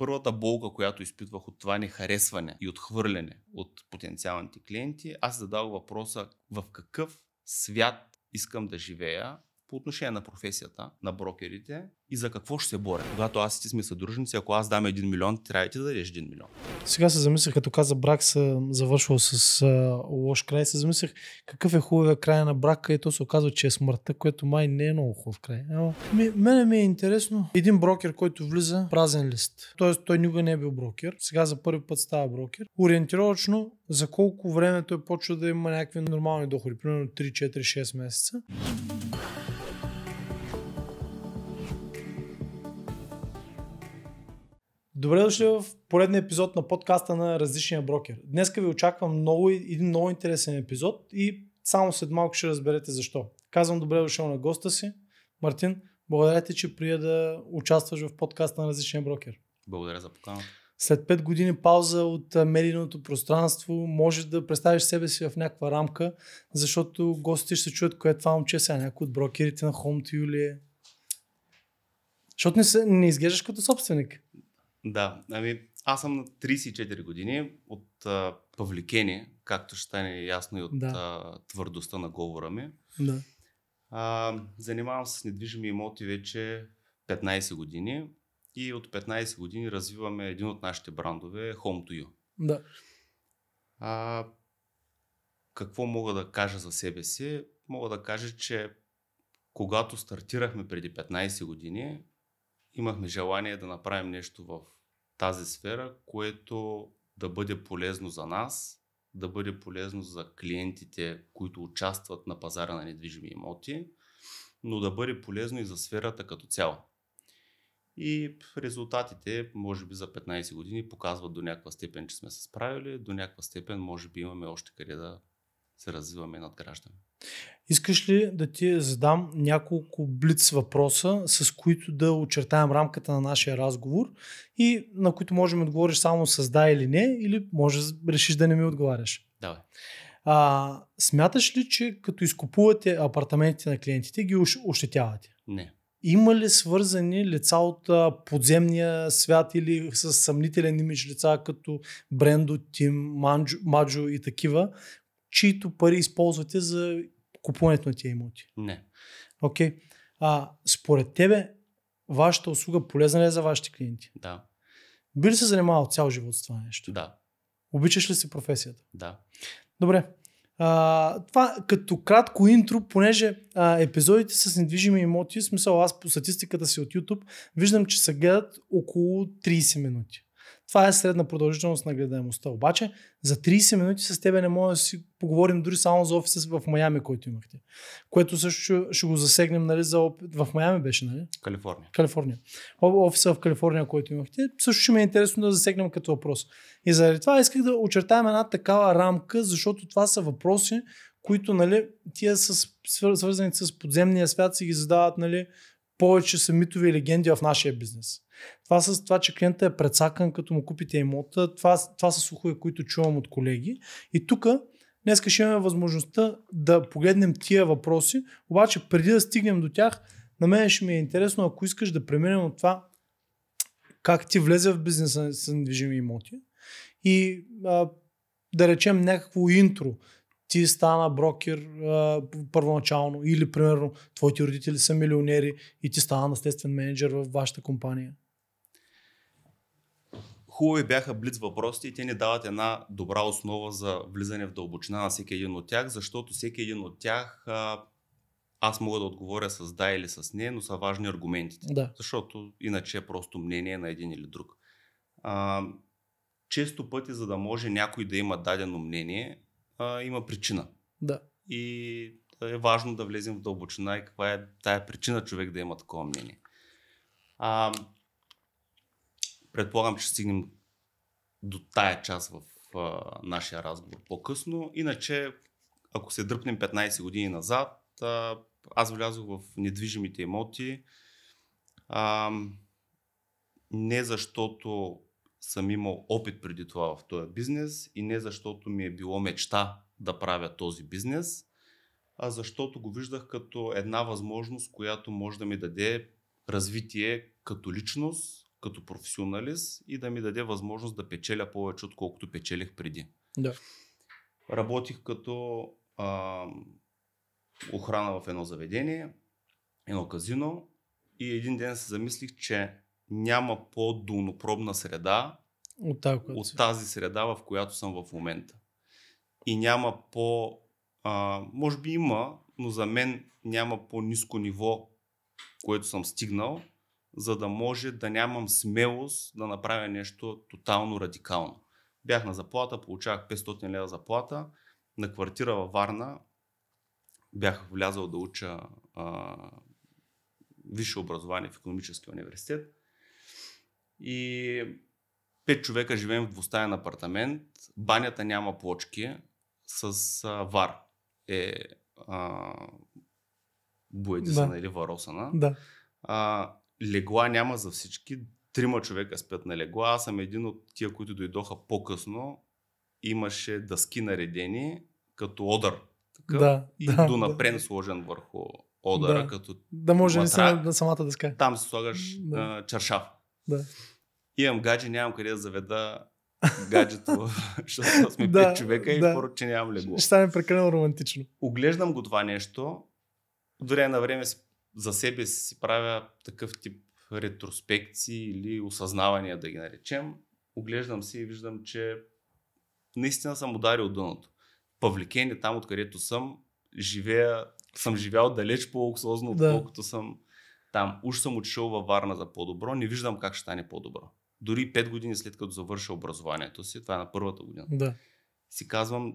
първата болка, която изпитвах от това нехаресване и отхвърляне от потенциалните клиенти, аз задавах въпроса в какъв свят искам да живея по отношение на професията на брокерите и за какво ще се боря. Когато аз и ти сме съдружници, ако аз дам 1 милион, трябва да ти да дадеш 1 милион. Сега се замислих, като каза брак се завършвал с а, лош край, се замислих какъв е хубавия край на брак, където се оказва, че е смъртта, което май не е много хубав край. Ама, ми, мене ми е интересно. Един брокер, който влиза празен лист. Тоест той никога не е бил брокер. Сега за първи път става брокер. Ориентировачно за колко време той почва да има някакви нормални доходи, примерно 3, 4, 6 месеца. Добре дошли в поредния епизод на подкаста на Различния брокер. Днеска ви очаквам много, един много интересен епизод и само след малко ще разберете защо. Казвам добре дошъл на госта си. Мартин, благодаря ти, че прия да участваш в подкаста на Различния брокер. Благодаря за поканата. След 5 години пауза от медийното пространство можеш да представиш себе си в някаква рамка, защото гостите ще чуят кое е това момче сега, някой от брокерите на Home to Юлие. Защото не, се, не изглеждаш като собственик. Да, ами аз съм на 34 години от а, павликение, както ще стане ясно и от да. а, твърдостта на говора ми. Да. А, занимавам се с недвижими имоти вече 15 години и от 15 години развиваме един от нашите брандове Home to You. Да. А, какво мога да кажа за себе си? Мога да кажа, че когато стартирахме преди 15 години, имахме желание да направим нещо в тази сфера, което да бъде полезно за нас, да бъде полезно за клиентите, които участват на пазара на недвижими имоти, но да бъде полезно и за сферата като цяло. И резултатите, може би за 15 години, показват до някаква степен, че сме се справили, до някаква степен, може би имаме още къде да се развиваме и надграждаме. Искаш ли да ти задам няколко блиц въпроса, с които да очертаем рамката на нашия разговор и на които можем да отговориш само с да или не, или може да решиш да не ми отговаряш? Давай. А, смяташ ли, че като изкупувате апартаментите на клиентите, ги ощетявате? Не. Има ли свързани лица от подземния свят или с съмнителен имидж лица като Брендо, Тим, Маджо и такива, чието пари използвате за купуването на тия имоти? Не. Окей. Okay. А според тебе, вашата услуга полезна ли е за вашите клиенти? Да. Би ли се занимавал цял живот с това нещо? Да. Обичаш ли си професията? Да. Добре. А, това като кратко интро, понеже а, епизодите с недвижими имоти, смисъл аз по статистиката си от YouTube, виждам, че се гледат около 30 минути. Това е средна продължителност на гледаемостта. Обаче за 30 минути с тебе не може да си поговорим дори само за офиса в Майами, който имахте. Което също ще, го засегнем нали, за опит. В Майами беше, нали? Калифорния. Калифорния. Офиса в Калифорния, който имахте, също ще ми е интересно да засегнем като въпрос. И заради това исках да очертаем една такава рамка, защото това са въпроси, които нали, тия са свързани с подземния свят си ги задават нали, повече са митови и легенди в нашия бизнес. Това с това, че клиента е предсакан като му купите имота, това, това са слухове, които чувам от колеги. И тук днес ще имаме възможността да погледнем тия въпроси, обаче преди да стигнем до тях, на мен ще ми е интересно, ако искаш да преминем от това как ти влезе в бизнеса с недвижими имоти и а, да речем някакво интро ти стана брокер а, първоначално или примерно твоите родители са милионери и ти стана наследствен менеджер в вашата компания? Хубави бяха близ въпросите и те ни дават една добра основа за влизане в дълбочина на всеки един от тях, защото всеки един от тях а, аз мога да отговоря с да или с не, но са важни аргументите. Да. Защото иначе е просто мнение на един или друг. А, често пъти, за да може някой да има дадено мнение, а, има причина. Да. И е важно да влезем в дълбочина и каква е тая причина човек да има такова мнение. А, предполагам, че стигнем до тая част в а, нашия разговор по-късно. Иначе, ако се дръпнем 15 години назад, а, аз влязох в недвижимите имоти а, не защото съм имал опит преди това в този бизнес и не защото ми е било мечта да правя този бизнес, а защото го виждах като една възможност, която може да ми даде развитие като личност, като професионалист и да ми даде възможност да печеля повече, отколкото печелих преди. Да. Работих като а, охрана в едно заведение, едно казино и един ден се замислих, че няма по-долнопробна среда от, тази, от тази среда, в която съм в момента. И няма по... А, може би има, но за мен няма по-низко ниво, което съм стигнал, за да може да нямам смелост да направя нещо тотално радикално. Бях на заплата, получавах 500 лева заплата, на квартира във Варна бях влязал да уча а, висше образование в економическия университет и пет човека живеем в двустаен апартамент, банята няма плочки, с а, вар е а, Буедисана да. или Варосана. Да. А, легла няма за всички, трима човека спят на легла, аз съм един от тия, които дойдоха по-късно, имаше дъски наредени като одър. Такъв, да, и да, донапрен да. сложен върху одъра да, като Да може матрак. ли сам, на самата дъска. Там се слагаш да. а, чаршав. Да имам гадже, нямам къде да заведа гаджето, защото сме да, човека човека и поръч, че нямам легло. Ще стане прекалено романтично. Оглеждам го това нещо. Дори на време за себе си, си правя такъв тип ретроспекции или осъзнавания, да ги наречем. Оглеждам си и виждам, че наистина съм ударил дъното. Павликен е там, откъдето съм. Живея, съм живял далеч по-луксозно, да. отколкото съм там. Уж съм отишъл във Варна за по-добро. Не виждам как ще стане по-добро дори 5 години след като завърша образованието си, това е на първата година, да. си казвам,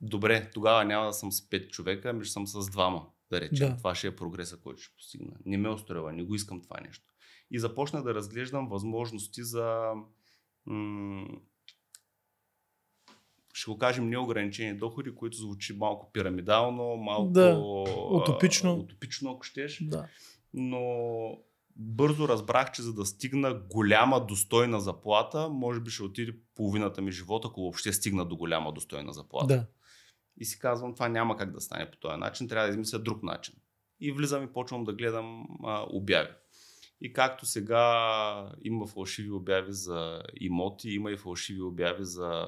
добре, тогава няма да съм с 5 човека, ами ще съм с двама, да речем. Да. Това ще е прогреса, който ще постигна. Не ме устроява, не го искам това нещо. И започна да разглеждам възможности за м- ще го кажем, неограничени доходи, които звучи малко пирамидално, малко да, утопично. утопично, ако щеш. Да. Но бързо разбрах, че за да стигна голяма достойна заплата, може би ще отиде половината ми живот, ако въобще стигна до голяма достойна заплата. Да. И си казвам, това няма как да стане по този начин, трябва да измисля друг начин. И влизам и почвам да гледам а, обяви. И както сега има фалшиви обяви за имоти, има и фалшиви обяви за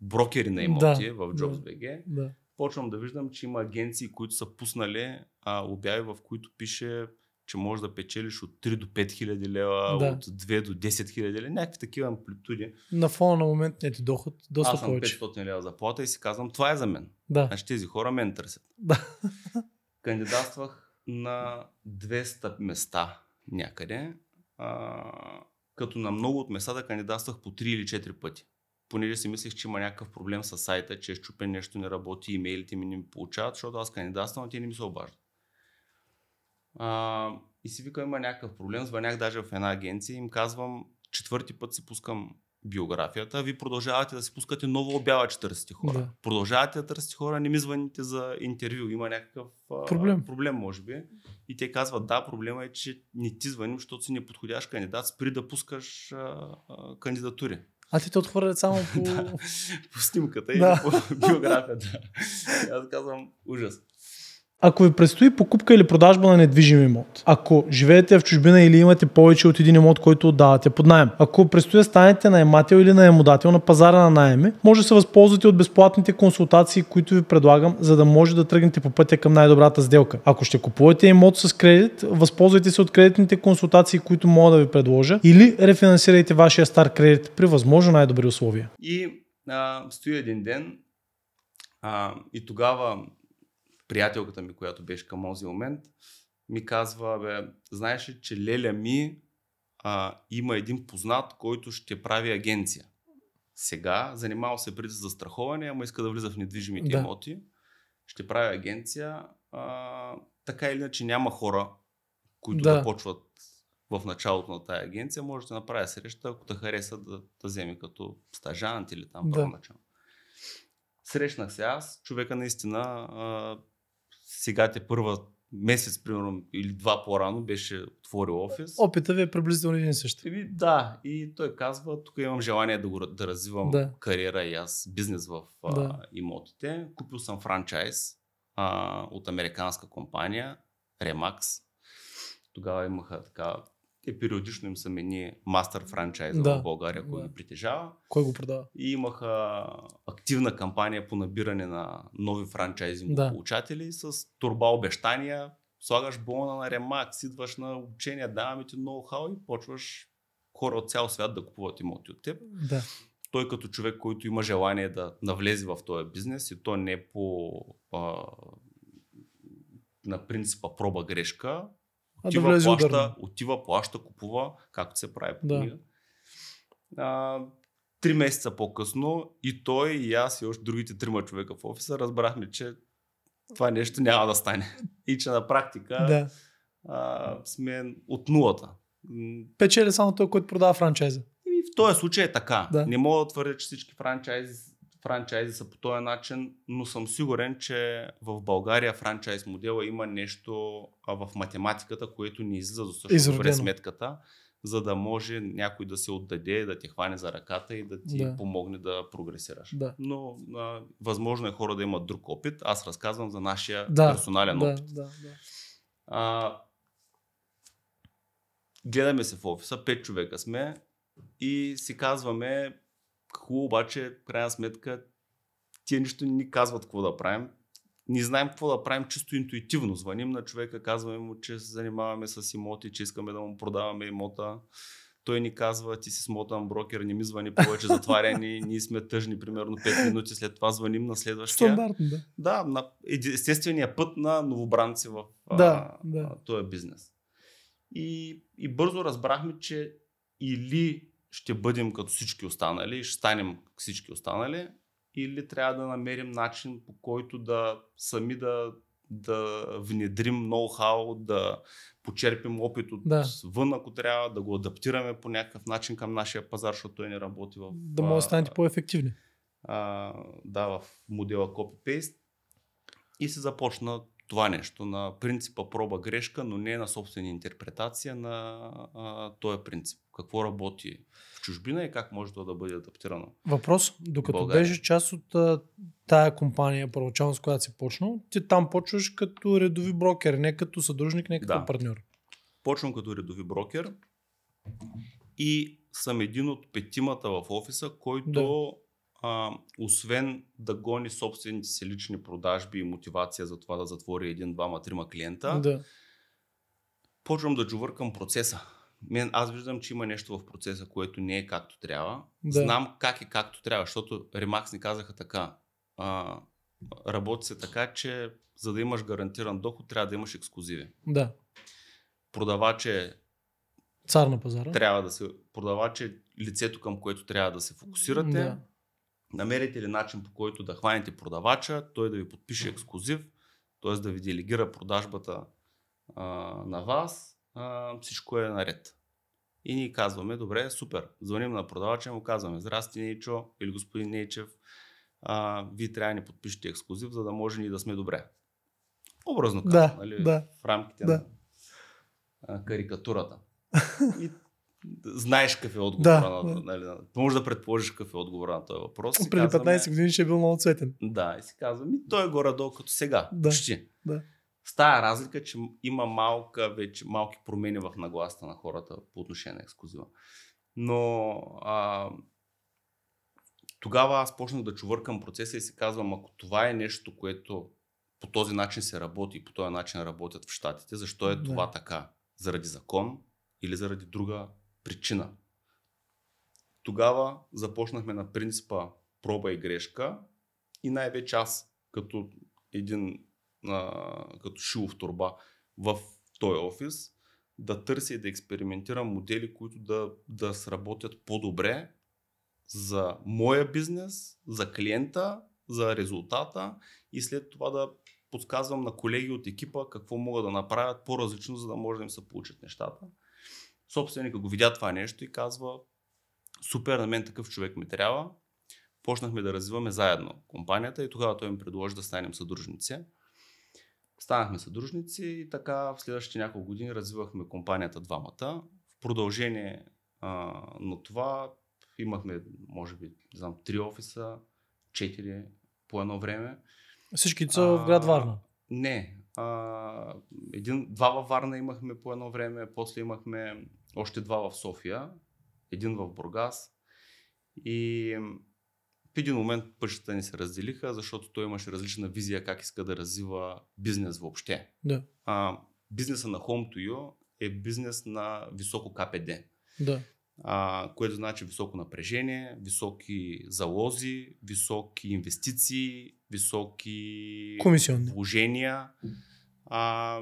брокери на имоти да, в JobsBG, да, да. почвам да виждам, че има агенции, които са пуснали а, обяви, в които пише че можеш да печелиш от 3 до 5 хиляди лева, да. от 2 до 10 хиляди лева, някакви такива амплитуди. На фона на моментния ти е доход доста Аз съм повече. 500 лева заплата и си казвам, това е за мен. Да. Значи тези хора мен търсят. Да. Кандидатствах на 200 места някъде, а, като на много от местата кандидатствах по 3 или 4 пъти понеже си мислех, че има някакъв проблем с сайта, че е щупен нещо, не работи, имейлите ми не ми получават, защото аз кандидатствам, а те не ми се обаждат. А, и си вика, има някакъв проблем. Звънях даже в една агенция и им казвам, четвърти път си пускам биографията, ви продължавате да си пускате ново обява, че търсите хора. Да. Продължавате да търсите хора, не ми звъните за интервю. Има някакъв проблем. А, проблем, може би. И те казват, да, проблема е, че не ти звъним, защото си неподходящ кандидат, спри да пускаш а, а, кандидатури. А ти те отхвърлят само по... да, по снимката и по биографията. Аз казвам, ужас. Ако ви предстои покупка или продажба на недвижим имот, ако живеете в чужбина или имате повече от един имот, който отдавате под найем, ако предстои да станете наемател или наемодател на пазара на найеми, може да се възползвате от безплатните консултации, които ви предлагам, за да може да тръгнете по пътя към най-добрата сделка. Ако ще купувате имот с кредит, възползвайте се от кредитните консултации, които мога да ви предложа или рефинансирайте вашия стар кредит при възможно най-добри условия. И а, стои един ден а, и тогава приятелката ми, която беше към този момент, ми казва, бе, знаеш ли, че Леля ми а, има един познат, който ще прави агенция. Сега, занимава се преди за страховане, ама иска да влиза в недвижимите да. имоти. Ще прави агенция. А, така или иначе няма хора, които да. да почват в началото на тая агенция. Може да направя среща, ако те хареса да да вземе като стажант или там да. първоначално. Срещнах се аз, човека наистина а, сега те първа месец, примерно, или два по-рано беше отворил офис. Опита ви е приблизително един същ. И, ами, да, и той казва, тук имам желание да, го, да развивам да. кариера и аз, бизнес в да. а, имотите. Купил съм франчайз а, от американска компания, Remax. Тогава имаха така е периодично им са мени мастер франчайза да. в България, кой да. го притежава. Кой го продава? И имаха активна кампания по набиране на нови франчайзи да. получатели с турба обещания. Слагаш бона на ремакс, идваш на обучение, даваме ти ноу-хау и почваш хора от цял свят да купуват имоти от теб. Да. Той като човек, който има желание да навлезе в този бизнес и то не е по а, на принципа проба грешка, Отива, да плаща, ударно. отива, плаща, купува, както се прави по да. книга. три месеца по-късно и той, и аз, и още другите трима човека в офиса разбрахме, че това нещо няма да стане. И че на практика да. а, сме от нулата. Печели само той, който продава франчайза. И ами, в този случай е така. Да. Не мога да твърдя, че всички франчайзи франчайзи са по този начин, но съм сигурен, че в България франчайз модела има нещо в математиката, което ни излиза до същото през сметката, за да може някой да се отдаде, да те хване за ръката и да ти да. помогне да прогресираш. Да. Но а, възможно е хора да имат друг опит. Аз разказвам за нашия да, персонален да, опит. Да, да. А, гледаме се в офиса, пет човека сме и си казваме Хубаво, обаче, крайна сметка, тия нищо не ни казват какво да правим. Не знаем какво да правим чисто интуитивно. Звъним на човека, казваме му, че се занимаваме с имоти, че искаме да му продаваме имота. Той ни казва, ти си смотан брокер, не ми звъни повече, затваряни. ние сме тъжни примерно 5 минути, след това звъним на следващия. Стандартно, да. Да, на естествения път на новобранци в да, а, да. този бизнес. И, и бързо разбрахме, че или ще бъдем като всички останали, ще станем всички останали, или трябва да намерим начин по който да сами да, да внедрим ноу-хау, да почерпим опит от да. вън, ако трябва, да го адаптираме по някакъв начин към нашия пазар, защото той не работи в... Да може да станете по-ефективни. А, да, в модела copy-paste. И се започна това нещо, на принципа проба грешка, но не на собствена интерпретация на а, този принцип. Какво работи в чужбина и как може това да бъде адаптирано. Въпрос, докато беше част от а, тая компания, първоначално с която си почнал, ти там почваш като редови брокер, не като съдружник, не като да. партньор. Почвам като редови брокер и съм един от петимата в офиса, който да а, освен да гони собствените си лични продажби и мотивация за това да затвори един, двама, трима клиента, да. почвам да джувъркам процеса. Мен, аз виждам, че има нещо в процеса, което не е както трябва. Да. Знам как е както трябва, защото Ремакс ни казаха така. А, работи се така, че за да имаш гарантиран доход, трябва да имаш ексклюзиви. Да. Продавач е цар на пазара. Трябва да се продавач е лицето към което трябва да се фокусирате. Да намерите ли начин по който да хванете продавача, той да ви подпише ексклюзив, т.е. да ви делегира продажбата а, на вас, а, всичко е наред. И ние казваме, добре, супер, звъним на продавача и му казваме, здрасти Нейчо или господин Нейчев, а, вие трябва да ни подпишете ексклюзив, за да може ни да сме добре. Образно казвам, да, нали, да, в рамките да. на а, карикатурата. И знаеш какъв е отговор Да, на, да. Нали, може да предположиш какъв е отговор на този въпрос. Преди казваме, 15 години ще е бил много цветен. Да, и си казвам, и той е горе-долу като сега. Да, почти. Да. С тая разлика, че има малка, вече малки промени в нагласта на хората по отношение на ексклюзива. Но а, тогава аз почнах да чувъркам процеса и си казвам, ако това е нещо, което по този начин се работи и по този начин работят в щатите, защо е да. това така? Заради закон или заради друга причина. Тогава започнахме на принципа проба и грешка и най-вече аз като един а, като шилов турба в този офис да търся и да експериментирам модели, които да, да сработят по-добре за моя бизнес, за клиента, за резултата и след това да подсказвам на колеги от екипа какво могат да направят по-различно, за да може да им се получат нещата. Собственика го видя това нещо и казва, супер, на мен такъв човек ми трябва. Почнахме да развиваме заедно компанията и тогава той ми предложи да станем съдружници. Станахме съдружници и така в следващите няколко години развивахме компанията двамата. В продължение а, на това имахме, може би, не знам, три офиса, четири по едно време. Всички са в град Варна? Не, а, един, два във Варна имахме по едно време, после имахме още два в София, един в Бургас. И в един момент пъщата ни се разделиха, защото той имаше различна визия как иска да развива бизнес въобще. Да. А, бизнеса на Home to You е бизнес на високо КПД. Да а, което значи високо напрежение, високи залози, високи инвестиции, високи комисионни. вложения. А,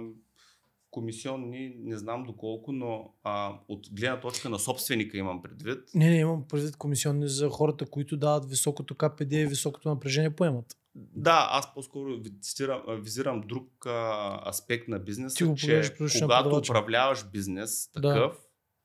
комисионни, не знам доколко, но а, от гледна точка на собственика имам предвид. Не, не, имам предвид комисионни за хората, които дават високото КПД и високото напрежение поемат. Да, аз по-скоро визирам, визирам друг а, аспект на бизнеса, че когато управляваш бизнес такъв, да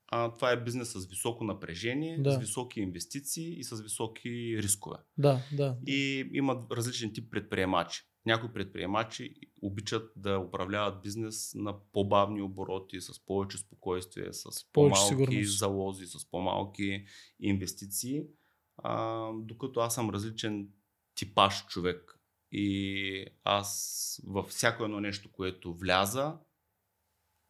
а, това е бизнес с високо напрежение, да. с високи инвестиции и с високи рискове. Да, да. И има различни тип предприемачи. Някои предприемачи обичат да управляват бизнес на по-бавни обороти, с повече спокойствие, с по-малки залози, с по-малки инвестиции. А, докато аз съм различен типаж човек. И аз във всяко едно нещо, което вляза,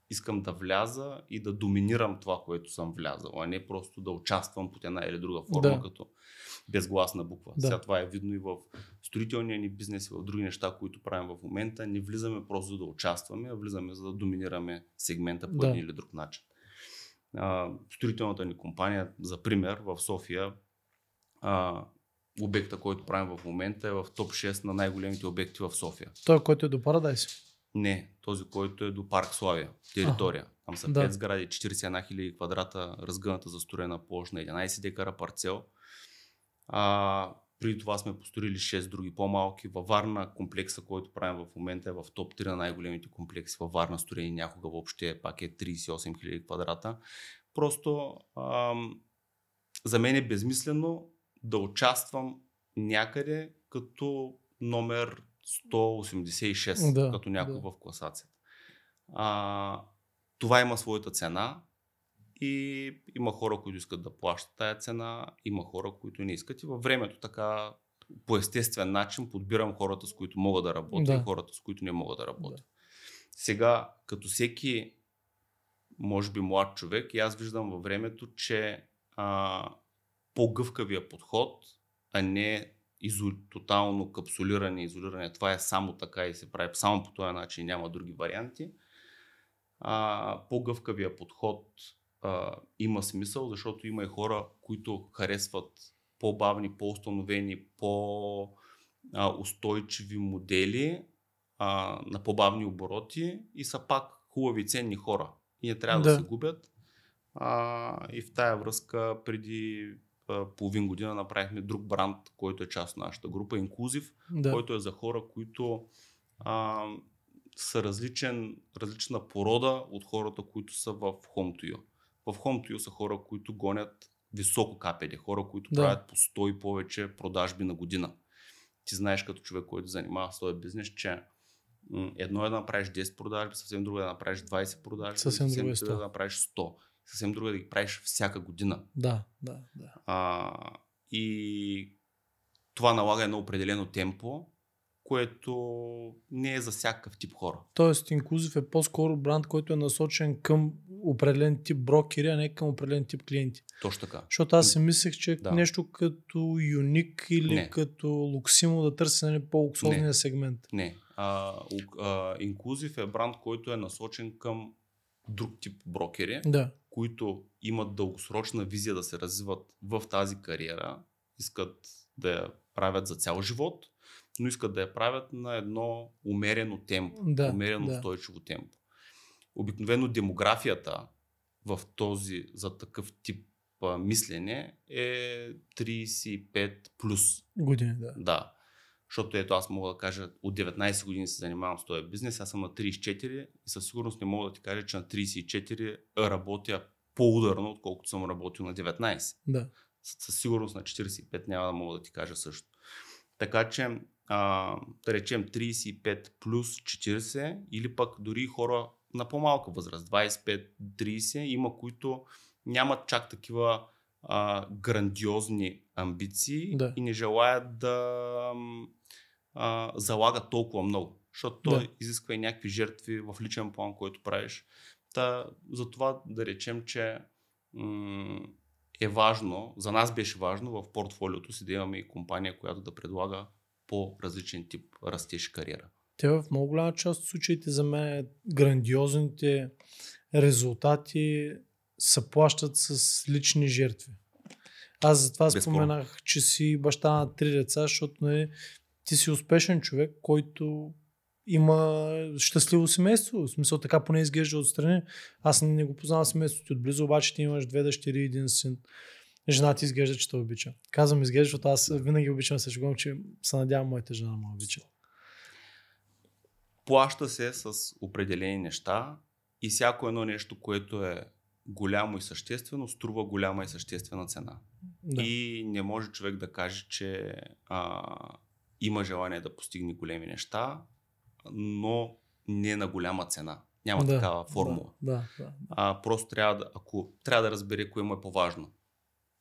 искам да вляза и да доминирам това, което съм влязал, а не просто да участвам по една или друга форма, да. като безгласна буква. Да. Сега това е видно и в строителния ни бизнес и в други неща, които правим в момента. Не влизаме просто за да участваме, а влизаме за да доминираме сегмента по да. един или друг начин. А, строителната ни компания, за пример, в София, а, обекта, който правим в момента е в топ 6 на най-големите обекти в София. Той, който е до Парадайс. Не, този, който е до парк Славия, територия. А, Там са да. 5 сгради, 41 000 квадрата, разгъната застроена площ на 11 декара парцел. А, при това сме построили 6 други по-малки. Във Варна комплекса, който правим в момента е в топ 3 на най-големите комплекси. Във Варна строени някога въобще пак е 38 000 квадрата. Просто ам, за мен е безмислено да участвам някъде като номер 186 да, като някой да. в класацията. А, това има своята цена и има хора, които искат да плащат тая цена, има хора, които не искат и във времето така по естествен начин подбирам хората, с които мога да работя да. и хората, с които не мога да работя. Да. Сега, като всеки, може би млад човек, и аз виждам във времето, че а, по-гъвкавия подход, а не изо, тотално капсулиране, изолиране, това е само така и се прави само по този начин, няма други варианти. А, по-гъвкавия подход а, има смисъл, защото има и хора, които харесват по-бавни, по-установени, по-устойчиви модели а, на по-бавни обороти и са пак хубави, ценни хора. И не трябва да, да се губят. А, и в тая връзка преди половин година направихме друг бранд, който е част от нашата група, Инклюзив, да. който е за хора, които а, са различен, различна порода от хората, които са в Home to В Home to са хора, които гонят високо КПД, хора, които да. правят по 100 и повече продажби на година. Ти знаеш като човек, който занимава своя бизнес, че едно е да направиш 10 продажби, съвсем друго е да направиш 20 продажби, съвсем, съвсем друго е, е да направиш 100 съвсем друга да ги правиш всяка година. Да, да, да. А, и това налага едно определено темпо, което не е за всякакъв тип хора. Тоест, инклюзив е по-скоро бранд, който е насочен към определен тип брокери, а не към определен тип клиенти. Точно така. Защото аз си мислех, че да. нещо като Юник или не. като Луксимо да търси нали, по-луксозния сегмент. Не. инклюзив е бранд, който е насочен към друг тип брокери. Да които имат дългосрочна визия да се развиват в тази кариера, искат да я правят за цял живот, но искат да я правят на едно умерено темпо, да, умерено да. устойчиво темпо. Обикновено демографията в този, за такъв тип мислене е 35 плюс. Години, да. Да. Защото ето аз мога да кажа, от 19 години се занимавам с този бизнес, аз съм на 34 и със сигурност не мога да ти кажа, че на 34 работя по-ударно, отколкото съм работил на 19. Да. Със сигурност на 45 няма да мога да ти кажа също. Така че, а, да речем 35 плюс 40 или пък дори хора на по-малка възраст, 25-30, има които нямат чак такива а, грандиозни амбиции да. и не желаят да а, залага толкова много. Защото той да. изисква и някакви жертви в личен план, който правиш. Та, за това да речем, че м- е важно, за нас беше важно в портфолиото си да имаме и компания, която да предлага по-различен тип растеж кариера. Те в много голяма част от случаите за мен грандиозните резултати се плащат с лични жертви. Аз затова Безпорно. споменах, че си баща на три деца, защото не, нали, ти си успешен човек, който има щастливо семейство. В смисъл така поне изглежда отстрани. Аз не го познавам семейството отблизо, обаче ти имаш две дъщери и един син. Жена ти изглежда, че те обича. Казвам изглежда, защото аз винаги обичам се шегувам, че се надявам моята жена да ме е обича. Плаща се с определени неща и всяко едно нещо, което е голямо и съществено, струва голяма и съществена цена. Да. И не може човек да каже, че а, има желание да постигне големи неща, но не на голяма цена. Няма да, такава формула. Да, да, да. А, просто трябва да, ако, трябва да разбере кое му е по-важно.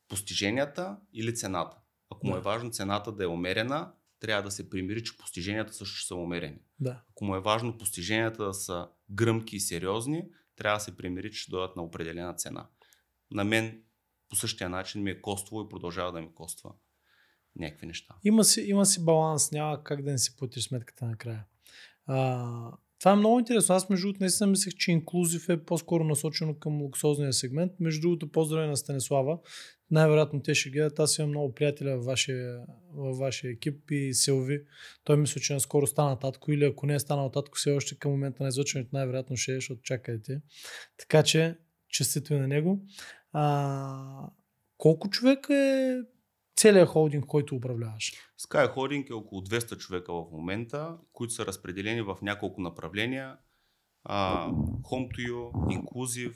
Постиженията или цената. Ако да. му е важно цената да е умерена, трябва да се примири, че постиженията също са умерени. Да. Ако му е важно постиженията да са гръмки и сериозни, трябва да се примири, че ще дойдат на определена цена. На мен по същия начин ми е коствало и продължава да ми коства някакви неща. Има си, има си баланс, няма как да не си платиш сметката накрая. А, това е много интересно. Аз между другото наистина мислех, че инклюзив е по-скоро насочено към луксозния сегмент. Между другото, поздраве на Станислава. Най-вероятно те ще гледат. Аз имам много приятеля във вашия, във вашия екип и Силви. Той мисля, че наскоро стана татко или ако не е станал татко, все още към момента на излъчването най-вероятно ще е, защото чакайте. Така че, честито и на него. А, колко човек е целият холдинг, който управляваш? Sky Holding е около 200 човека в момента, които са разпределени в няколко направления. Uh, home to you Inclusive,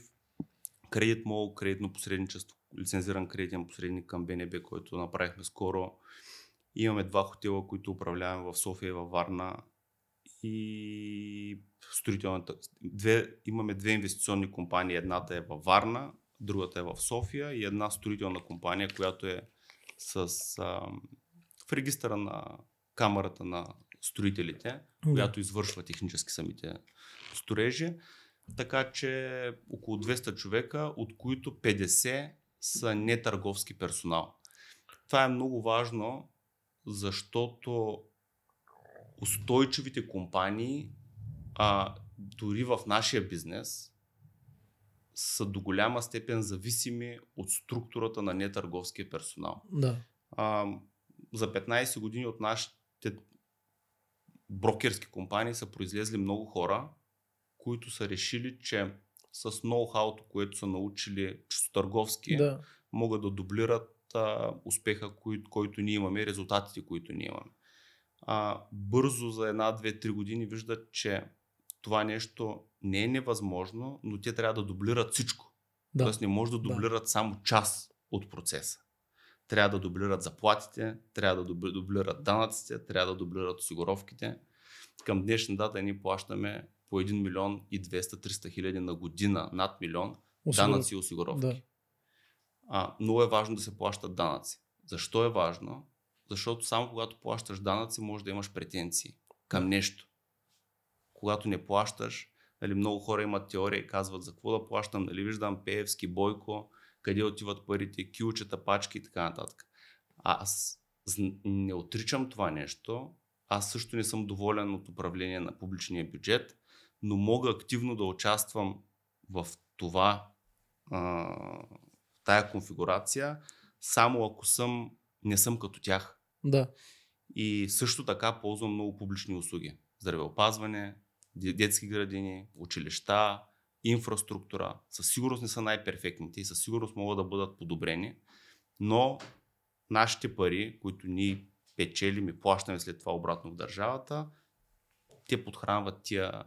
Credit Mall, кредитно посредничество, лицензиран кредитен посредник към БНБ, който направихме скоро. Имаме два хотела, които управляваме в София и във Варна. И строителната. Две, имаме две инвестиционни компании. Едната е във Варна, другата е в София и една строителна компания, която е с, а, в регистъра на камерата на строителите, да. която извършва технически самите строежи. Така че около 200 човека, от които 50 са нетърговски персонал. Това е много важно, защото устойчивите компании, а, дори в нашия бизнес, са до голяма степен зависими от структурата на нетърговския персонал. Да. А, за 15 години от нашите брокерски компании са произлезли много хора, които са решили, че с ноу-хауто, което са научили чисто търговски, да. могат да дублират а, успеха, кой, който ние имаме, резултатите, които ние имаме. А, бързо за една, две, три години виждат, че това нещо не е невъзможно, но те трябва да дублират всичко. Да. Тоест не може да дублират да. само част от процеса. Трябва да дублират заплатите, трябва да дублират данъците, трябва да дублират осигуровките. Към днешна дата ние плащаме по 1 милион и 200-300 хиляди на година, над милион, Осигур... данъци и осигуровки. Да. А, много е важно да се плащат данъци. Защо е важно? Защото само когато плащаш данъци, може да имаш претенции към нещо. Когато не плащаш, Нали, много хора имат теория и казват за какво да плащам, нали, виждам Пеевски, Бойко, къде отиват парите, кюлчета, пачки и така нататък. Аз не отричам това нещо. Аз също не съм доволен от управление на публичния бюджет, но мога активно да участвам в това, а, тая конфигурация, само ако съм, не съм като тях. Да. И също така ползвам много публични услуги. Здравеопазване, детски градини, училища, инфраструктура. Със сигурност не са най-перфектните и със сигурност могат да бъдат подобрени, но нашите пари, които ние печелим и плащаме след това обратно в държавата, те подхранват тия,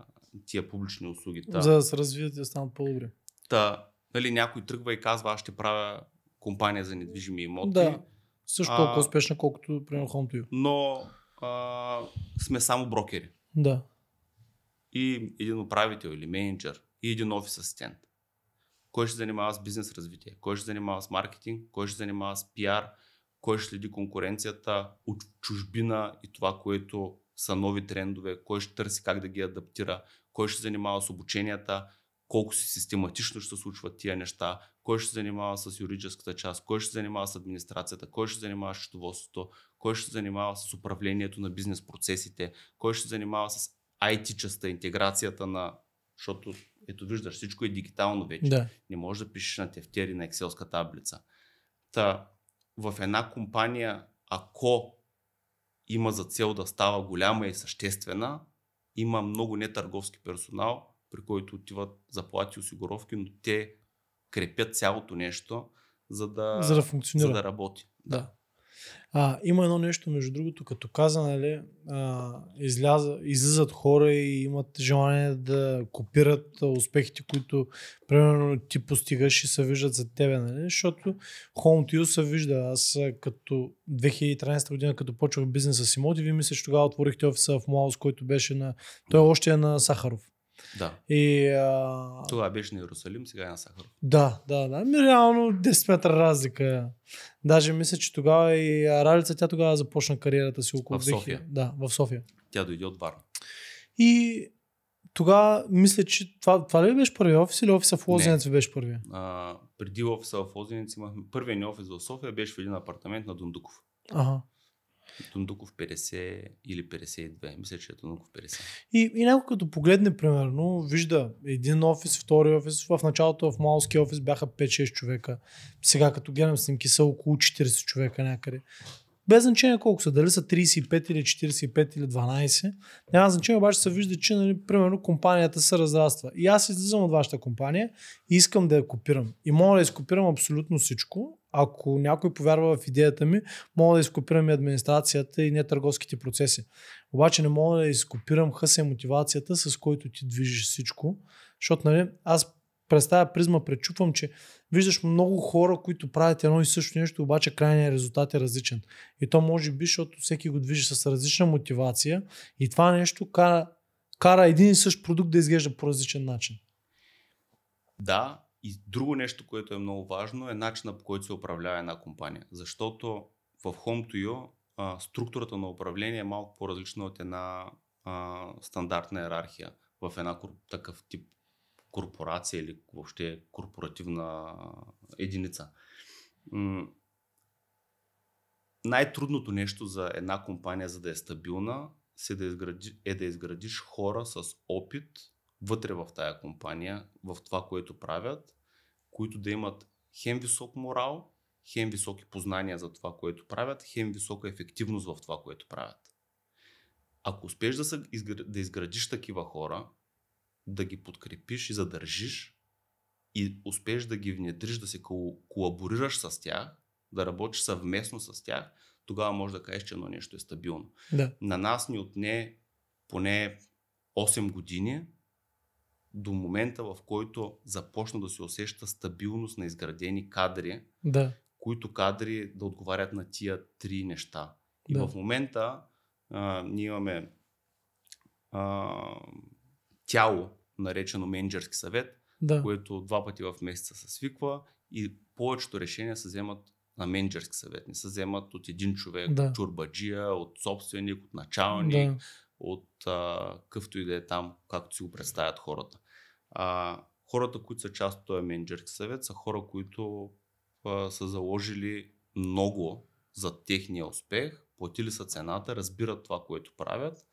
тия публични услуги. Та. За да се развият и да станат по-добри. Та, нали, някой тръгва и казва, аз ще правя компания за недвижими имоти. Да, също толкова успешна, колкото, примерно, home Но а, сме само брокери. Да и един управител или менеджер и един офис асистент. Кой ще занимава с бизнес развитие, кой ще занимава с маркетинг, кой ще занимава с пиар, кой ще следи конкуренцията от чужбина и това, което са нови трендове, кой ще търси как да ги адаптира, кой ще занимава с обученията, колко си систематично ще случват тия неща, кой ще занимава с юридическата част, кой ще занимава с администрацията, кой ще занимава с счетоводството, кой ще занимава с управлението на бизнес процесите, кой ще занимава с IT частта, интеграцията на, защото ето виждаш, всичко е дигитално вече. Да. Не можеш да пишеш на тефтери на екселска таблица. Та, в една компания, ако има за цел да става голяма и съществена, има много нетърговски персонал, при който отиват заплати и осигуровки, но те крепят цялото нещо, за да, за да, функционира. За да работи. Да. А, има едно нещо, между другото, като каза, нали, а, изляза, излизат хора и имат желание да копират успехите, които, примерно, ти постигаш и се виждат за тебе, нали? Защото Home to You се вижда. Аз като 2013 година, като почвах бизнеса с имоти, ви мисля, че тогава отворихте офиса в Млаус, който беше на... Той още е на Сахаров. Да. И, а... Тогава беше на Иерусалим, сега е на Сахаров. Да, да, да. Ми реално 10 метра разлика. Даже мисля, че тогава и Ралица, тя тогава започна кариерата си около в София. Да, в София. Тя дойде от Варна. И тогава мисля, че това, това ли беше първи офис или офиса в Лозенец беше първи? А, преди офиса в Лозенец имахме първия ни офис в София беше в един апартамент на Дундуков. Ага. Тундуков 50 или 52. Мисля, че е Тундуков 50. И, и някой като погледне, примерно, вижда един офис, втори офис. В началото в Малски офис бяха 5-6 човека. Сега като гледам снимки са около 40 човека някъде. Без значение колко са, дали са 35 или 45 или 12, няма значение, обаче се вижда, че нали, примерно компанията се разраства. И аз излизам от вашата компания и искам да я копирам. И мога да изкопирам абсолютно всичко ако някой повярва в идеята ми, мога да изкопирам и администрацията и не търговските процеси. Обаче не мога да изкопирам хъса и мотивацията, с който ти движиш всичко, защото нали, аз през тази призма пречупвам, че виждаш много хора, които правят едно и също нещо, обаче крайният резултат е различен. И то може би, защото всеки го движи с различна мотивация и това нещо кара, кара един и същ продукт да изглежда по различен начин. Да, и друго нещо, което е много важно, е начина по който се управлява една компания. Защото в Home2U а, структурата на управление е малко по-различна от една а, стандартна иерархия в една такъв тип корпорация или въобще корпоративна единица. М- най-трудното нещо за една компания, за да е стабилна, се да изгради, е да изградиш хора с опит вътре в тая компания, в това, което правят, които да имат хем висок морал, хем високи познания за това, което правят, хем висока ефективност в това, което правят. Ако успеш да, са, да изградиш такива хора, да ги подкрепиш и задържиш, и успеш да ги внедриш, да се колаборираш с тях, да работиш съвместно с тях, тогава може да кажеш, че едно нещо е стабилно. Да. На нас ни отне поне 8 години до момента, в който започна да се усеща стабилност на изградени кадри, да. които кадри да отговарят на тия три неща. И да. в момента а, ние имаме а, тяло, наречено менеджерски съвет, да. което два пъти в месеца се свиква и повечето решения се вземат на менеджерски съвет. Не се вземат от един човек, да. от чурбаджия, от собственик, от началник, да. от а, къвто и да е там, както си го представят хората. А, хората, които са част от този менеджерски съвет, са хора, които а, са заложили много за техния успех, платили са цената, разбират това, което правят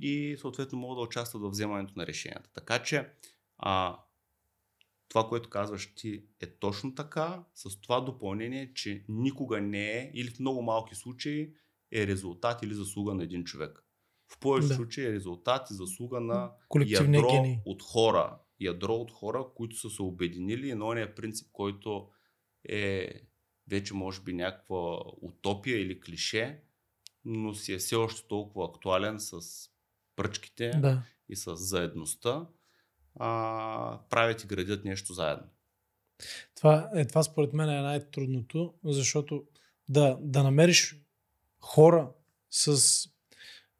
и съответно могат да участват в вземането на решенията. Така че а, това, което казваш ти е точно така, с това допълнение, че никога не е или в много малки случаи е резултат или заслуга на един човек. В повече да. случаи е резултат и заслуга на ядро гени. от хора. Ядро от хора, които са се обединили и е принцип, който е вече може би някаква утопия или клише, но си е все още толкова актуален с пръчките да. и с заедността, а, правят и градят нещо заедно. Това, е, това според мен е най-трудното, защото да, да намериш хора с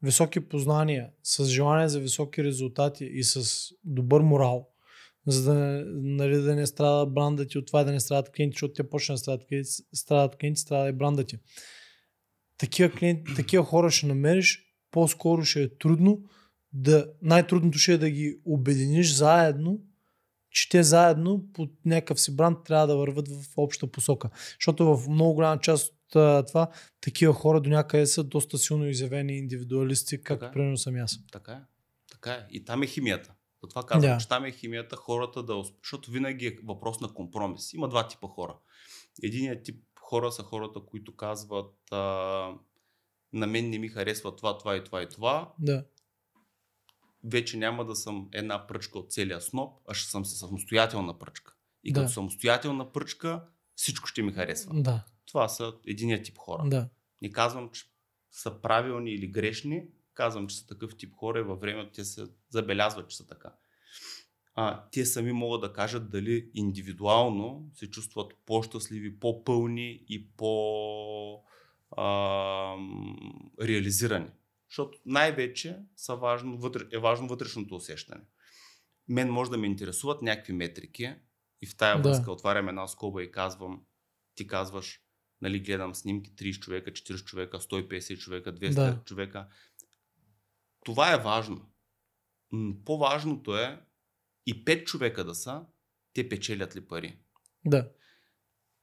високи познания, с желание за високи резултати и с добър морал, за да, нали, да не страда бранда ти от това, да не страдат клиенти, защото те почне да страдат клиенти, страдат клиенти, страда и бранда ти. Такива, клиенти, такива хора ще намериш, по-скоро ще е трудно, да, най-трудното ще е да ги обединиш заедно, че те заедно под някакъв си бранд трябва да върват в обща посока. Защото в много голяма част а, това, такива хора до някъде са доста силно изявени индивидуалисти, както така е. примерно съм аз. Така е. Така е. И там е химията. За това казвам, yeah. че там е химията хората да... Защото винаги е въпрос на компромис. Има два типа хора. Единият тип хора са хората, които казват а, на мен не ми харесва това, това и това и това. Да. Вече няма да съм една пръчка от целия сноп, а ще съм си самостоятелна пръчка. И да. като самостоятелна пръчка всичко ще ми харесва. Да това са единия тип хора. Да. Не казвам, че са правилни или грешни, казвам, че са такъв тип хора и във времето те се забелязват, че са така. А, те сами могат да кажат дали индивидуално се чувстват по-щастливи, по-пълни и по- реализирани. Защото най-вече са важно, е важно вътрешното усещане. Мен може да ме интересуват някакви метрики и в тая връзка да. отварям една скоба и казвам, ти казваш, нали, гледам снимки 30 човека, 40 човека, 150 човека, 200 да. човека. Това е важно. По-важното е и 5 човека да са, те печелят ли пари. Да.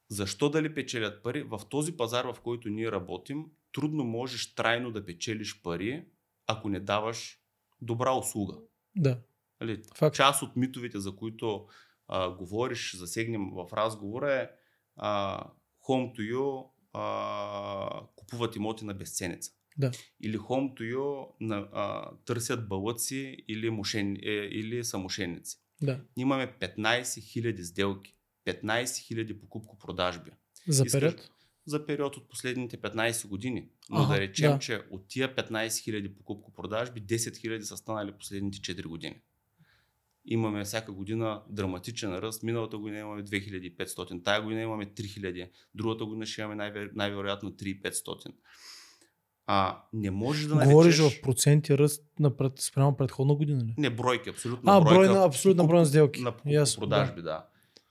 Защо дали печелят пари? В този пазар, в който ние работим, трудно можеш трайно да печелиш пари, ако не даваш добра услуга. Да. Али, Част от митовете, за които а, говориш, засегнем в разговора е а, home to You а, купуват имоти на безценица. Да. Или home to You на, а, търсят балъци или, мошен, е, или са мошенници. Да. Имаме 15 000 сделки, 15 000 покупко-продажби. За период? Искаш, за период от последните 15 години. Но ага, да речем, да. че от тия 15 000 покупко-продажби, 10 000 са станали последните 4 години имаме всяка година драматичен ръст. Миналата година имаме 2500, тая година имаме 3000, другата година ще имаме най- вероятно 3500. А не може да наречеш... Говориш в проценти ръст на пред, спрямо предходна година ли? Не, бройки, абсолютно а, бройка. на, абсолютно на брой на сделки. На продажби, да. да.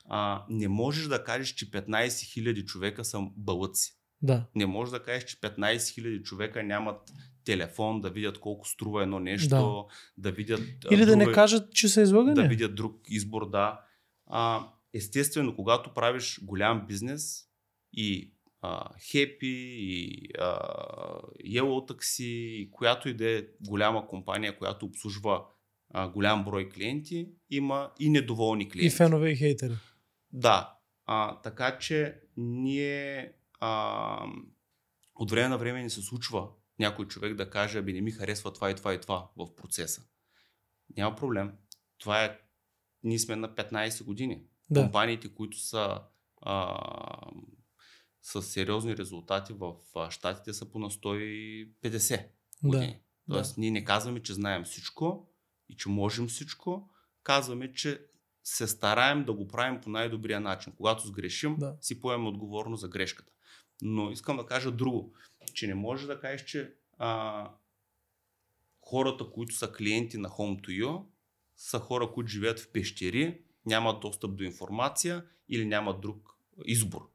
А, не можеш да кажеш, че 15 000 човека са бълъци. Да. Не можеш да кажеш, че 15 000 човека нямат телефон, да видят колко струва едно нещо, да, да видят... Или друг, да не кажат, че са излагани. Да видят друг избор, да. А, естествено, когато правиш голям бизнес и Хепи и Yellow Taxi, и която и да е голяма компания, която обслужва а, голям брой клиенти, има и недоволни клиенти. И фенове и хейтери. Да. А, така че ние а, от време на време ни се случва някой човек да каже, аби не ми харесва това и това и това в процеса. Няма проблем. Това е, ние сме на 15 години. Да. Компаниите, които са а, с сериозни резултати в щатите са по на 150 години. Да. Тоест, да. ние не казваме, че знаем всичко и че можем всичко, казваме, че се стараем да го правим по най-добрия начин. Когато сгрешим, да. си поемем отговорно за грешката. Но искам да кажа друго че не можеш да кажеш, че а, хората, които са клиенти на Home2You, са хора, които живеят в пещери, нямат достъп до информация или нямат друг избор.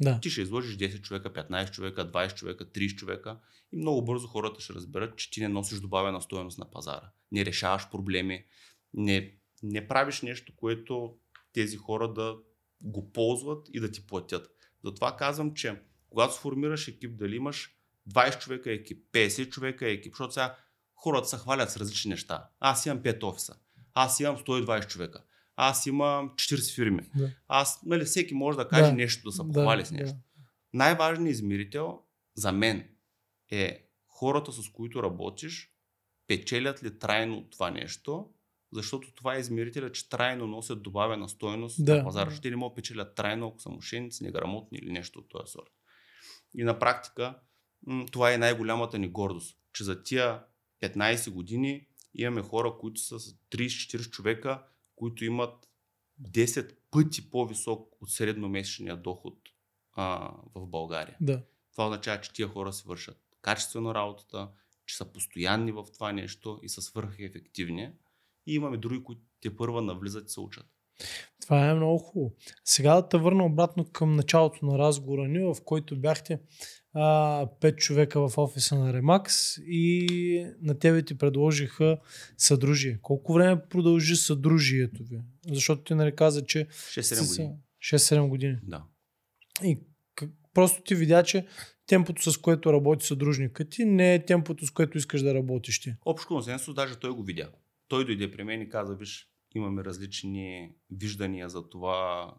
Да. Ти ще изложиш 10 човека, 15 човека, 20 човека, 30 човека и много бързо хората ще разберат, че ти не носиш добавена стоеност на пазара. Не решаваш проблеми, не, не правиш нещо, което тези хора да го ползват и да ти платят. Затова казвам, че когато сформираш екип, дали имаш 20 човека екип, 50 човека екип, защото сега хората се хвалят с различни неща. Аз имам 5 офиса, аз имам 120 човека, аз имам 40 фирми. Да. Аз, нали, всеки може да каже да. нещо, да се похвали да, с нещо. Да. Най-важният измерител за мен е хората, с които работиш, печелят ли трайно това нещо, защото това е измерителя, че трайно носят добавена стойност да. на пазара. Ще ли могат печелят трайно, ако са мошенници, неграмотни или нещо от този сорт. И на практика, това е най-голямата ни гордост, че за тия 15 години имаме хора, които са 30-40 човека, които имат 10 пъти по-висок от средномесечния доход а, в България. Да. Това означава, че тия хора си вършат качествено работата, че са постоянни в това нещо и са свърхефективни. И имаме други, които те първа навлизат и се учат. Това е много хубаво. Сега да те върна обратно към началото на разговора ни, в който бяхте а, 5 човека в офиса на Ремакс, и на тебе ти предложиха съдружие. Колко време продължи съдружието ви? Защото ти нали каза, че... 6-7 години. 6-7 години. Да. И просто ти видя, че темпото с което работи съдружникът, ти не е темпото с което искаш да работиш ти. Общо консенсус, даже той го видя. Той дойде при мен и каза, виж, имаме различни виждания за това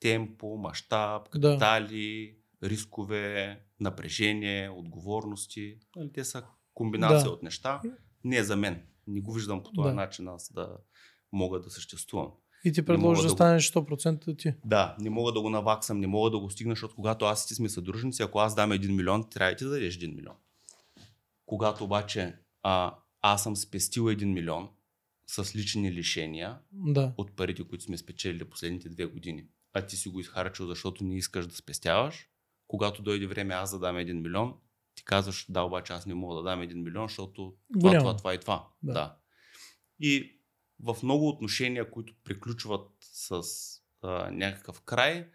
темпо, мащаб, капитали, да. рискове, напрежение, отговорности. Нали, те са комбинация да. от неща. Не е за мен. Не го виждам по този да. начин аз да мога да съществувам. И ти предложи да, да станеш 100% ти. Да, не мога да го наваксам, не мога да го стигна, защото когато аз и ти сме съдружници, ако аз дам 1 милион, трябва ти да дадеш 1 милион. Когато обаче а, аз съм спестил 1 милион, с лични лишения да. от парите, които сме спечелили последните две години. А ти си го изхарчил, защото не искаш да спестяваш. Когато дойде време аз да дам един милион, ти казваш, да, обаче аз не мога да дам един милион, защото това, Голям. това, това и това. Да. да. И в много отношения, които приключват с а, някакъв край,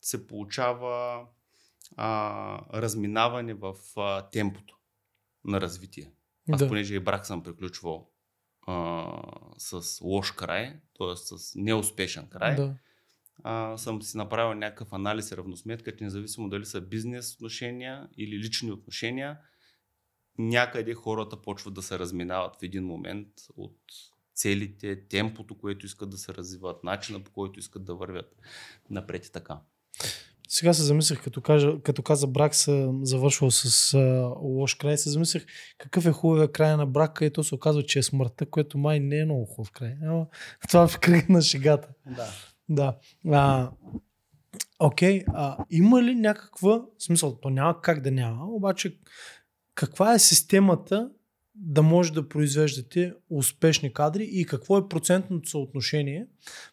се получава а, разминаване в а, темпото на развитие. Аз да. понеже и брак съм приключвал а, с лош край, т.е. с неуспешен край, да. а, съм си направил някакъв анализ и равносметка, че независимо дали са бизнес отношения или лични отношения, някъде хората почват да се разминават в един момент от целите, темпото, което искат да се развиват, начина по който искат да вървят напред и така. Сега се замислих, като, кажа, като каза брак съм завършвал с а, лош край, се замислих какъв е хубавия край на брак и то се оказва, че е смъртта, което май не е много хубав край. Ама, това е в кръг на шегата. Да. да. А, окей, а, има ли някаква смисъл? То няма как да няма, обаче каква е системата да може да произвеждате успешни кадри и какво е процентното съотношение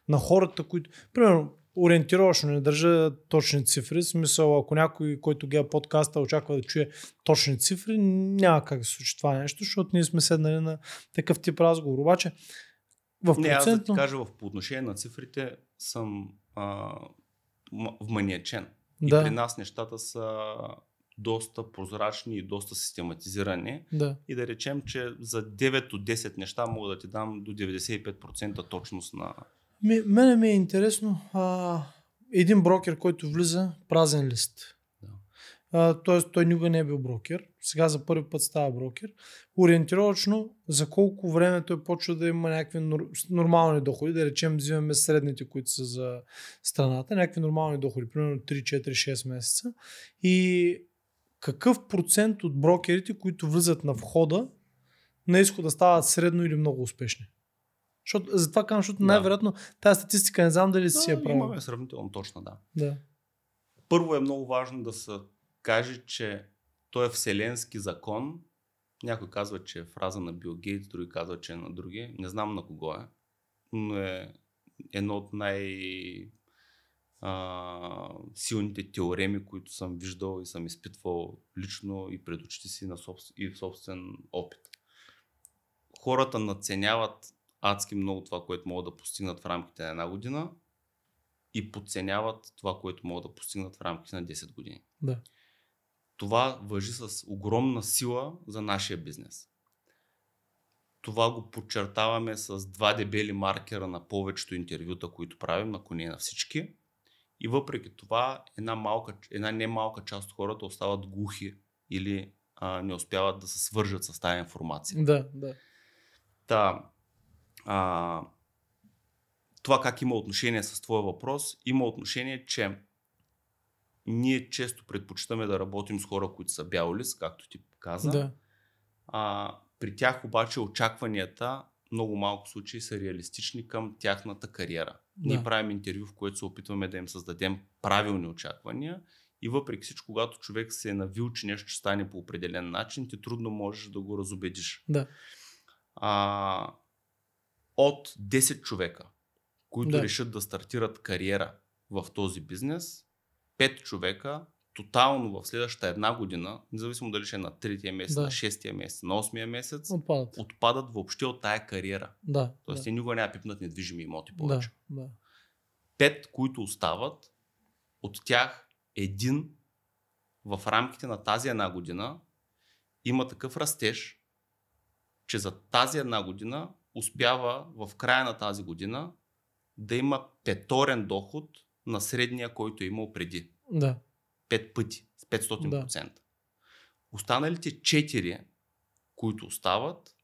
на хората, които... Примерно, ориентировъчно, не държа точни цифри. Смисъл, ако някой, който гледа подкаста, очаква да чуе точни цифри, няма как да се случи това нещо, защото ние сме седнали на такъв тип разговор. Обаче, в процентно... Не, аз да ти кажа, в, отношение на цифрите съм а, вманиачен. Да. И при нас нещата са доста прозрачни и доста систематизирани. Да. И да речем, че за 9 от 10 неща мога да ти дам до 95% точност на, ми, мене ми е интересно а, един брокер, който влиза празен лист. Да. тоест той никога не е бил брокер. Сега за първи път става брокер. Ориентировачно за колко време той почва да има някакви нормални доходи, да речем взимаме средните, които са за страната, някакви нормални доходи, примерно 3, 4, 6 месеца. И какъв процент от брокерите, които влизат на входа, на изхода стават средно или много успешни? Защото, затова казвам, защото най-вероятно тази статистика не знам дали да, си я е правил. Имаме сравнително точно, да. да. Първо е много важно да се каже, че той е вселенски закон. Някой казва, че е фраза на Бил Гейтс, други казва, че е на други. Не знам на кого е, но е едно от най- а, силните теореми, които съм виждал и съм изпитвал лично и пред очите си на собствен, и в собствен опит. Хората надценяват адски много това, което могат да постигнат в рамките на една година и подценяват това, което могат да постигнат в рамките на 10 години. Да. Това въжи с огромна сила за нашия бизнес. Това го подчертаваме с два дебели маркера на повечето интервюта, които правим, ако не на всички. И въпреки това, една, малка, една не малка част от хората остават глухи или а, не успяват да се свържат с тази информация. Да, да. Та, а, това как има отношение с твоя въпрос, има отношение, че ние често предпочитаме да работим с хора, които са бял лист, както ти каза. Да. А, при тях обаче очакванията много малко случаи са реалистични към тяхната кариера. Да. Ние правим интервю, в което се опитваме да им създадем правилни очаквания и въпреки всичко, когато човек се е навил, че нещо ще стане по определен начин, ти трудно можеш да го разобедиш. Да. А, от 10 човека, които да. решат да стартират кариера в този бизнес, 5 човека тотално в следващата една година, независимо дали ще е на третия месец, да. на шестия месец, на 8-я месец, отпадат. отпадат въобще от тая кариера. Да, Тоест, да. никога няма пипнат недвижими имоти повече. Да, да. Пет, които остават, от тях един в рамките на тази една година има такъв растеж, че за тази една година успява в края на тази година да има петорен доход на средния, който е имал преди. Да. Пет пъти, с 500%. Да. Останалите четири, които остават,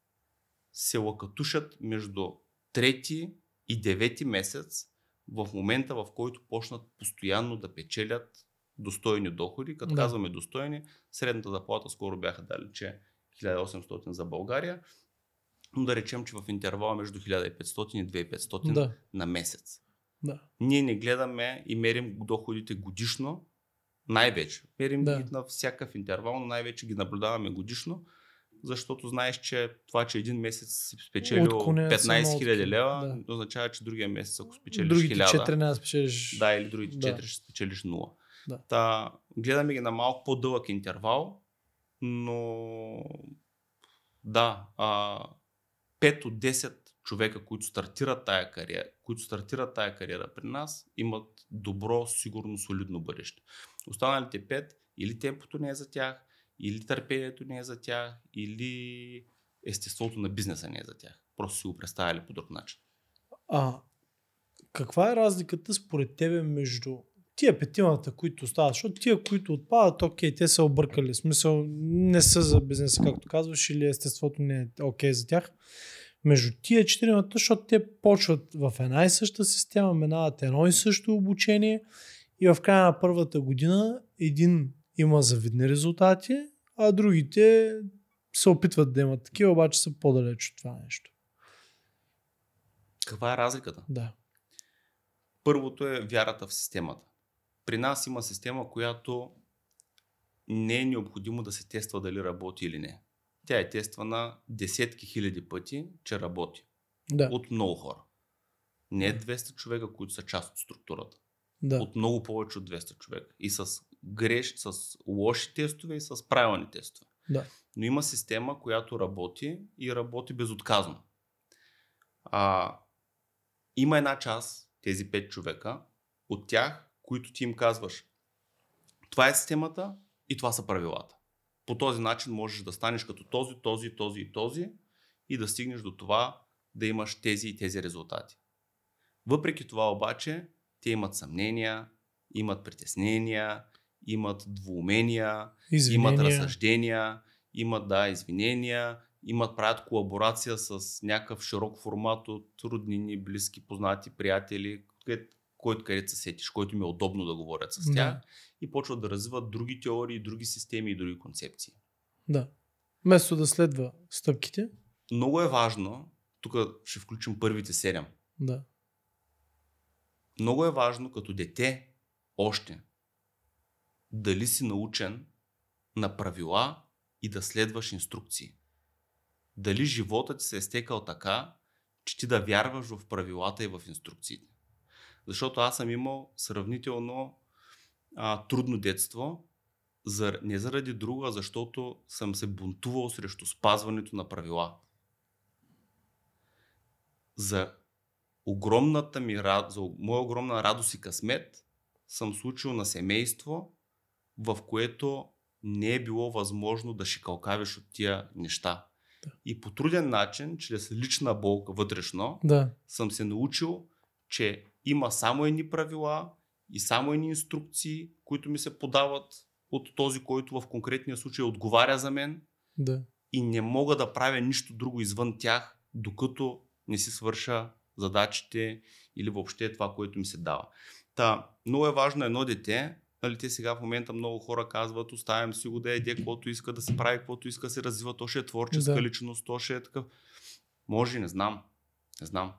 се лакатушат между трети и девети месец в момента, в който почнат постоянно да печелят достойни доходи. Като да. казваме достойни, средната заплата скоро бяха дали, че 1800 за България, но да речем, че в интервала между 1500 и 2500 да. на месец. Да. Ние не гледаме и мерим доходите годишно, най-вече. Мерим да. ги на всякакъв интервал, но най-вече ги наблюдаваме годишно, защото знаеш, че това, че един месец си спечелил 15 000 лева, да. означава, че другия месец, ако спечелиш другите 1000, 4 спечелиш... да, или другите да. 4 ще спечелиш 0. Да. Та, гледаме ги на малко по-дълъг интервал, но да, а, 5 от 10 човека, които стартират тая кариера, които стартират тая кариера при нас, имат добро, сигурно, солидно бъдеще. Останалите 5 или темпото не е за тях, или търпението не е за тях, или естеството на бизнеса не е за тях. Просто си го представяли по друг начин. А каква е разликата според тебе между тия петимата, които остават, защото тия, които отпадат, окей, те са объркали. Смисъл, не са за бизнеса, както казваш, или естеството не е окей за тях. Между тия четиримата, защото те почват в една и съща система, минават едно и също обучение и в края на първата година един има завидни резултати, а другите се опитват да имат такива, обаче са по-далеч от това нещо. Каква е разликата? Да. Първото е вярата в системата. При нас има система, която не е необходимо да се тества дали работи или не. Тя е тествана десетки хиляди пъти, че работи. Да. От много хора. Не 200 е човека, които са част от структурата. Да. От много повече от 200 човека. И с греш, с лоши тестове и с правилни тестове. Да. Но има система, която работи и работи безотказно. А, има една част, тези 5 човека, от тях които ти им казваш. Това е системата и това са правилата. По този начин можеш да станеш като този, този, този и този и да стигнеш до това да имаш тези и тези резултати. Въпреки това обаче, те имат съмнения, имат притеснения, имат двумения, имат разсъждения, имат да, извинения, имат правят колаборация с някакъв широк формат от роднини, близки, познати, приятели, където който където се сетиш, който ми е удобно да говорят с тях да. и почват да развиват други теории, други системи и други концепции. Да. место да следва стъпките. Много е важно, тук ще включим първите седем. Да. Много е важно като дете още дали си научен на правила и да следваш инструкции. Дали животът ти се е стекал така, че ти да вярваш в правилата и в инструкциите. Защото аз съм имал сравнително а, трудно детство, за, не заради друго, а защото съм се бунтувал срещу спазването на правила. За огромната ми, за моя огромна радост и късмет съм случил на семейство, в което не е било възможно да шикалкавиш от тия неща. Да. И по труден начин, чрез лична болка вътрешно, да. съм се научил, че има само едни правила и само едни инструкции, които ми се подават от този, който в конкретния случай отговаря за мен. Да. И не мога да правя нищо друго извън тях, докато не си свърша задачите или въобще това, което ми се дава. Та, много е важно едно дете, нали, те сега в момента много хора казват, оставям си го да еде, каквото иска да се прави, каквото иска да се развива, то ще е творческа да. личност, то ще е такъв. Може, не знам. Не знам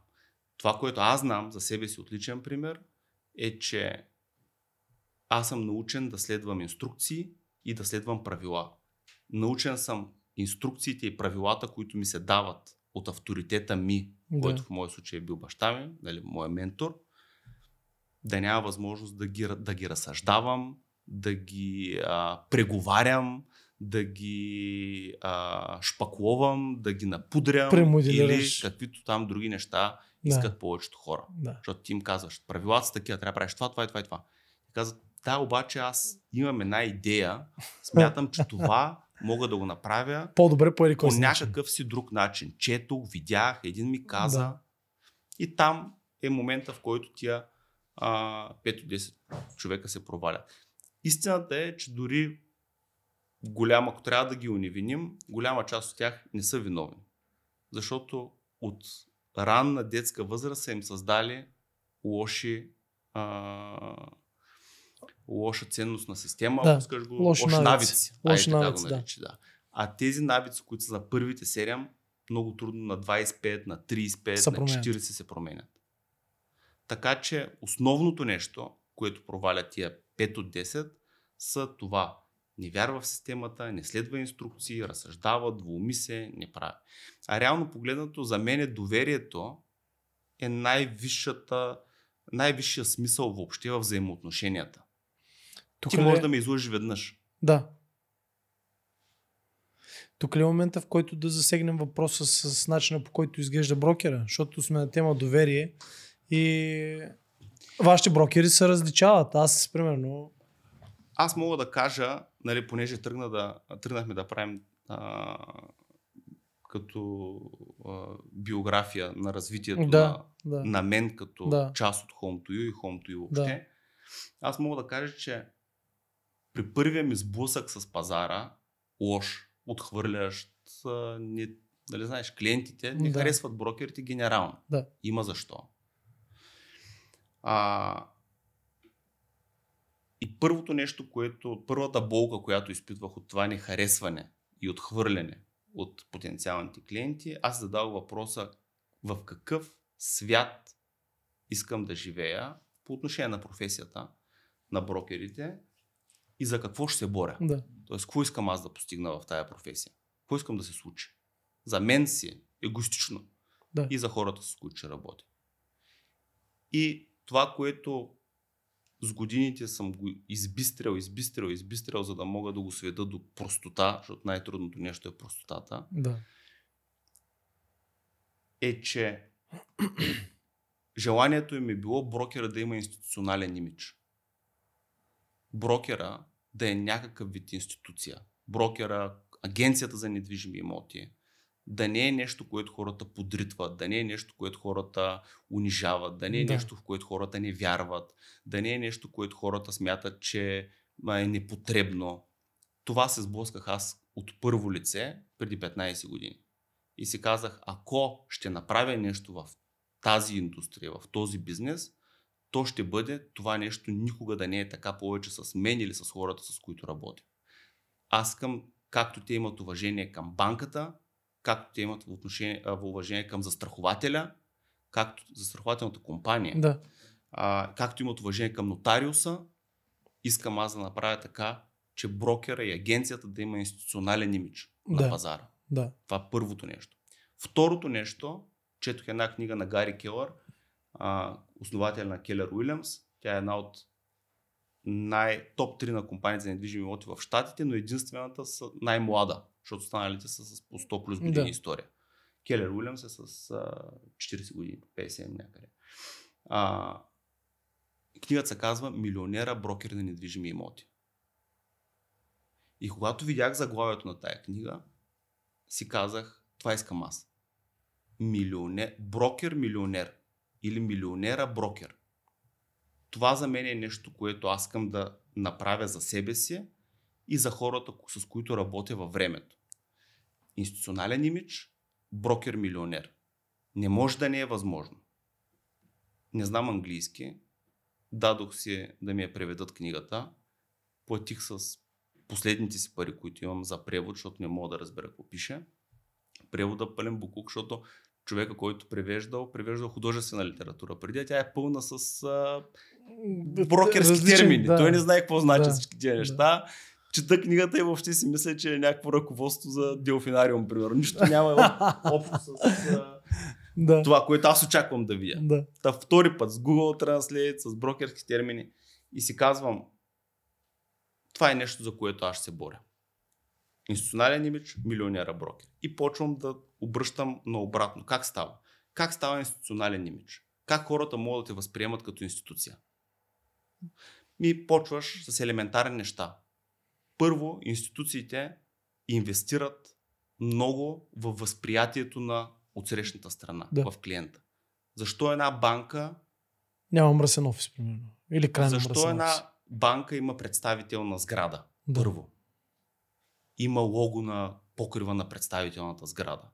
това, което аз знам за себе си отличен пример, е, че аз съм научен да следвам инструкции и да следвам правила. Научен съм инструкциите и правилата, които ми се дават от авторитета ми, да. който в моят случай е бил баща ми, нали, моя ментор, да няма възможност да ги, да ги разсъждавам, да ги а, преговарям, да ги а, шпакловам, да ги напудрям или каквито там други неща да. искат повечето хора. Да. Защото ти им казваш, правилата са такива, трябва да правиш това, това и това и това. И казват, да, обаче аз имам една идея, смятам, че това мога да го направя по-добре по, по някакъв си друг начин. Четох, видях, един ми каза. Да. И там е момента, в който тия а, 5-10 човека се провалят. Истината е, че дори голяма, ако трябва да ги унивиним, голяма част от тях не са виновни. Защото от ранна детска възраст са им създали лоши а, лоша ценностна система, да, пускаш го, лоши, лоши навици. Лоши Айде, навици да. Наричи, да. А тези навици, които са за първите 7, много трудно на 25, на 35, са на 40 се променят. Така че основното нещо, което проваля тия 5 от 10, са това не вярва в системата, не следва инструкции, разсъждава, двуми се, не прави. А реално погледнато, за мен е доверието е най-висшата, най-висшия смисъл въобще в взаимоотношенията. Тук Ти ли... можеш е? да ме изложиш веднъж. Да. Тук ли е момента, в който да засегнем въпроса с начина по който изглежда брокера? Защото сме на тема доверие и вашите брокери се различават. Аз, примерно... Аз мога да кажа, нали, понеже тръгна да, тръгнахме да правим а, като а, биография на развитието да, на, да. на мен като да. част от Home to You и Home to You въобще, да. аз мога да кажа, че при първия ми сблъсък с пазара, лош, отхвърлящ, а, не, дали знаеш, клиентите не да. харесват брокерите генерално. Да. Има защо. А, и първото нещо, което, първата болка, която изпитвах от това нехаресване и отхвърляне от потенциалните клиенти, аз задавах въпроса в какъв свят искам да живея по отношение на професията на брокерите и за какво ще се боря. Да. Тоест, какво искам аз да постигна в тая професия? Какво искам да се случи? За мен си е егоистично. Да. И за хората, с които ще работя. И това, което с годините съм го избистрил, избистрял, избистрял, за да мога да го сведа до простота, защото най-трудното нещо е простотата. Да. Е, че желанието им е било брокера да има институционален имидж. Брокера да е някакъв вид институция. Брокера, агенцията за недвижими имоти, да не е нещо, което хората подритват, да не е нещо, което хората унижават, да не е да. нещо, в което хората не вярват, да не е нещо, което хората смятат, че е непотребно. Това се сблъсках аз от първо лице преди 15 години. И си казах, ако ще направя нещо в тази индустрия, в този бизнес, то ще бъде това нещо никога да не е така повече с мен или с хората, с които работя. Аз към, както те имат уважение към банката, както те имат отношение, уважение към застрахователя, както застрахователната компания, да. а, както имат уважение към нотариуса, искам аз да направя така, че брокера и агенцията да има институционален имидж да. на пазара. Да. Това е първото нещо. Второто нещо, четох една книга на Гари Келър, основател на Келер Уилямс. Тя е една от най-топ 3 на компаниите за недвижими имоти в Штатите, но единствената с най-млада защото останалите са с по 100 плюс години да. история. Келер Уилямс е с а, 40 години, 50 някъде. А, книгата се казва Милионера, брокер на недвижими имоти. И когато видях заглавието на тая книга, си казах, това искам аз. Милионер, брокер, милионер. Или милионера, брокер. Това за мен е нещо, което аз искам да направя за себе си и за хората, с които работя във времето институционален имидж, брокер-милионер. Не може да не е възможно. Не знам английски. Дадох си да ми я преведат книгата. Платих с последните си пари, които имам за превод, защото не мога да разбера какво пише. Превода пълен букук, защото човека, който превеждал, превеждал художествена литература. Преди тя е пълна с а, брокерски Различен, термини. Да. Той не знае какво значи да. всички тези неща. Да чета книгата и въобще си мисля, че е някакво ръководство за делфинариум, примерно. Нищо няма общо с, с да. това, което аз очаквам да видя. Да. Та втори път с Google Translate, с брокерски термини и си казвам, това е нещо, за което аз ще се боря. Институционален имидж, милионера брокер. И почвам да обръщам наобратно. Как става? Как става институционален имидж? Как хората могат да те възприемат като институция? Ми почваш с елементарни неща първо институциите инвестират много във възприятието на отсрещната страна, да. в клиента. Защо една банка... Няма мръсен офис, примерно. Или крайно Защо мръсен една офис. банка има представителна сграда? Да. Първо. Има лого на покрива на представителната сграда.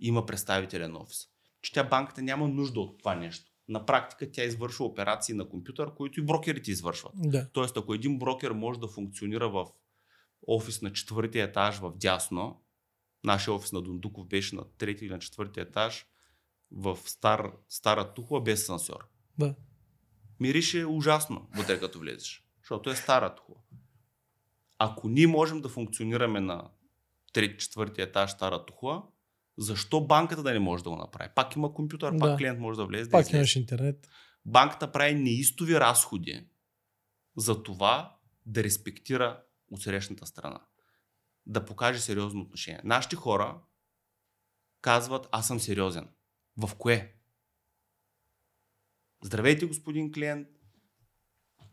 Има представителен офис. Че тя банката няма нужда от това нещо. На практика тя извършва операции на компютър, които и брокерите извършват. Да. Тоест, ако един брокер може да функционира в офис на четвъртия етаж в дясно. Нашия офис на Дундуков беше на трети или на четвъртия етаж в стар, стара тухла без сансьор. Да. Мирише ужасно вътре като влезеш, защото е стара тухла. Ако ние можем да функционираме на трети, четвърти етаж стара тухла, защо банката да не може да го направи? Пак има компютър, да. пак клиент може да влезе. Пак да интернет. Банката прави неистови разходи за това да респектира от срещната страна. Да покаже сериозно отношение. Нашите хора казват, аз съм сериозен. В кое? Здравейте, господин клиент.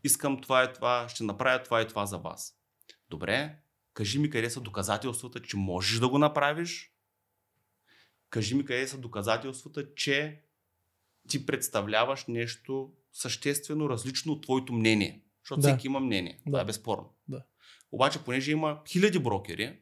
Искам това и това, ще направя това и това за вас. Добре, кажи ми къде са доказателствата, че можеш да го направиш. Кажи ми къде са доказателствата, че ти представляваш нещо съществено различно от твоето мнение. Защото да. всеки има мнение. Да. Това е безспорно. Обаче, понеже има хиляди брокери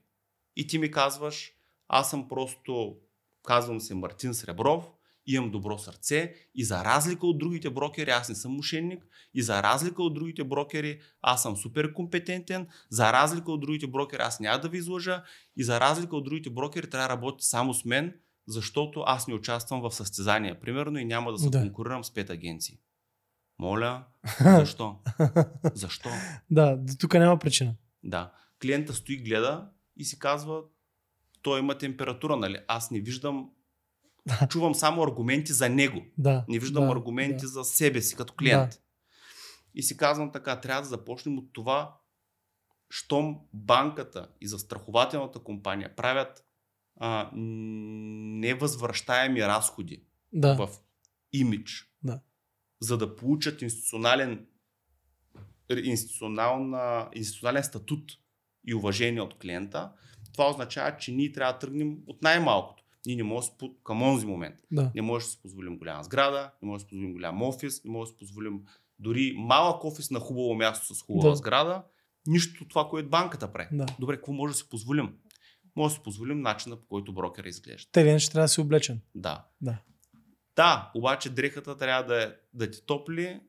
и ти ми казваш, аз съм просто, казвам се Мартин Сребров, имам добро сърце и за разлика от другите брокери, аз не съм мошенник и за разлика от другите брокери, аз съм супер компетентен, за разлика от другите брокери, аз няма да ви излъжа и за разлика от другите брокери, трябва да работи само с мен, защото аз не участвам в състезания, примерно, и няма да се да. конкурирам с пет агенции. Моля, защо? Защо? да, тук няма причина. Да. Клиента стои, гледа и си казва, той има температура, нали? Аз не виждам чувам само аргументи за него. Да, не виждам да, аргументи да. за себе си като клиент. Да. И си казвам така, трябва да започнем от това, щом банката и застрахователната компания правят а, невъзвръщаеми разходи да. в имидж, да. за да получат институционален е институционален статут и уважение от клиента, това означава, че ние трябва да тръгнем от най-малкото. Ние не можем към онзи момент. Да. Не можем да си позволим голяма сграда, не можем да си позволим голям офис, не можем да си позволим дори малък офис на хубаво място с хубава да. сграда. Нищо това, което банката прави. Да. Добре, какво може да си позволим? Може да си позволим начина по който брокера изглежда. Те винаги ще трябва да си облечен. Да. да. Да, обаче дрехата трябва да, е, да ти топли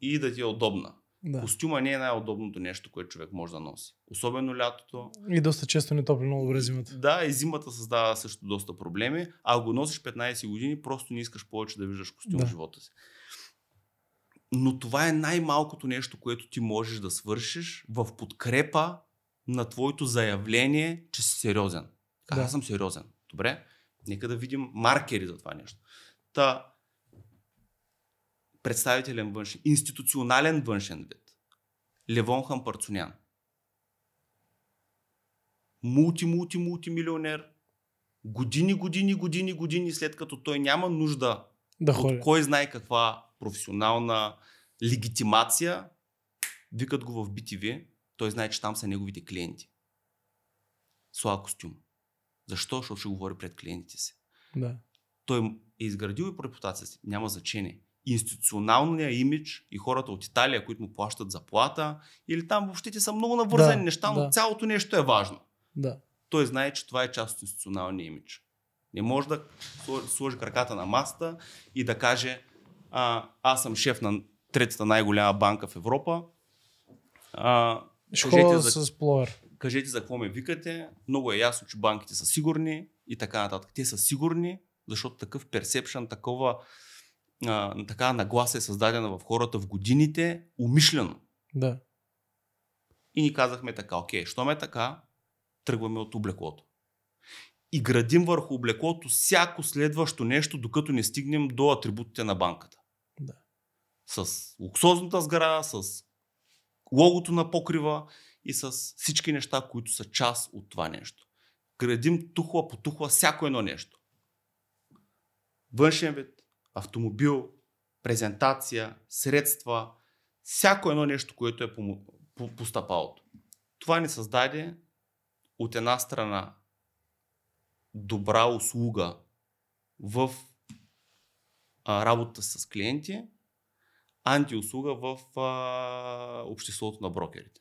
и да ти е удобна. Да. Костюма не е най-удобното нещо, което човек може да носи. Особено лятото. И доста често не топли много добре зимата. Да, и зимата създава също доста проблеми. А ако го носиш 15 години, просто не искаш повече да виждаш костюм да. в живота си. Но това е най-малкото нещо, което ти можеш да свършиш в подкрепа на твоето заявление, че си сериозен. Как да. аз съм сериозен. Добре? Нека да видим маркери за това нещо. Та, представителен външен, институционален външен вид. Левон Хампарцунян. Мулти, мулти, мултимилионер. Години, години, години, години след като той няма нужда да от ходи. кой знае каква професионална легитимация, викат го в BTV, той знае, че там са неговите клиенти. Слава костюм. Защо? Защото ще говори пред клиентите си. Да. Той е изградил и репутация си. Няма значение институционалния имидж и хората от Италия, които му плащат заплата, или там въобще ти са много навързани да, неща, но да. цялото нещо е важно. Да. Той знае, че това е част от институционалния имидж. Не може да сложи краката на маста и да каже, а, аз съм шеф на третата най-голяма банка в Европа. А, кажете, за, с Кажете за какво ме викате. Много е ясно, че банките са сигурни и така нататък. Те са сигурни, защото такъв персепшън, такова а, така нагласа е създадена в хората в годините умишлено. Да. И ни казахме така, окей, щом е така, тръгваме от облеклото. И градим върху облеклото всяко следващо нещо, докато не стигнем до атрибутите на банката. Да. С луксозната сграда, с логото на покрива и с всички неща, които са част от това нещо. Градим тухла по тухла всяко едно нещо. Външен вид, автомобил, презентация, средства, всяко едно нещо, което е по, по, по стъпалото. Това ни създаде от една страна добра услуга в а, с клиенти, антиуслуга в а, обществото на брокерите.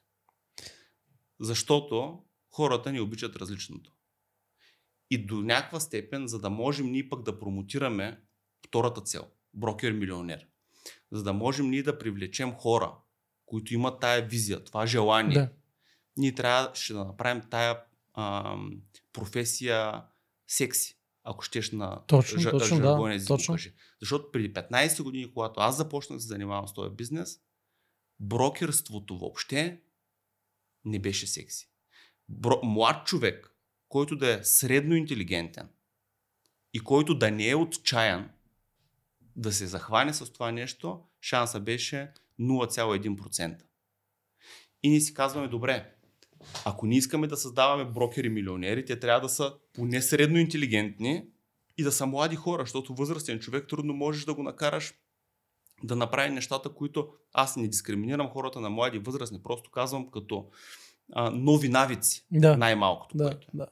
Защото хората ни обичат различното. И до някаква степен, за да можем ние пък да промотираме втората цел брокер-милионер. За да можем ние да привлечем хора, които имат тая визия, това желание, да. ние трябваше да направим тая а, професия секси, ако щеш на точно, ж, точно, жаргон да, език. Точно. Защото преди 15 години, когато аз започнах да се занимавам с този бизнес, брокерството въобще не беше секси. Бро, млад човек, който да е средно интелигентен и който да не е отчаян, да се захване с това нещо, шанса беше 0,1%. И ние си казваме, добре, ако не искаме да създаваме брокери милионери, те трябва да са поне средно интелигентни и да са млади хора, защото възрастен човек трудно можеш да го накараш да направи нещата, които аз не дискриминирам хората на млади възрастни, просто казвам като а, нови навици, да. най-малкото. Да, което. Е. да.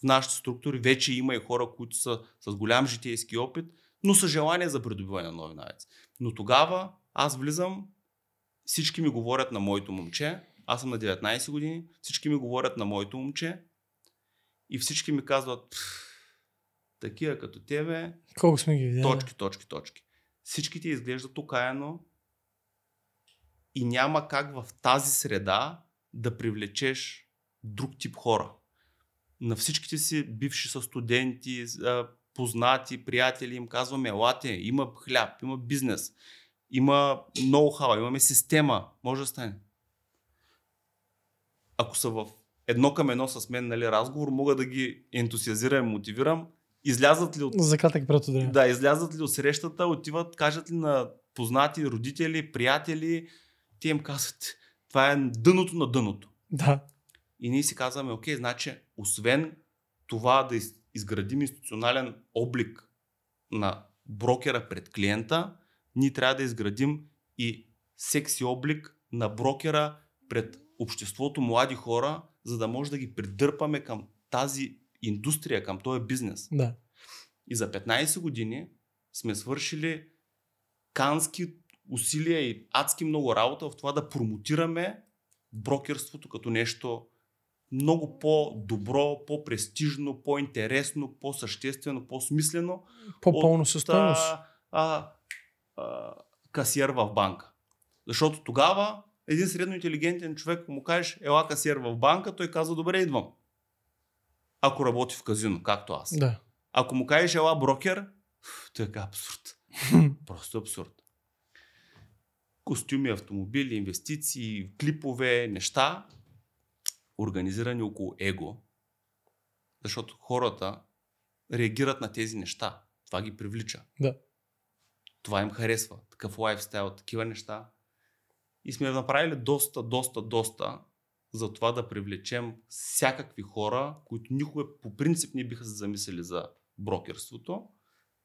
В нашите структури вече има и хора, които са с голям житейски опит, но са желание за придобиване на нови навици. Но тогава аз влизам, всички ми говорят на моето момче, аз съм на 19 години, всички ми говорят на моето момче и всички ми казват такива като тебе. Колко сме ги видели? Точки, точки, точки. Всички ти изглеждат окаяно и няма как в тази среда да привлечеш друг тип хора. На всичките си бивши са студенти, познати, приятели, им казваме, лате, има хляб, има бизнес, има ноу-хау, имаме система, може да стане. Ако са в едно към едно с мен нали, разговор, мога да ги ентусиазирам, мотивирам. Излязат ли от... За кратък период Да, излязат ли от срещата, отиват, кажат ли на познати, родители, приятели, те им казват, това е дъното на дъното. Да. И ние си казваме, окей, значи, освен това да из изградим институционален облик на брокера пред клиента, ние трябва да изградим и секси облик на брокера пред обществото, млади хора, за да може да ги придърпаме към тази индустрия, към този бизнес. Да. И за 15 години сме свършили кански усилия и адски много работа в това да промотираме брокерството като нещо много по-добро, по-престижно, по-интересно, по-съществено, по-смислено. По-пълно със А, а, касиер в банка. Защото тогава един средно интелигентен човек му кажеш, ела касиер в банка, той казва, добре, идвам. Ако работи в казино, както аз. Да. Ако му кажеш, ела брокер, е така абсурд. Просто абсурд. Костюми, автомобили, инвестиции, клипове, неща организирани около его, защото хората реагират на тези неща. Това ги привлича. Да. Това им харесва. Такъв лайфстайл, такива неща. И сме направили доста, доста, доста за това да привлечем всякакви хора, които никога по принцип не биха се замислили за брокерството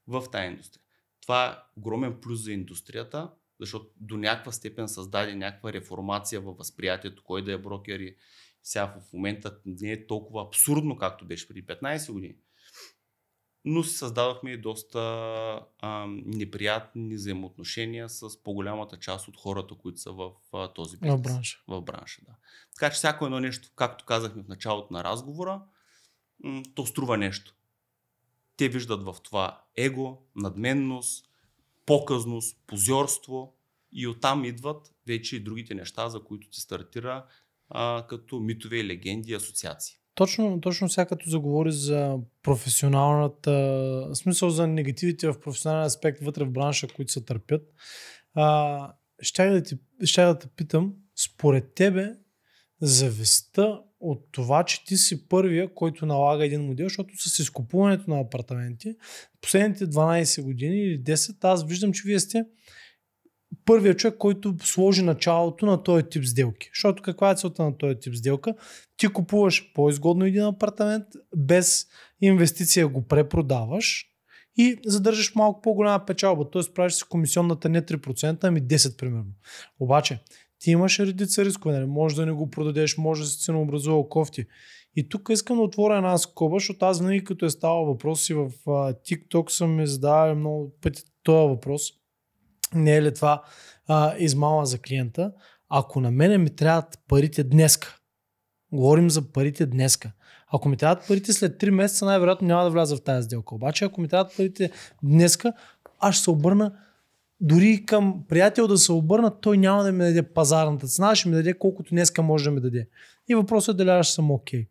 в тази индустрия. Това е огромен плюс за индустрията, защото до някаква степен създаде някаква реформация във възприятието, кой да е брокер и, сега в момента не е толкова абсурдно, както беше преди 15 години. Но създадохме и доста а, неприятни взаимоотношения с по-голямата част от хората, които са в а, този бизнес. В бранша. В бранша, да. Така че всяко едно нещо, както казахме в началото на разговора, м- то струва нещо. Те виждат в това его, надменност, показност, позорство и оттам идват вече и другите неща, за които ти стартира а, като митове, легенди, асоциации. Точно, точно сега като заговори за професионалната, в смисъл за негативите в професионален аспект вътре в бранша, които се търпят, а, ще да, ти, ще да те питам, според тебе завистта от това, че ти си първия, който налага един модел, защото с изкупуването на апартаменти, последните 12 години или 10, аз виждам, че вие сте първият човек, който сложи началото на този тип сделки. Защото каква е целта на този тип сделка? Ти купуваш по-изгодно един апартамент, без инвестиция го препродаваш и задържаш малко по-голяма печалба, Тоест правиш си комисионната не 3%, ами 10 примерно. Обаче, ти имаш редица рискове, нали? може да не го продадеш, може да се ценообразува кофти. И тук искам да отворя една скоба, защото аз винаги като е става въпрос и в TikTok съм ми задавал много пъти този въпрос – не е ли това а, измама за клиента? Ако на мене ми трябват парите днеска, говорим за парите днеска, ако ми трябват парите след 3 месеца, най-вероятно няма да вляза в тази сделка. Обаче, ако ми трябват парите днеска, аз ще се обърна дори към приятел да се обърна, той няма да ми даде пазарната цена, ще ми даде колкото днеска може да ми даде. И въпросът е дали аз съм окей. Okay.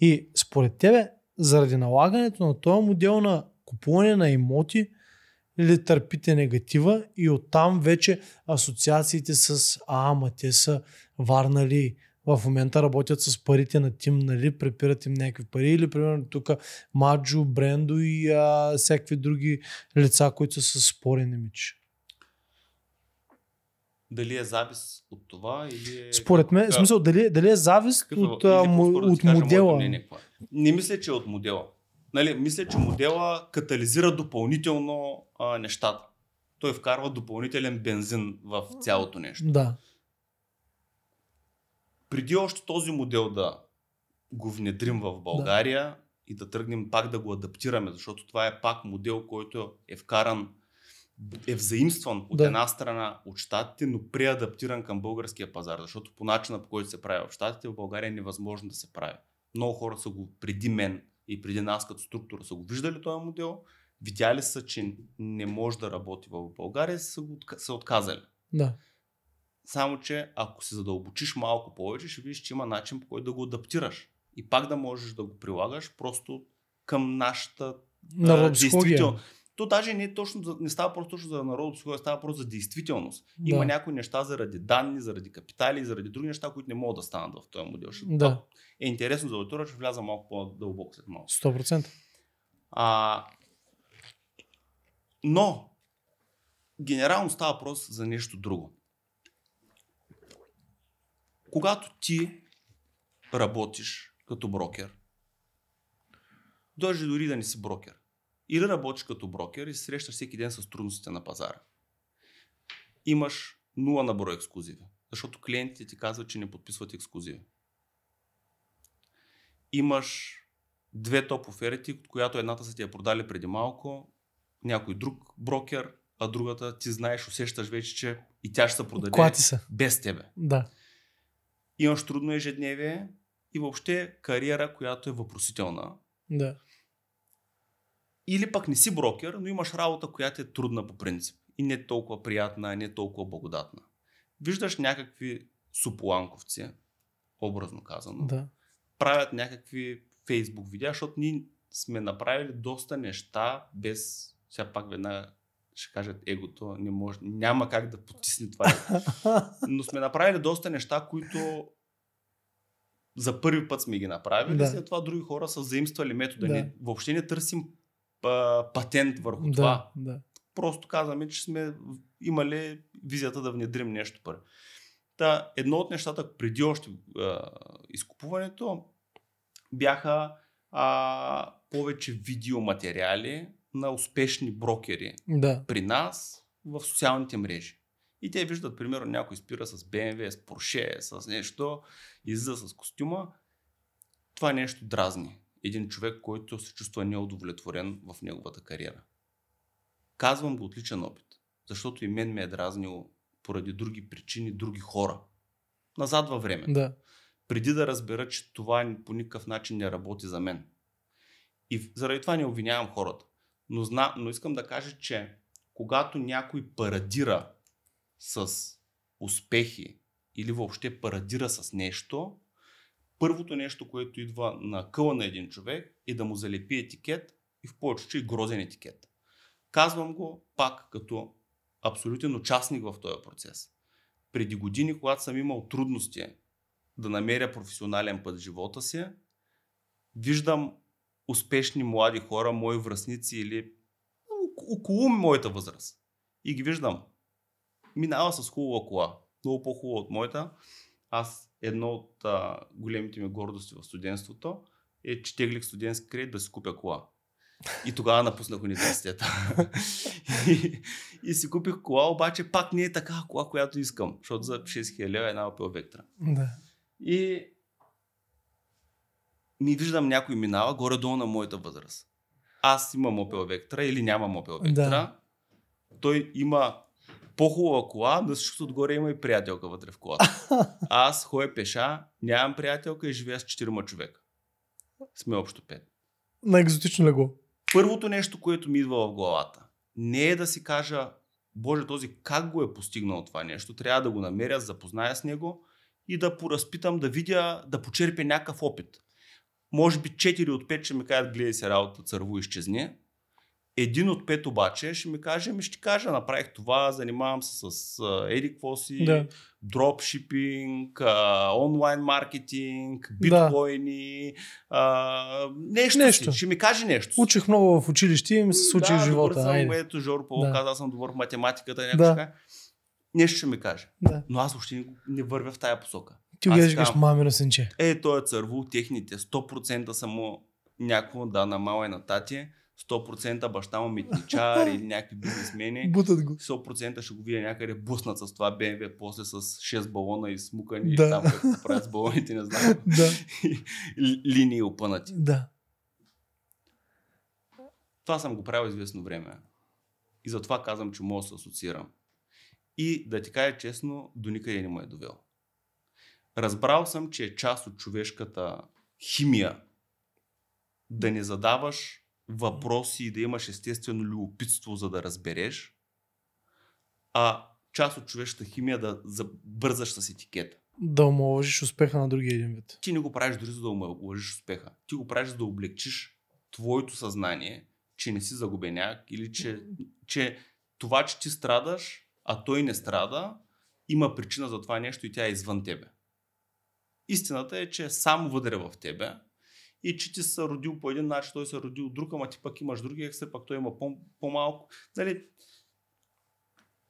И според тебе, заради налагането на този модел на купуване на имоти, или търпите негатива и оттам вече асоциациите с а, ама те са варнали, в момента работят с парите на Тим, нали, препират им някакви пари или примерно тук Маджо, Брендо и а, всякакви други лица, които са с спорен имидж. Дали е завис от това или е... Според мен, в смисъл, дали, е, дали е завис от, от, от модела. Е не мисля, че е от модела нали, мисля, че модела катализира допълнително а, нещата. Той вкарва допълнителен бензин в цялото нещо. Да. Преди още този модел да го внедрим в България да. и да тръгнем пак да го адаптираме, защото това е пак модел, който е вкаран, е взаимстван от да. една страна от щатите, но преадаптиран към българския пазар, защото по начина по който се прави в щатите, в България е невъзможно да се прави. Много хора са го преди мен и преди нас като структура са го виждали този модел, видяли са, че не може да работи в България, са го са отказали. Да. Само, че ако се задълбочиш малко повече, ще видиш, че има начин по който да го адаптираш. И пак да можеш да го прилагаш просто към нашата Народ, действително, то даже не, е точно не става просто точно за народното слуга, става просто за действителност. Да. Има някои неща заради данни, заради капитали, заради други неща, които не могат да станат в този модел. Ще да. Това е интересно за аудитория, ще вляза малко по-дълбоко след малко. 100%. А, но, генерално става въпрос за нещо друго. Когато ти работиш като брокер, дойде дори да не си брокер, или работиш като брокер и се срещаш всеки ден с трудностите на пазара. Имаш нула на брой ексклюзиви, защото клиентите ти казват, че не подписват ексклюзиви. Имаш две топ оферти, от която едната са ти я продали преди малко, някой друг брокер, а другата ти знаеш, усещаш вече, че и тя ще се продаде са. без тебе. Да. Имаш трудно ежедневие и въобще кариера, която е въпросителна. Да. Или пък не си брокер, но имаш работа, която е трудна по принцип. И не е толкова приятна, не е толкова благодатна. Виждаш някакви супланковци, образно казано. Да. Правят някакви фейсбук видеа, защото ние сме направили доста неща без, сега пак веднага ще кажат егото, не може, няма как да потисне това. Но сме направили доста неща, които за първи път сме ги направили, да. след това други хора са заимствали метода. Да. Ни, въобще не търсим патент върху да, това. Да. Просто казваме, че сме имали визията да внедрим нещо първо. Та, едно от нещата преди още а, изкупуването бяха а, повече видеоматериали на успешни брокери да. при нас в социалните мрежи. И те виждат, примерно, някой спира с BMW, с Porsche, с нещо, излиза с костюма. Това нещо дразни един човек, който се чувства неудовлетворен в неговата кариера. Казвам го отличен опит, защото и мен ме е дразнило поради други причини, други хора. Назад във време. Да. Преди да разбера, че това по никакъв начин не работи за мен. И заради това не обвинявам хората. Но, зна, но искам да кажа, че когато някой парадира с успехи или въобще парадира с нещо, първото нещо, което идва на къла на един човек е да му залепи етикет и в повече и грозен етикет. Казвам го пак като абсолютен участник в този процес. Преди години, когато съм имал трудности да намеря професионален път в живота си, виждам успешни млади хора, мои връзници или около моята възраст. И ги виждам. Минава с хубава кола, много по-хубава от моята, аз едно от а, големите ми гордости в студентството е, че теглих студентски кредит да си купя кола. И тогава напуснах университета. и, и си купих кола, обаче пак не е така кола, която искам, защото за 6000 лева е една Opel Vectra. Да. И Ми виждам някой минава горе-долу на моята възраст. Аз имам Opel Vectra или нямам Opel Vectra. Да. Той има по-хубава кола, да всичкото отгоре има и приятелка вътре в колата. Аз ходя пеша, нямам приятелка и живея с 4 човека. Сме общо 5. На екзотично лего. Първото нещо, което ми идва в главата, не е да си кажа, Боже, този как го е постигнал това нещо. Трябва да го намеря, запозная с него и да поразпитам, да видя, да почерпя някакъв опит. Може би 4 от 5 ще ми кажат, гледай се работа, църво изчезне. Един от пет обаче ще ми каже, ми ще кажа, направих това, занимавам се с еди какво си, да. дропшипинг, а, онлайн маркетинг, биткоини, да. а, нещо, нещо. Си. ще ми каже нещо. Учих много в училище и ми се случи да, в живота. Добър съм, ето Жор да. каза, аз съм добър в математиката, някакво да. Така. нещо ще ми каже. Да. Но аз въобще не, не вървя в тая посока. Ти го мами на сенче. Е, той е църво, техните 100% са му някакво да на мала и на татия. 100% баща му митничар или някакви бизнесмени. Бутат го. 100% ще го видя някъде буснат с това БМВ, после с 6 балона и смукани да. там как правят с балоните, не знам. да. линии опънати. Да. Това съм го правил известно време. И затова казвам, че мога да се асоциирам. И да ти кажа честно, до никъде не му е довел. Разбрал съм, че е част от човешката химия да не задаваш въпроси и да имаш естествено любопитство, за да разбереш, а част от човешката химия да забързаш с етикета. Да омалъжиш успеха на другия един вид. Ти не го правиш дори за да омалъжиш успеха. Ти го правиш за да облегчиш твоето съзнание, че не си загубеняк или че, че това, че ти страдаш, а той не страда, има причина за това нещо и тя е извън тебе. Истината е, че е само вътре в тебе и че ти се родил по един начин, той се е родил друг, ама ти пък имаш другия екстри, пък той има по- малко Нали,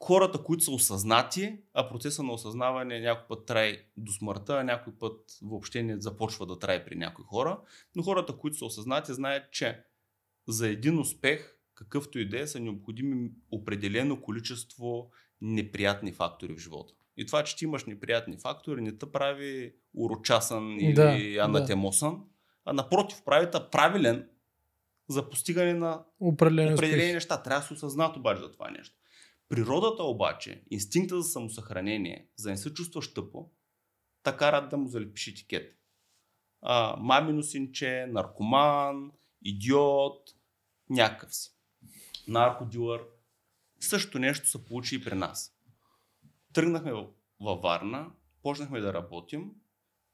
хората, които са осъзнати, а процеса на осъзнаване някой път трае до смъртта, а някой път въобще не започва да трае при някои хора, но хората, които са осъзнати, знаят, че за един успех, какъвто и да е, са необходими определено количество неприятни фактори в живота. И това, че ти имаш неприятни фактори, не те прави урочасан или да, анатемосан. Да а напротив, правите правилен за постигане на определени, определени неща. Трябва да се осъзнат обаче за това нещо. Природата обаче, инстинкта за самосъхранение, за не се чувстваш тъпо, така рад да му залепиш етикет. А, мамино синче, наркоман, идиот, някакъв си. Наркодилър. Също нещо се получи и при нас. Тръгнахме във Варна, почнахме да работим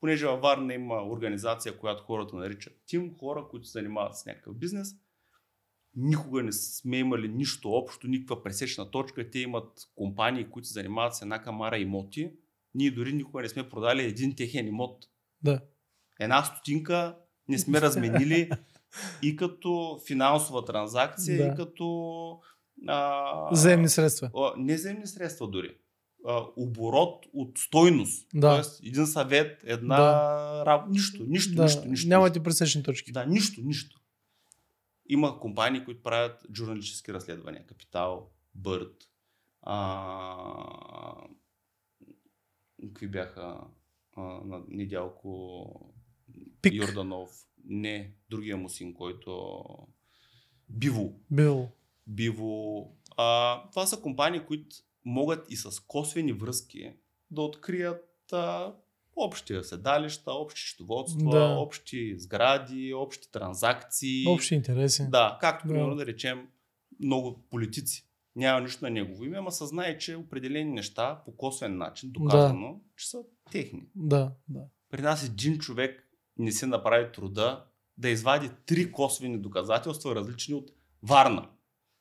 понеже във Варна има организация, която хората наричат тим, хора, които се занимават с някакъв бизнес, никога не сме имали нищо общо, никаква пресечна точка. Те имат компании, които се занимават с една камара имоти. Ние дори никога не сме продали един техен имот. Да. Една стотинка не сме разменили и като финансова транзакция, да. и като... А, Земни средства. А, не земни средства дори а, оборот от стойност. Да. Тоест, един съвет, една да. работа, нищо, нищо, да. нищо, нищо. Нямате пресечни точки. Да, нищо, нищо. Има компании, които правят журналистически разследвания. Капитал, Бърт, а... какви бяха а, на недялко Пик. Йорданов. Не, другия му син, който... Биво. Биво. Биво. А, това са компании, които могат и с косвени връзки да открият а, общи седалища, общи счетоводства, да. общи сгради, общи транзакции. Общи интереси. Да, както да. примерно да речем много политици. Няма нищо на негово име, ама съзнае, че определени неща по косвен начин, доказано, да. че са техни. Да, да. При нас един човек не се направи труда да извади три косвени доказателства, различни от Варна.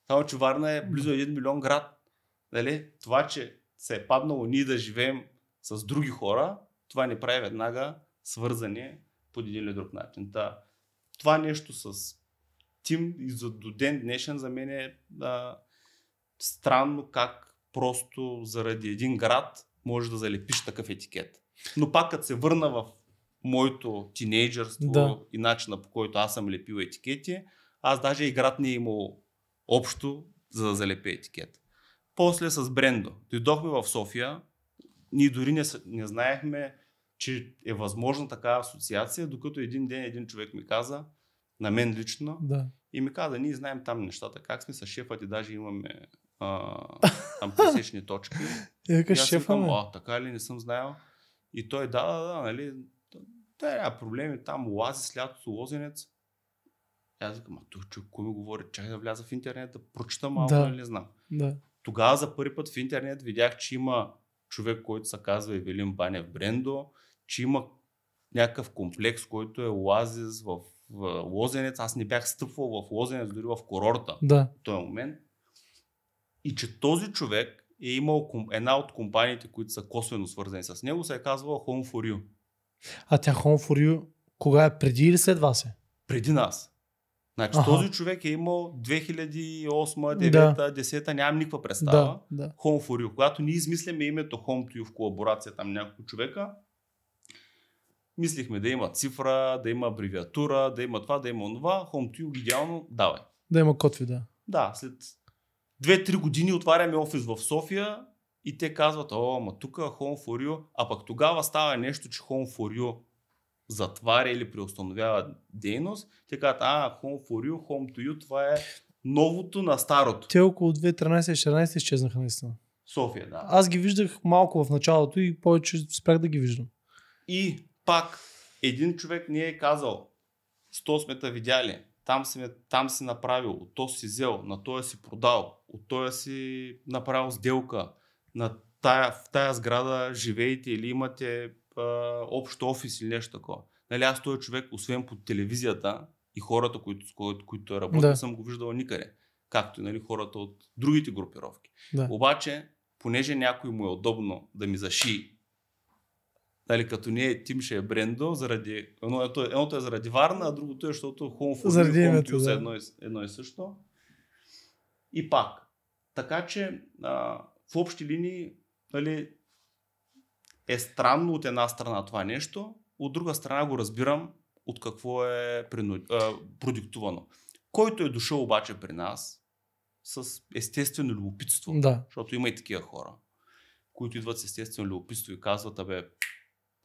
Само, че Варна е близо един милион град. Дали? Това, че се е паднало ние да живеем с други хора, това ни прави веднага свързани по един или друг начин. Та, това нещо с Тим и за до ден днешен за мен е да, странно как просто заради един град може да залепиш такъв етикет. Но пак като се върна в моето тинейджърство да. и начина по който аз съм лепил етикети, аз даже и град не е имал общо за да залепя етикет. После с Брендо. Дойдохме в София. Ние дори не, не знаехме, че е възможна такава асоциация, докато един ден един човек ми каза, на мен лично, да. и ми каза, ние знаем там нещата, как сме с шефа и даже имаме а, там пресечни точки. Е, и аз шефа съм, е? А, така ли, не съм знаел. И той, да, да, да, нали, да, проблеми там, лази с лозенец. аз викам, а тук човек, кой ми говори, чай да вляза в интернет, да прочета малко, да. Нали, не знам. Да. Тогава за първи път в интернет видях, че има човек, който се казва Евелин Банев Брендо, че има някакъв комплекс, който е оазис в, в Лозенец. Аз не бях стъпвал в Лозенец, дори в курорта да. в този момент. И че този човек е имал една от компаниите, които са косвено свързани с него, се е казвала Home for You. А тя Home for You, кога е преди или след вас е? Преди нас. Значи Аха. този човек е имал 2008, 2009, да. нямам никаква представа. Да, да. Home for You. Когато ние измисляме името Home to You в колаборация там няколко човека, мислихме да има цифра, да има абревиатура, да има това, да има това. Home to You идеално давай. Да има котви, да. Да, след 2-3 години отваряме офис в София и те казват, о, ма тук е Home for You, а пък тогава става нещо, че Home for You затваря или преустановява дейност, те казват, а, home for you, home to you, това е новото на старото. Те около 2013-2014 изчезнаха наистина. София, да. Аз ги виждах малко в началото и повече спрях да ги виждам. И пак един човек ни е казал, 100 сме те видяли, там си, там си направил, от то си взел, на тоя си продал, от тоя си направил сделка, на тая, в тая сграда живеете или имате а, общ офис или нещо такова. Нали, аз този човек, освен по телевизията и хората, които, с които, които е да. съм го виждал никъде. Както и нали, хората от другите групировки. Да. Обаче, понеже някой му е удобно да ми заши, нали, като не е Тим, ще е Брендо, заради, едно, едното, едното е заради Варна, а другото е, защото Home for Home е да. едно, едно и също. И пак. Така че, а, в общи линии, нали, е странно от една страна това нещо, от друга страна го разбирам от какво е продиктувано. Който е дошъл обаче при нас с естествено любопитство, да. защото има и такива хора, които идват с естествено любопитство и казват, абе,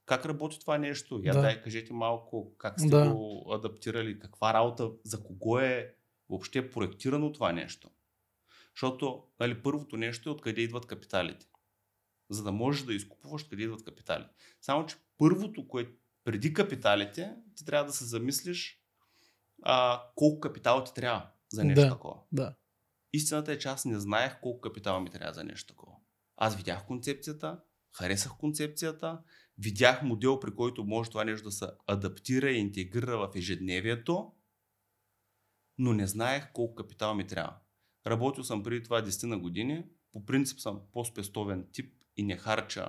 как работи това нещо, я да. дай кажете малко как сте да. го адаптирали, каква работа, за кого е въобще проектирано това нещо. Защото нали, първото нещо е откъде идват капиталите за да можеш да изкупуваш къде идват капитали. Само, че първото, което преди капиталите, ти трябва да се замислиш а, колко капитал ти трябва за нещо да, такова. Да. Истината е, че аз не знаех колко капитал ми трябва за нещо такова. Аз видях концепцията, харесах концепцията, видях модел, при който може това нещо да се адаптира и интегрира в ежедневието, но не знаех колко капитал ми трябва. Работил съм преди това 10 на години, по принцип съм по-спестовен тип и не харча,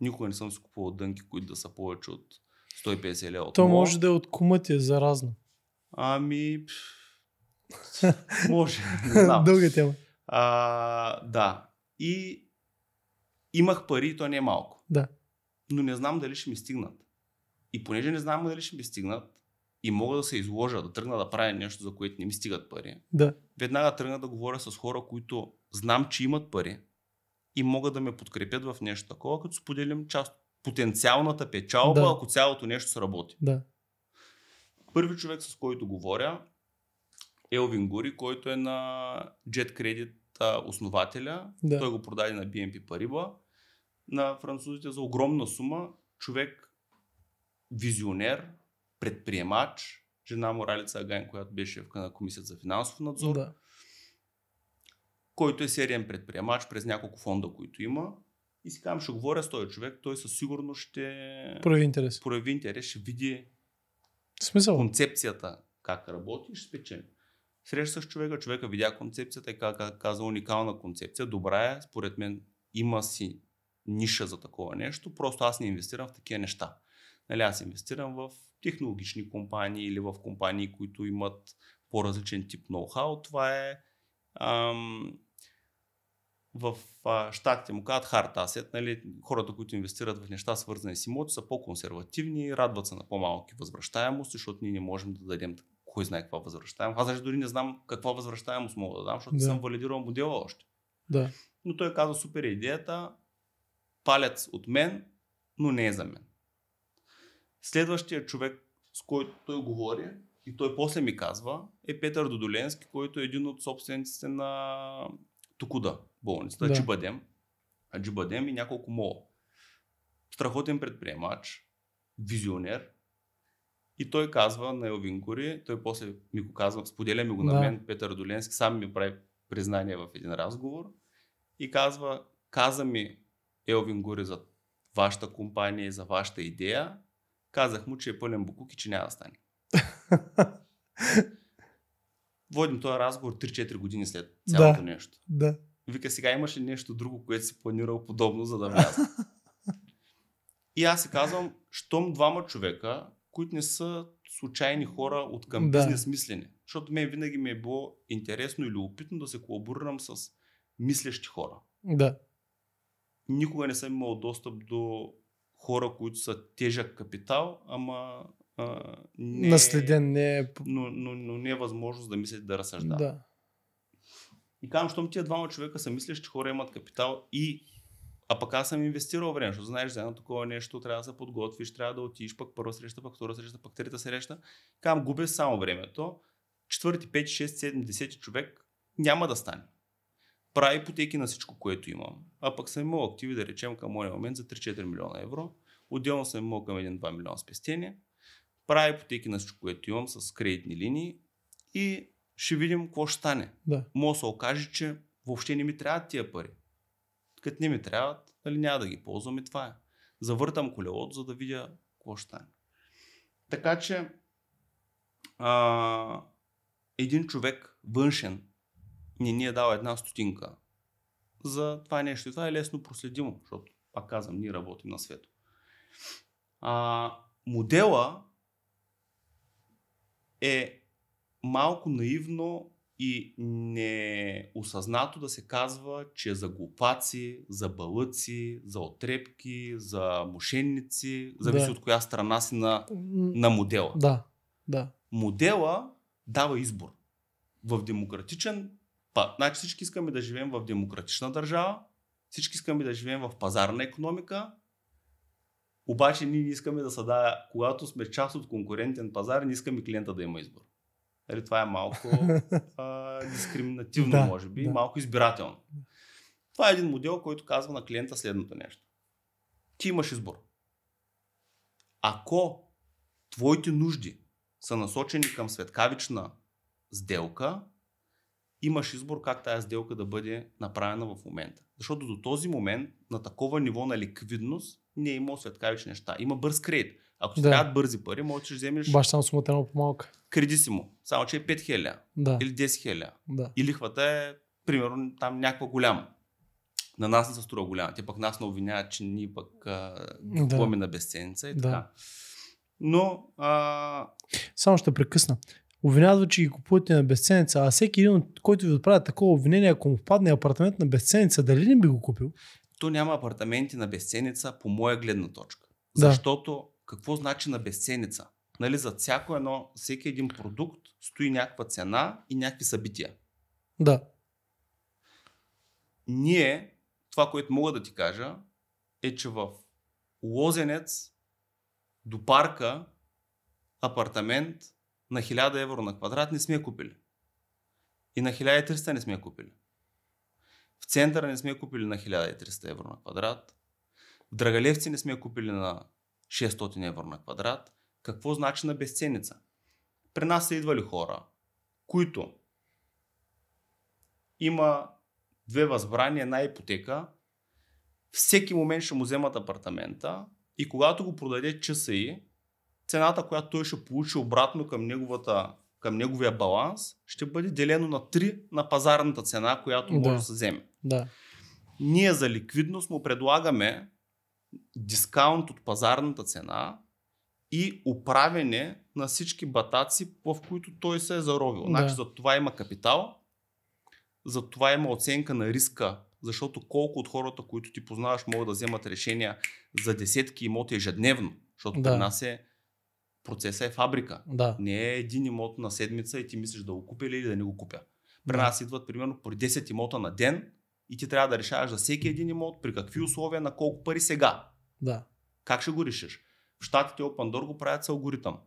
никога не съм си купувал дънки, които да са повече от 150 лева. То може да е от кума ти, е заразно. Ами, може, знам. Дълга тема. А, да. И имах пари, то не е малко. Да. Но не знам дали ще ми стигнат. И понеже не знам дали ще ми стигнат, и мога да се изложа, да тръгна да правя нещо, за което не ми стигат пари. Да. Веднага тръгна да говоря с хора, които знам, че имат пари, и могат да ме подкрепят в нещо такова, като споделим част потенциалната печалба, да. ако цялото нещо сработи. Да. Първи човек, с който говоря, Елвин Гури, който е на Jet Credit основателя. Да. Той го продаде на BNP Париба на французите за огромна сума. Човек визионер, предприемач, жена му Ралица Агайн, която беше в на комисията за финансов надзор. Да който е сериен предприемач през няколко фонда, които има. И си казвам, ще говоря с този човек, той със сигурност ще прояви интерес, прояви интерес ще види Смисъл. концепцията, как работи, ще спечели. Среща с човека, човека видя концепцията и каза уникална концепция, добра е, според мен има си ниша за такова нещо, просто аз не инвестирам в такива неща. Нали, аз инвестирам в технологични компании или в компании, които имат по-различен тип ноу-хау. Това е ам, в а, щатите му казват hard asset, нали, хората, които инвестират в неща свързани с имоти, са по-консервативни и радват се на по-малки възвръщаемости, защото ние не можем да дадем кой знае каква възвръщаемост. Аз даже дори не знам каква възвръщаемост мога да дам, защото да. съм валидирал модела още. Да. Но той каза супер е идеята, палец от мен, но не е за мен. Следващия човек, с който той говори, и той после ми казва, е Петър Додоленски, който е един от собствениците на Токуда болницата, да. Джибадем, Джибадем и няколко мола. Страхотен предприемач, визионер, и той казва на Елвин Кури, той после ми го казва, споделя ми го да. на мен, Петър Доленски, сам ми прави признание в един разговор и казва, каза ми Елвин Гури за вашата компания и за вашата идея, казах му, че е пълен букук и че няма да стане. Водим този разговор 3-4 години след цялото да, нещо. Да. Вика, сега имаше нещо друго, което си планирал подобно, за да вляза. И аз си казвам, щом двама човека, които не са случайни хора от към да. бизнес мислене. Защото мен винаги ми е било интересно или опитно да се колаборирам с мислещи хора. Да. Никога не съм имал достъп до хора, които са тежък капитал, ама а, не, наследен, не е... Но, но, но не е възможност да мислят да разсъждават. Да. И казвам, щом тия двама човека са мислиш, че хора имат капитал и а пък аз съм инвестирал време, защото знаеш, за едно такова нещо трябва да се подготвиш, трябва да отидеш пък първа среща, пък втора среща, пък трета среща. Кам губя само времето. Четвърти, пети, шест, седми, десети човек няма да стане. Прави ипотеки на всичко, което имам. А пък съм имал активи, да речем, към моя момент за 3-4 милиона евро. Отделно съм имал към 1-2 милиона спестения. Прави ипотеки на всичко, което имам с кредитни линии. И ще видим какво ще стане. Да. Може да се окаже, че въобще не ми трябват тия пари. Като не ми трябват, нали няма да ги ползвам и това е. Завъртам колелото, за да видя какво ще стане. Така че а, един човек външен не ни е дал една стотинка за това нещо. И това е лесно проследимо, защото, пак казвам, ние работим на свето. А, модела е малко наивно и неосъзнато да се казва, че за глупаци, за балъци, за отрепки, за мошенници, зависи да. от коя страна си на, на модела. Да, да. Модела дава избор. В демократичен път. Значи всички искаме да живеем в демократична държава, всички искаме да живеем в пазарна економика, обаче ние не искаме да се дава, когато сме част от конкурентен пазар, не искаме клиента да има избор. Нали, това е малко а, дискриминативно, да, може би, да. малко избирателно. Това е един модел, който казва на клиента следното нещо. Ти имаш избор. Ако твоите нужди са насочени към светкавична сделка, имаш избор как тази сделка да бъде направена в момента. Защото до този момент на такова ниво на ликвидност не е имало светкавични неща. Има бърз кредит. Ако ти да. трябват бързи пари, можеш да вземеш. баща му сумата е много по-малка. Кредиси му. Само, че е 5 хеля. Да. Или 10 хеля. Да. И лихвата е, примерно, там някаква голяма. На нас не се струва голяма. Те пък нас не обвиняват, че ние пък купуваме да. на безценица и така. Да. Но. А... Само ще прекъсна. Обвиняват, че ги купувате на безценица, а всеки един, който ви отправя такова обвинение, ако му падне апартамент на безценица, дали не би го купил? То няма апартаменти на безценица по моя гледна точка. Да. Защото какво значи на безценица. Нали, за всяко едно, всеки един продукт стои някаква цена и някакви събития. Да. Ние, това, което мога да ти кажа, е, че в Лозенец до парка апартамент на 1000 евро на квадрат не сме купили. И на 1300 не сме купили. В центъра не сме купили на 1300 евро на квадрат. В Драгалевци не сме купили на 600 евро на квадрат, какво значи на безценица? При нас са идвали хора, които има две възбрания, една ипотека, всеки момент ще му вземат апартамента и когато го продаде часа и, цената, която той ще получи обратно към, неговата, към неговия баланс, ще бъде делено на 3 на пазарната цена, която да. може да се вземе. Да. Ние за ликвидност му предлагаме дискаунт от пазарната цена и управене на всички батаци, в които той се е заровил. Да. Значи за това има капитал, за това има оценка на риска, защото колко от хората, които ти познаваш, могат да вземат решения за десетки имоти ежедневно, защото да. при нас е процесът е фабрика. Да. Не е един имот на седмица и ти мислиш да го купя или да не го купя. При да. нас идват примерно по 10 имота на ден, и ти трябва да решаваш за всеки един имот, при какви условия, на колко пари сега. Да. Как ще го решиш? В щатите Open Door го правят с алгоритъм.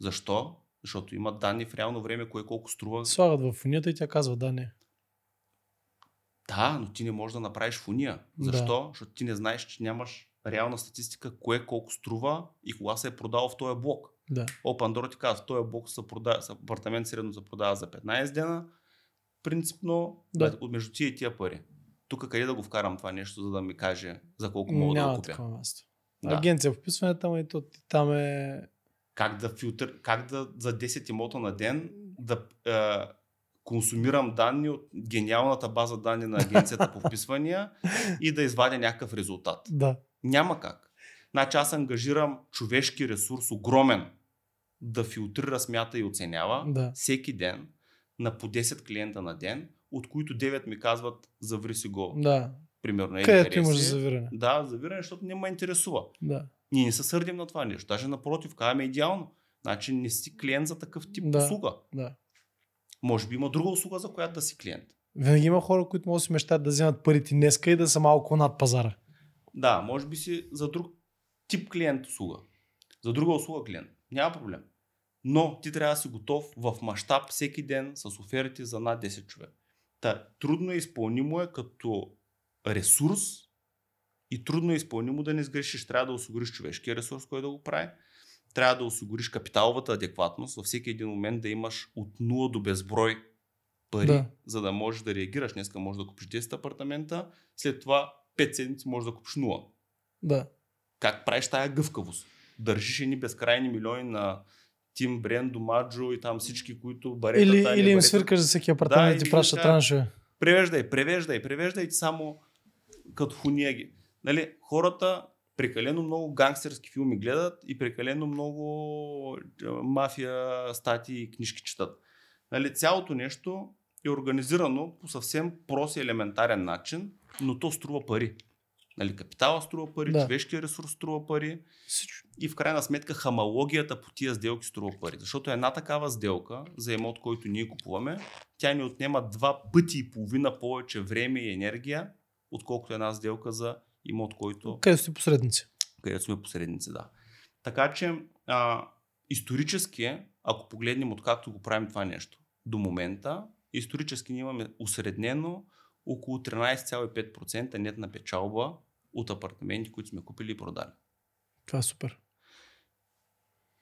Защо? Защото имат данни в реално време, кое колко струва. Слагат в фунията и тя казва да, не. Да, но ти не можеш да направиш фуния. Защо? Да. Защото ти не знаеш, че нямаш реална статистика, кое колко струва и кога се е продал в този блок. Да. Open Door ти казва, в този блок се продава, апартамент средно се продава за 15 дена, принципно да. между тия и тия пари тук къде да го вкарам това нещо, за да ми каже за колко мога Няма да го купя. Такова място. Да. Агенция по вписването, му и то там е... Как да филтър, как да за 10 имота на ден да е, консумирам данни от гениалната база данни на агенцията по вписвания и да извадя някакъв резултат. Да. Няма как. Значи аз ангажирам човешки ресурс, огромен, да филтрира, смята и оценява да. всеки ден на по 10 клиента на ден, от които 9 ми казват заври си го. Да. Примерно. Е Където имаш завиране. Да, завиране, защото не ме интересува. Да. Ние не се сърдим на това нещо. Даже напротив, казваме е идеално. Значи не си клиент за такъв тип да. услуга. Да. Може би има друга услуга, за която да си клиент. Винаги има хора, които могат да си мечтат да вземат парите днеска и да са малко над пазара. Да, може би си за друг тип клиент услуга. За друга услуга клиент. Няма проблем. Но ти трябва да си готов в мащаб всеки ден с оферти за над 10 човека. Та, трудно е изпълнимо е като ресурс и трудно е изпълнимо да не сгрешиш. Трябва да осигуриш човешкия ресурс, който да го прави. Трябва да осигуриш капиталовата адекватност. Във всеки един момент да имаш от 0 до безброй пари, да. за да можеш да реагираш. Днеска можеш да купиш 10 апартамента, след това 5 седмици можеш да купиш 0. Да. Как правиш тая гъвкавост? Държиш едни безкрайни милиони на Тим Брендо, Маджо и там всички, които барета. Или, тайна, или им барета. свиркаш за всеки апартамент да, и ти пращат траншове. Превеждай, превеждай, превеждай само като хуниеги. Нали, хората прекалено много гангстерски филми гледат и прекалено много мафия статии и книжки четат. Нали, цялото нещо е организирано по съвсем прост и елементарен начин, но то струва пари. Нали, капитала струва пари, да. човешкия ресурс струва пари. Всичко. И в крайна сметка хамалогията по тия сделки струва пари. Защото една такава сделка за имот, който ние купуваме, тя ни отнема два пъти и половина повече време и енергия, отколкото една сделка за имот, който... Където сме посредници. Където сме посредници, да. Така че а, исторически, ако погледнем откакто го правим това нещо, до момента, исторически ние имаме усреднено около 13,5% нетна печалба от апартаменти, които сме купили и продали. Това е супер.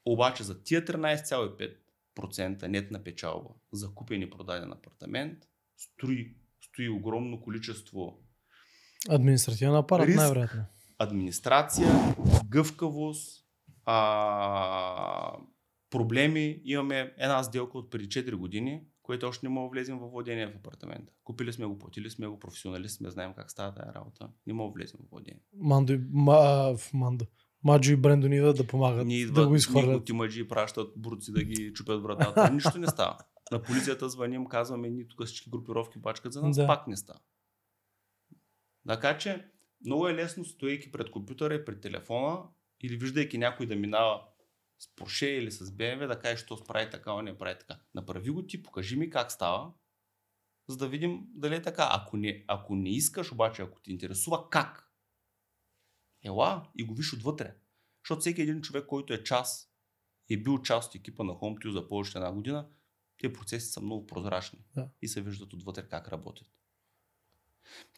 Обаче за тия 13,5% нетна печалба за купен и продаден апартамент стои, стои огромно количество Административен апарат, риск, най-вероятно. Администрация, гъвкавост, а, проблеми. Имаме една сделка от преди 4 години, което още не мога влезем във владение в апартамента. Купили сме го, платили сме го, професионалисти сме, знаем как става тази работа. Не мога влезем във владение. Мандо и... Ма, мандо. Маджо и Брендон идват да помагат, Ни идват, да го изхвърлят. Ние маджи пращат бурци да ги чупят вратата. Нищо не става. На полицията звъним, казваме, ние тук всички групировки бачкат за нас, да. пак не става. Така че много е лесно, стоейки пред компютъра и пред телефона или виждайки някой да минава с Porsche или с BMW да кажеш, що прави така, а не прави така. Направи го ти, покажи ми как става, за да видим дали е така. Ако не, ако не искаш, обаче, ако ти интересува как, ела и го виж отвътре. Защото всеки един човек, който е част, е бил част от екипа на HomeTio за повече една година, тези процеси са много прозрачни да. и се виждат отвътре как работят.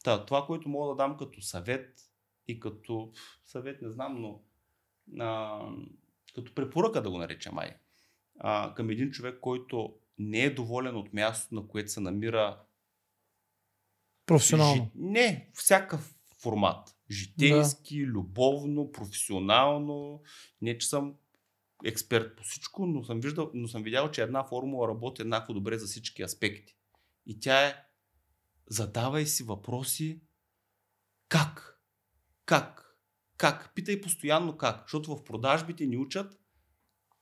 Та, това, което мога да дам като съвет и като съвет, не знам, но а, като препоръка да го нареча май, а, към един човек, който не е доволен от мястото, на което се намира професионално. Жи... Не, всякакъв формат. Житейски, да. любовно, професионално. Не, че съм експерт по всичко, но съм, виждал, но съм видял, че една формула работи еднакво добре за всички аспекти. И тя е задавай си въпроси как? Как? Как? Питай постоянно как. Защото в продажбите ни учат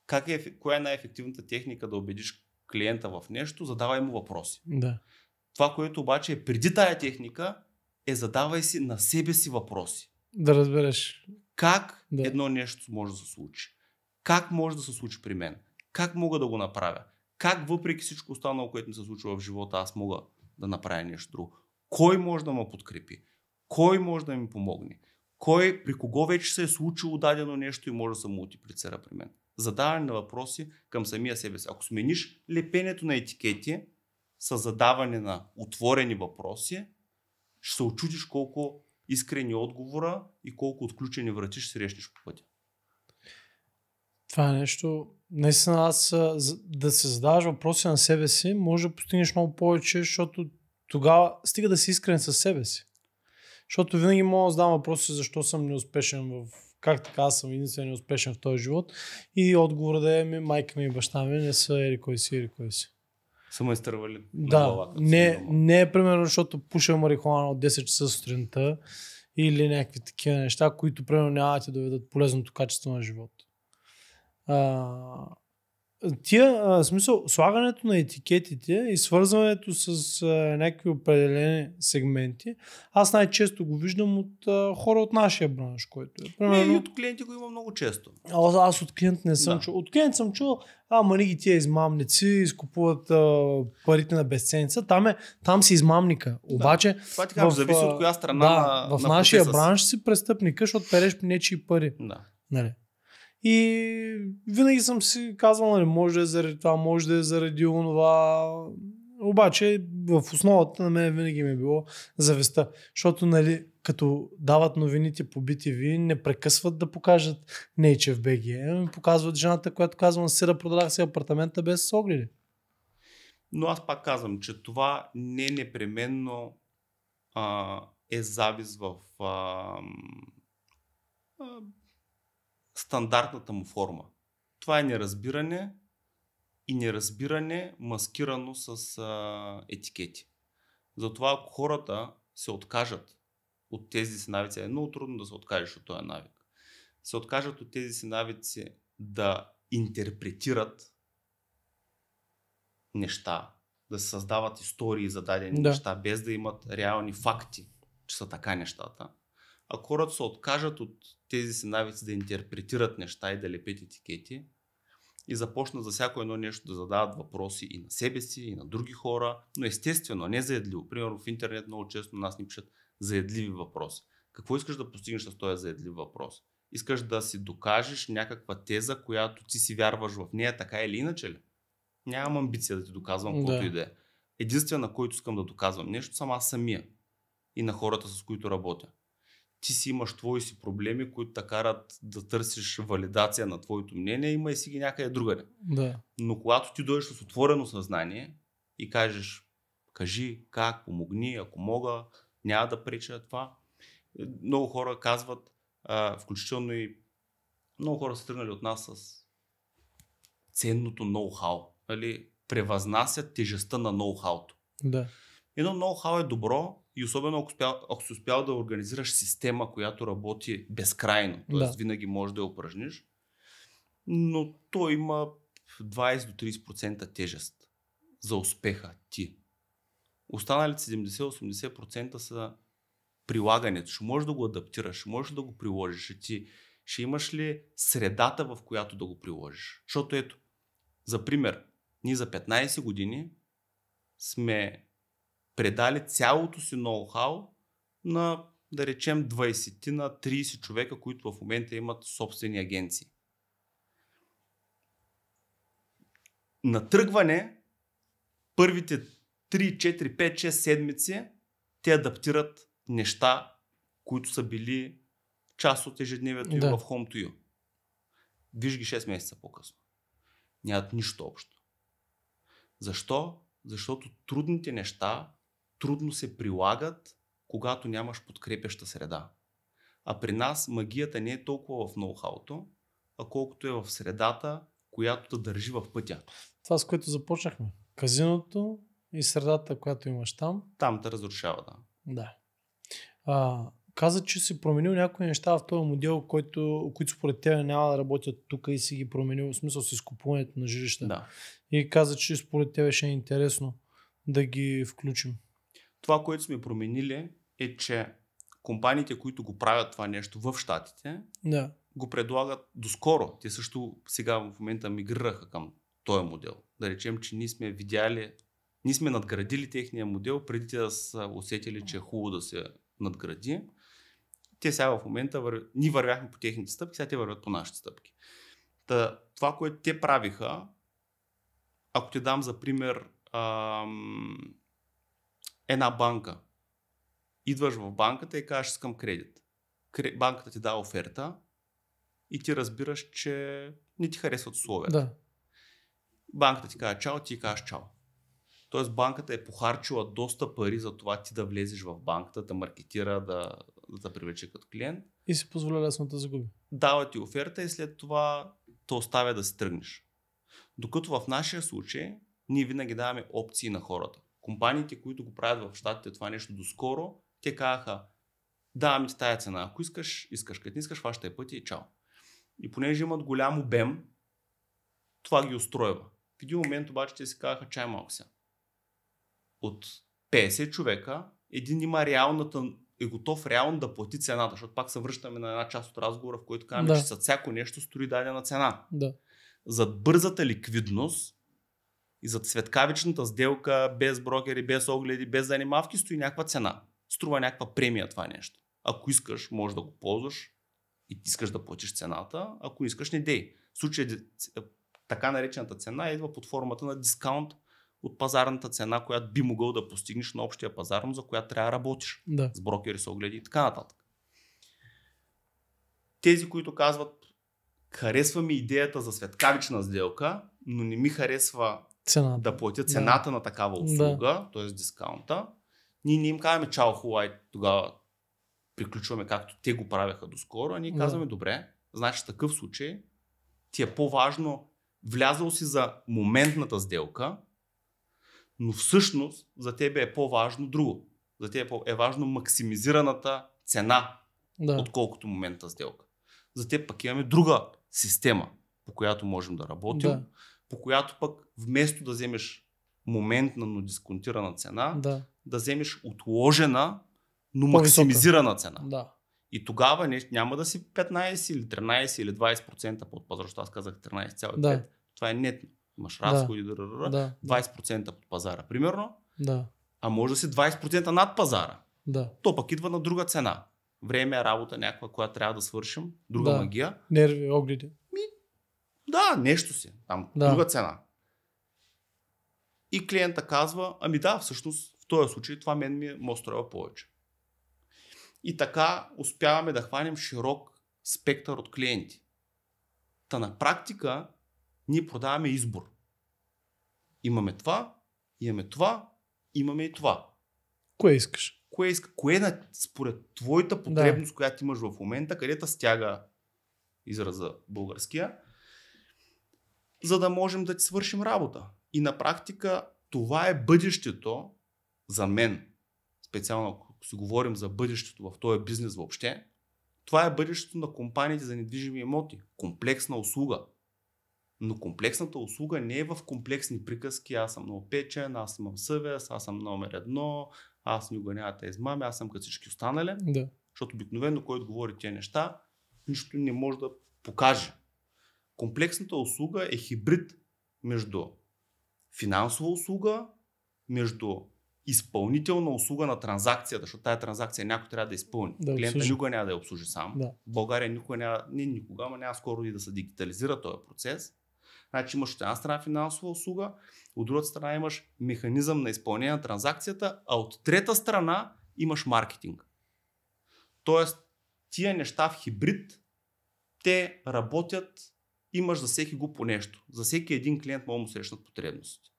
как е, коя е най-ефективната техника да убедиш клиента в нещо, задавай му въпроси. Да. Това, което обаче е преди тая техника, е задавай си на себе си въпроси. Да разбереш. Как да. едно нещо може да се случи? Как може да се случи при мен? Как мога да го направя? Как въпреки всичко останало, което ми се случва в живота, аз мога да направя нещо друго? Кой може да ме подкрепи? Кой може да ми помогне? кой, при кого вече се е случило дадено нещо и може да се мултиплицира при мен. Задаване на въпроси към самия себе си. Ако смениш лепенето на етикети с задаване на отворени въпроси, ще се очудиш колко искрени отговора и колко отключени врати ще срещнеш по пътя. Това е нещо. Наистина, аз да се задаваш въпроси на себе си, може да постигнеш много повече, защото тогава стига да си искрен със себе си. Защото винаги мога да задам въпроси защо съм неуспешен в как така аз съм единствено неуспешен в този живот. И отговорът да е ми, майка ми и баща ми не са ери кой си, ери кой си. Само изтървали да, глава, не, не е примерно, защото пуша марихуана от 10 часа сутринта или някакви такива неща, които примерно няма да ти доведат полезното качество на живот тия, а, смисъл, слагането на етикетите и свързването с а, някакви определени сегменти, аз най-често го виждам от а, хора от нашия бранш, който е. Примерно... Не, от клиенти го има много често. Аз, аз от клиент не съм да. чул. От клиент съм чул, а, мариги тия измамници изкупуват а, парите на безценица. Там, е, там си измамника. Обаче, да. Това ти в, зависи от коя страна да, на, в на нашия процеса. бранш си престъпник, защото переш нечи пари. Да. Нали? И винаги съм си казвал, нали, може да е заради това, може да е заради онова. Обаче в основата на мен винаги ми е било завеста. Защото, нали, като дават новините по BTV, не прекъсват да покажат Nature в BG. Показват жената, която казва, да продадах си апартамента без огледи. Но аз пак казвам, че това не непременно а, е завист в а, а стандартната му форма. Това е неразбиране и неразбиране маскирано с а, етикети. Затова ако хората се откажат от тези си навици, е много трудно да се откажеш от този навик, се откажат от тези си навици да интерпретират неща, да се създават истории за дадени да. неща, без да имат реални факти, че са така нещата. Ако хората се откажат от тези си навици да интерпретират неща и да лепят етикети и започнат за всяко едно нещо да задават въпроси и на себе си, и на други хора, но естествено, не заедливо. Примерно в интернет много често нас ни пишат заедливи въпроси. Какво искаш да постигнеш с този заедлив въпрос? Искаш да си докажеш някаква теза, която ти си вярваш в нея, така или иначе ли? Нямам амбиция да ти доказвам каквото да. и да е. Единствено, на който искам да доказвам нещо, съм аз самия и на хората, с които работя ти си имаш твои си проблеми, които те карат да търсиш валидация на твоето мнение, има и си ги някъде другаде. Да. Но когато ти дойдеш с отворено съзнание и кажеш, кажи как, помогни, ако мога, няма да преча това. Е, много хора казват, а, включително и много хора са тръгнали от нас с ценното ноу-хау. Нали? Превъзнасят тежестта на ноу-хауто. Да. Едно ноу-хау е добро, и особено ако, успял, ако си успял да организираш система, която работи безкрайно, т.е. Да. винаги можеш да я упражниш, но то има 20 до 30% тежест за успеха ти. Останалите 70-80% са прилагането. Ще можеш да го адаптираш, ще можеш да го приложиш. Ще, ти, ще имаш ли средата, в която да го приложиш? Защото ето, за пример, ние за 15 години сме предали цялото си ноу-хау на, да речем, 20 на 30 човека, които в момента имат собствени агенции. На тръгване, първите 3, 4, 5, 6 седмици те адаптират неща, които са били част от ежедневието да. им в Home to You. Виж ги 6 месеца по-късно. Нямат нищо общо. Защо? Защото трудните неща трудно се прилагат, когато нямаш подкрепяща среда. А при нас магията не е толкова в ноу-хауто, а колкото е в средата, която да държи в пътя. Това с което започнахме. Казиното и средата, която имаш там. Там те разрушава, да. Да. А, каза, че си променил някои неща в този модел, който, които според теб няма да работят тук и си ги променил, в смисъл с изкупуването на жилища. Да. И каза, че според тебе ще е интересно да ги включим. Това, което сме променили е, че компаниите, които го правят това нещо в Штатите, да. го предлагат доскоро. Те също сега в момента мигрираха към този модел. Да речем, че ние сме видяли, ние сме надградили техния модел преди те да са усетили, че е хубаво да се надгради. Те сега в момента вър... ни вървяхме по техните стъпки, сега те вървят по нашите стъпки. Та, това, което те правиха, ако ти дам за пример ам, една банка. Идваш в банката и кажеш, искам кредит. Банката ти дава оферта и ти разбираш, че не ти харесват условията. Да. Банката ти казва чао, ти казваш чао. Тоест банката е похарчила доста пари за това ти да влезеш в банката, да маркетира, да, да те привлече като клиент. И си позволя лесно да загуби. Дава ти оферта и след това те оставя да си тръгнеш. Докато в нашия случай ние винаги даваме опции на хората компаниите, които го правят в щатите това нещо доскоро, те казаха, да, ми тая цена, ако искаш, искаш, като не искаш, вашата е пъти и чао. И понеже имат голям обем, това ги устройва. В един момент обаче те си казаха, чай малко сега. От 50 човека, един има реалната, е готов реално да плати цената, защото пак се връщаме на една част от разговора, в който казваме, да. че за всяко нещо строи дадена цена. Да. За бързата ликвидност и за цветкавичната сделка, без брокери, без огледи, без занимавки, стои някаква цена. Струва някаква премия това нещо. Ако искаш, можеш да го ползваш и ти искаш да платиш цената. Ако искаш, не дей. В случай, е, така наречената цена идва под формата на дискаунт от пазарната цена, която би могъл да постигнеш на общия пазар, но за която трябва да работиш. Да. С брокери, с огледи и така нататък. Тези, които казват, харесва ми идеята за светкавична сделка, но не ми харесва цена. да платят цената да. на такава услуга, да. т.е. дискаунта. Ние не им казваме чао, хуай, тогава приключваме както те го правяха доскоро, а ние казваме да. добре, значи в такъв случай ти е по-важно, влязал си за моментната сделка, но всъщност за тебе е по-важно друго. За тебе е, е важно максимизираната цена, да. отколкото момента сделка. За теб пък имаме друга система, по която можем да работим. Да по която пък вместо да вземеш моментна, но дисконтирана цена, да, да вземеш отложена, но По-висока. максимизирана цена. Да. И тогава не, няма да си 15 или 13 или 20% под пазар, защото аз казах 13,5. Да. Това е нетно. Имаш разходи, да. Да, 20% под пазара, примерно. Да. А може да си 20% над пазара. Да. То пък идва на друга цена. Време, работа някаква, която трябва да свършим, друга да. магия. Нерви, огледи. Да, нещо си. Там да. друга цена. И клиента казва, ами да, всъщност в този случай това мен ми е, му строя повече. И така успяваме да хванем широк спектър от клиенти. Та на практика ние продаваме избор. Имаме това, имаме това, имаме и това. Кое искаш? Кое, иска, кое е на, според твоята потребност, да. която имаш в момента, където стяга израза българския, за да можем да ти свършим работа. И на практика това е бъдещето за мен, специално ако си говорим за бъдещето в този бизнес въобще, това е бъдещето на компаниите за недвижими имоти. Комплексна услуга. Но комплексната услуга не е в комплексни приказки. Аз съм много печен, аз имам съвест, аз съм номер едно, аз никога няма измами, аз съм като всички останали. Да. Защото обикновено, който говори тези неща, нищо не може да покаже комплексната услуга е хибрид между финансова услуга, между изпълнителна услуга на транзакцията, защото тази транзакция някой трябва да изпълни. Да Клиента обслужи. никога няма да я обслужи сам. Да. България никога няма, не никога, но няма скоро и да се дигитализира този процес. Значи имаш от една страна финансова услуга, от другата страна имаш механизъм на изпълнение на транзакцията, а от трета страна имаш маркетинг. Тоест, тия неща в хибрид, те работят имаш за всеки го по нещо. За всеки един клиент може му срещнат потребности.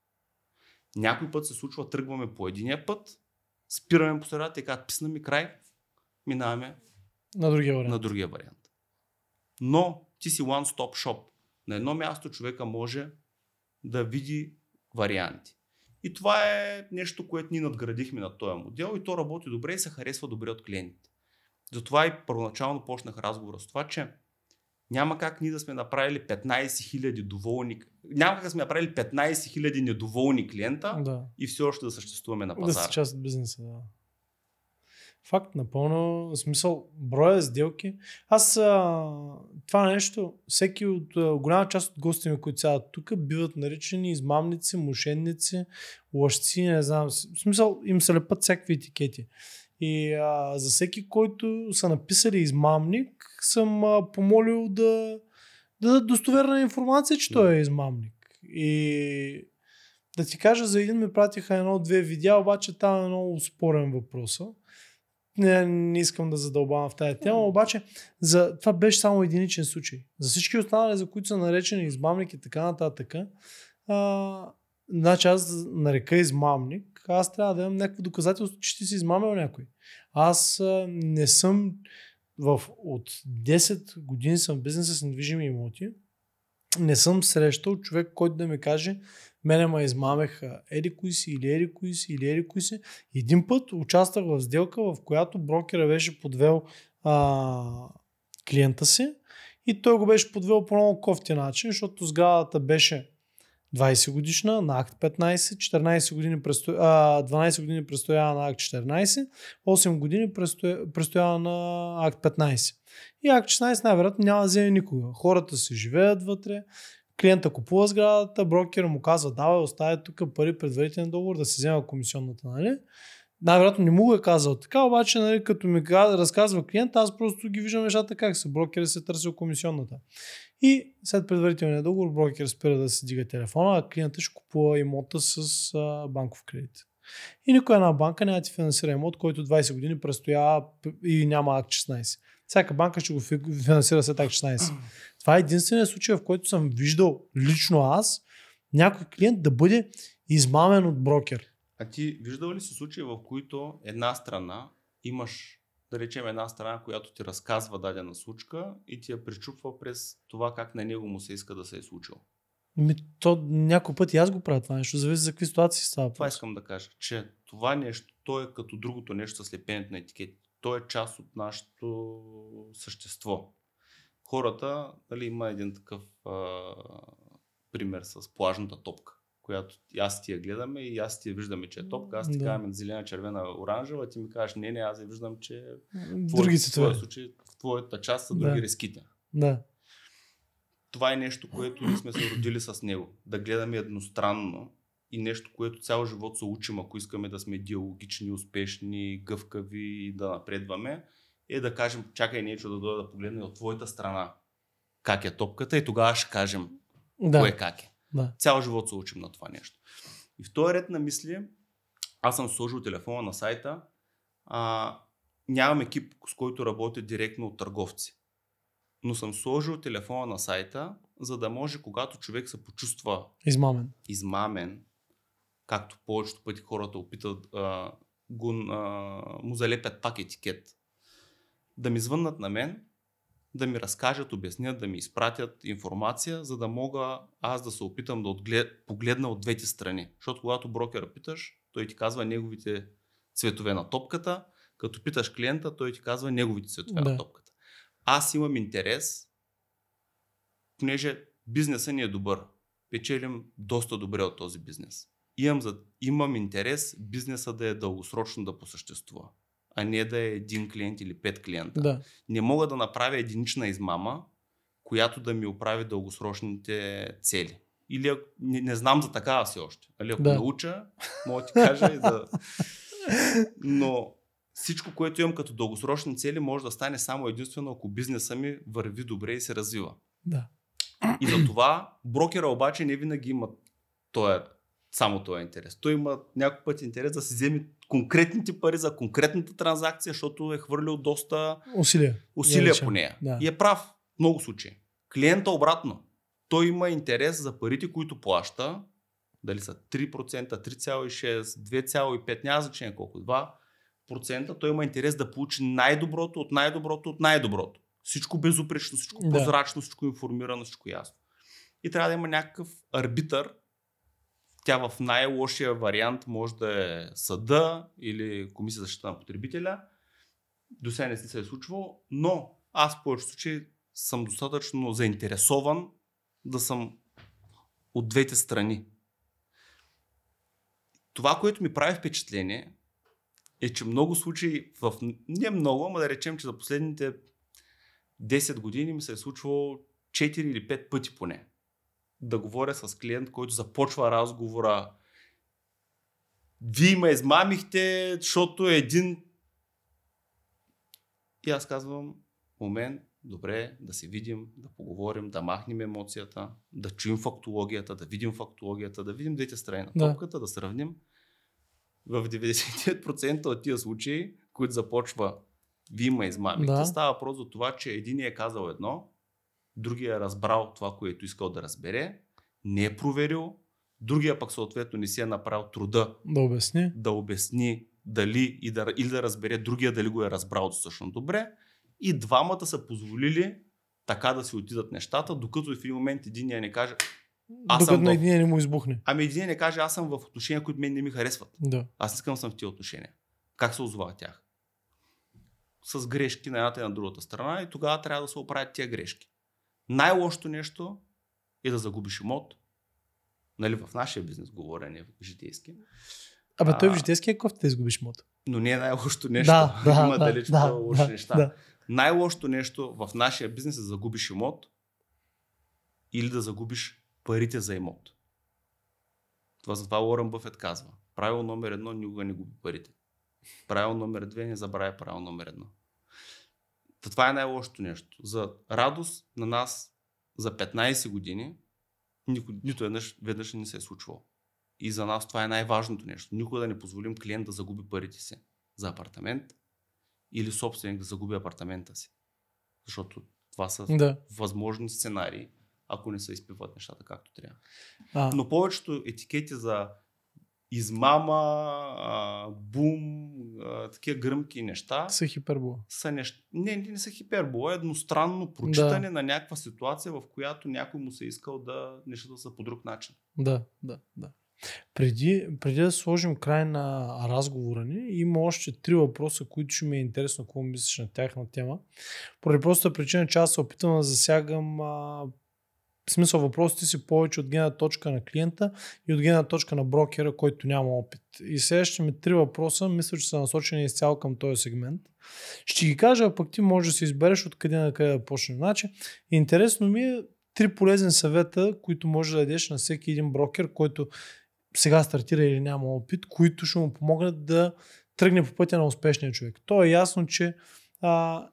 Някой път се случва, тръгваме по единия път, спираме по средата и казват, писна ми край, минаваме на другия вариант. На другия вариант. Но ти си one-stop shop. На едно място човека може да види варианти. И това е нещо, което ние надградихме на този модел и то работи добре и се харесва добре от клиентите. Затова и първоначално почнах разговора с това, че няма как ние да сме направили 15 000 доволни. Няма как да сме направили 15 000 недоволни клиента да. и все още да съществуваме на пазара. Да си част от бизнеса, да. Факт, напълно. смисъл, броя сделки. Аз а, това нещо, всеки от а, голяма част от гостите ми, които сядат тук, биват наричани измамници, мошенници, лъжци, не знам. В смисъл, им се лепат всякакви етикети. И а, за всеки, който са написали измамник, съм а, помолил да, да дадат достоверна информация, че да. той е измамник. И да ти кажа, за един ми пратиха едно-две видеа, обаче там е много спорен въпрос. Не, не искам да задълбавам в тази тема, обаче за, това беше само единичен случай. За всички останали, за които са наречени измамник и така нататък, а, значи аз нарека измамник, така, аз трябва да имам някакво доказателство, че ти си измамил някой. Аз а, не съм в, от 10 години съм в бизнеса с недвижими имоти. Не съм срещал човек, който да ми каже, мене ме измамеха еди кои си, или еди кои си, или еди кои си. Един път участвах в сделка, в която брокера беше подвел а, клиента си и той го беше подвел по много кофти начин, защото сградата беше 20 годишна, на акт 15, 14 години престоя, а, 12 години престоява на акт 14, 8 години престо... престоява на акт 15. И акт 16 най-вероятно няма да вземе никога. Хората се живеят вътре, клиента купува сградата, брокера му казва, давай, оставя тук пари предварителен договор да си взема комисионната, нали? Най-вероятно не му го е казал така, обаче нали, като ми разказва клиент, аз просто ги виждам нещата как са. Брокерът се е търсил комисионната. И след предварителния договор брокер спира да се дига телефона, а клиента ще купува имота с а, банков кредит. И никоя една банка няма да ти финансира имот, който 20 години престоя и няма ак 16. Всяка банка ще го финансира след ак 16. Това е единственият случай, в който съм виждал лично аз някой клиент да бъде измамен от брокер. А ти виждал ли си случаи, в които една страна имаш да речем, една страна, която ти разказва дадена случка и ти я причупва през това как на него му се иска да се е случило. Ми, то път и аз го правя това нещо, зависи за какви ситуации става. Това искам да кажа, че това нещо, то е като другото нещо с лепенето на етикети. То е част от нашето същество. Хората, нали, има един такъв а, пример с плажната топка която аз ти я гледаме и аз ти я виждаме, че е топка, аз ти да. казвам зелена, червена, оранжева, ти ми кажеш не, не, аз я виждам, че Други в твоя случай, в твоята част са други да. резките. Да. Това е нещо, което ние сме се родили с него. Да гледаме едностранно и нещо, което цял живот се учим, ако искаме да сме диалогични, успешни, гъвкави и да напредваме, е да кажем, чакай нещо е да дойда да погледне от твоята страна как е топката и тогава ще кажем да. кое как е. Да. Цял живот се учим на това нещо. И в този ред на мисли, аз съм сложил телефона на сайта. А, нямам екип, с който работя директно от търговци. Но съм сложил телефона на сайта, за да може, когато човек се почувства измамен, измамен както повечето пъти хората опитат, а, го, а, му залепят пак етикет, да ми звъннат на мен да ми разкажат, обяснят, да ми изпратят информация, за да мога аз да се опитам да отглед... погледна от двете страни. Защото когато брокера питаш, той ти казва неговите цветове на топката, като питаш клиента, той ти казва неговите цветове да. на топката. Аз имам интерес, понеже бизнеса ни е добър. Печелим доста добре от този бизнес. Имам, за... имам интерес бизнеса да е дългосрочно да посъществува а не да е един клиент или пет клиента. Да. Не мога да направя единична измама, която да ми оправи дългосрочните цели. Или не, не знам за такава все още. Али, ако да. науча, мога да ти кажа и да... Но всичко, което имам като дългосрочни цели, може да стане само единствено, ако бизнеса ми върви добре и се развива. Да. И за това брокера обаче не винаги има той, само този интерес. Той има някакъв път интерес да си вземе конкретните пари за конкретната транзакция, защото е хвърлил доста усилия, усилия по нея. Да. И е прав в много случаи. Клиента обратно. Той има интерес за парите, които плаща, дали са 3%, 3,6, 2,5, няма значение колко, 2%, той има интерес да получи най-доброто от най-доброто от най-доброто. Всичко безупречно, всичко да. прозрачно, всичко информирано, всичко ясно. И трябва да има някакъв арбитър, тя в най-лошия вариант може да е съда или комисия за защита на потребителя. До сега не се е случвало, но аз в случай случаи съм достатъчно заинтересован да съм от двете страни. Това, което ми прави впечатление, е, че много случаи, в... не много, ама да речем, че за последните 10 години ми се е случвало 4 или 5 пъти поне да говоря с клиент, който започва разговора. Вие ме измамихте, защото е един... И аз казвам, момент, добре, да се видим, да поговорим, да махнем емоцията, да чуем фактологията, да видим фактологията, да видим двете страни на топката, да. да сравним. В 99% от тия случаи, които започва вие ме измамихте, да. става въпрос за това, че един е казал едно, другия е разбрал това, което искал да разбере, не е проверил, другия пък съответно не си е направил труда да обясни, да обясни дали и да, или да разбере другия дали го е разбрал достатъчно добре и двамата са позволили така да си отидат нещата, докато в един момент единия не каже аз съм на единия не му избухне. Ами един не каже, аз съм в отношения, които мен не ми харесват. Да. Аз искам съм в тези отношения. Как се озова тях? С грешки на едната и на другата страна и тогава трябва да се оправят тези грешки най-лошото нещо е да загубиш имот. Нали, в нашия бизнес говоря, не в житейски. Абе, той в е кофта да изгубиш имот. Но не е най-лошото нещо. Да, да, Има да, далеч да, лоши да, неща. Да. Най-лошото нещо в нашия бизнес е да загубиш имот или да загубиш парите за имот. Това затова Уорън Бъфет казва. Правило номер едно никога не губи парите. Правило номер две не забравя правило номер едно. Та това е най-лошото нещо. За радост на нас за 15 години нито нито веднъж, веднъж не се е случвало. И за нас това е най-важното нещо. Никога да не позволим клиент да загуби парите си за апартамент или собственик да загуби апартамента си. Защото това са да. възможни сценарии, ако не се изпиват нещата както трябва. А. Но повечето етикети за измама, а, бум, а, такива гръмки неща. Са хипербола. Са нещ... Не, не, не са хипербола, е едностранно прочитане да. на някаква ситуация, в която някой му се е искал да нещата да са по друг начин. Да, да, да. Преди, преди да сложим край на разговора ни, има още три въпроса, които ще ми е интересно какво мислиш на тях на тема. Поради простата причина, че аз се опитвам да засягам а, в смисъл въпросите си повече от гледна точка на клиента и от гледна точка на брокера, който няма опит. И следващите ми три въпроса, мисля, че са насочени изцяло към този сегмент. Ще ги кажа, а пък ти можеш да се избереш откъде на къде да почнеш. Значи, интересно ми е три полезни съвета, които може да дадеш на всеки един брокер, който сега стартира или няма опит, които ще му помогнат да тръгне по пътя на успешния човек. То е ясно, че а,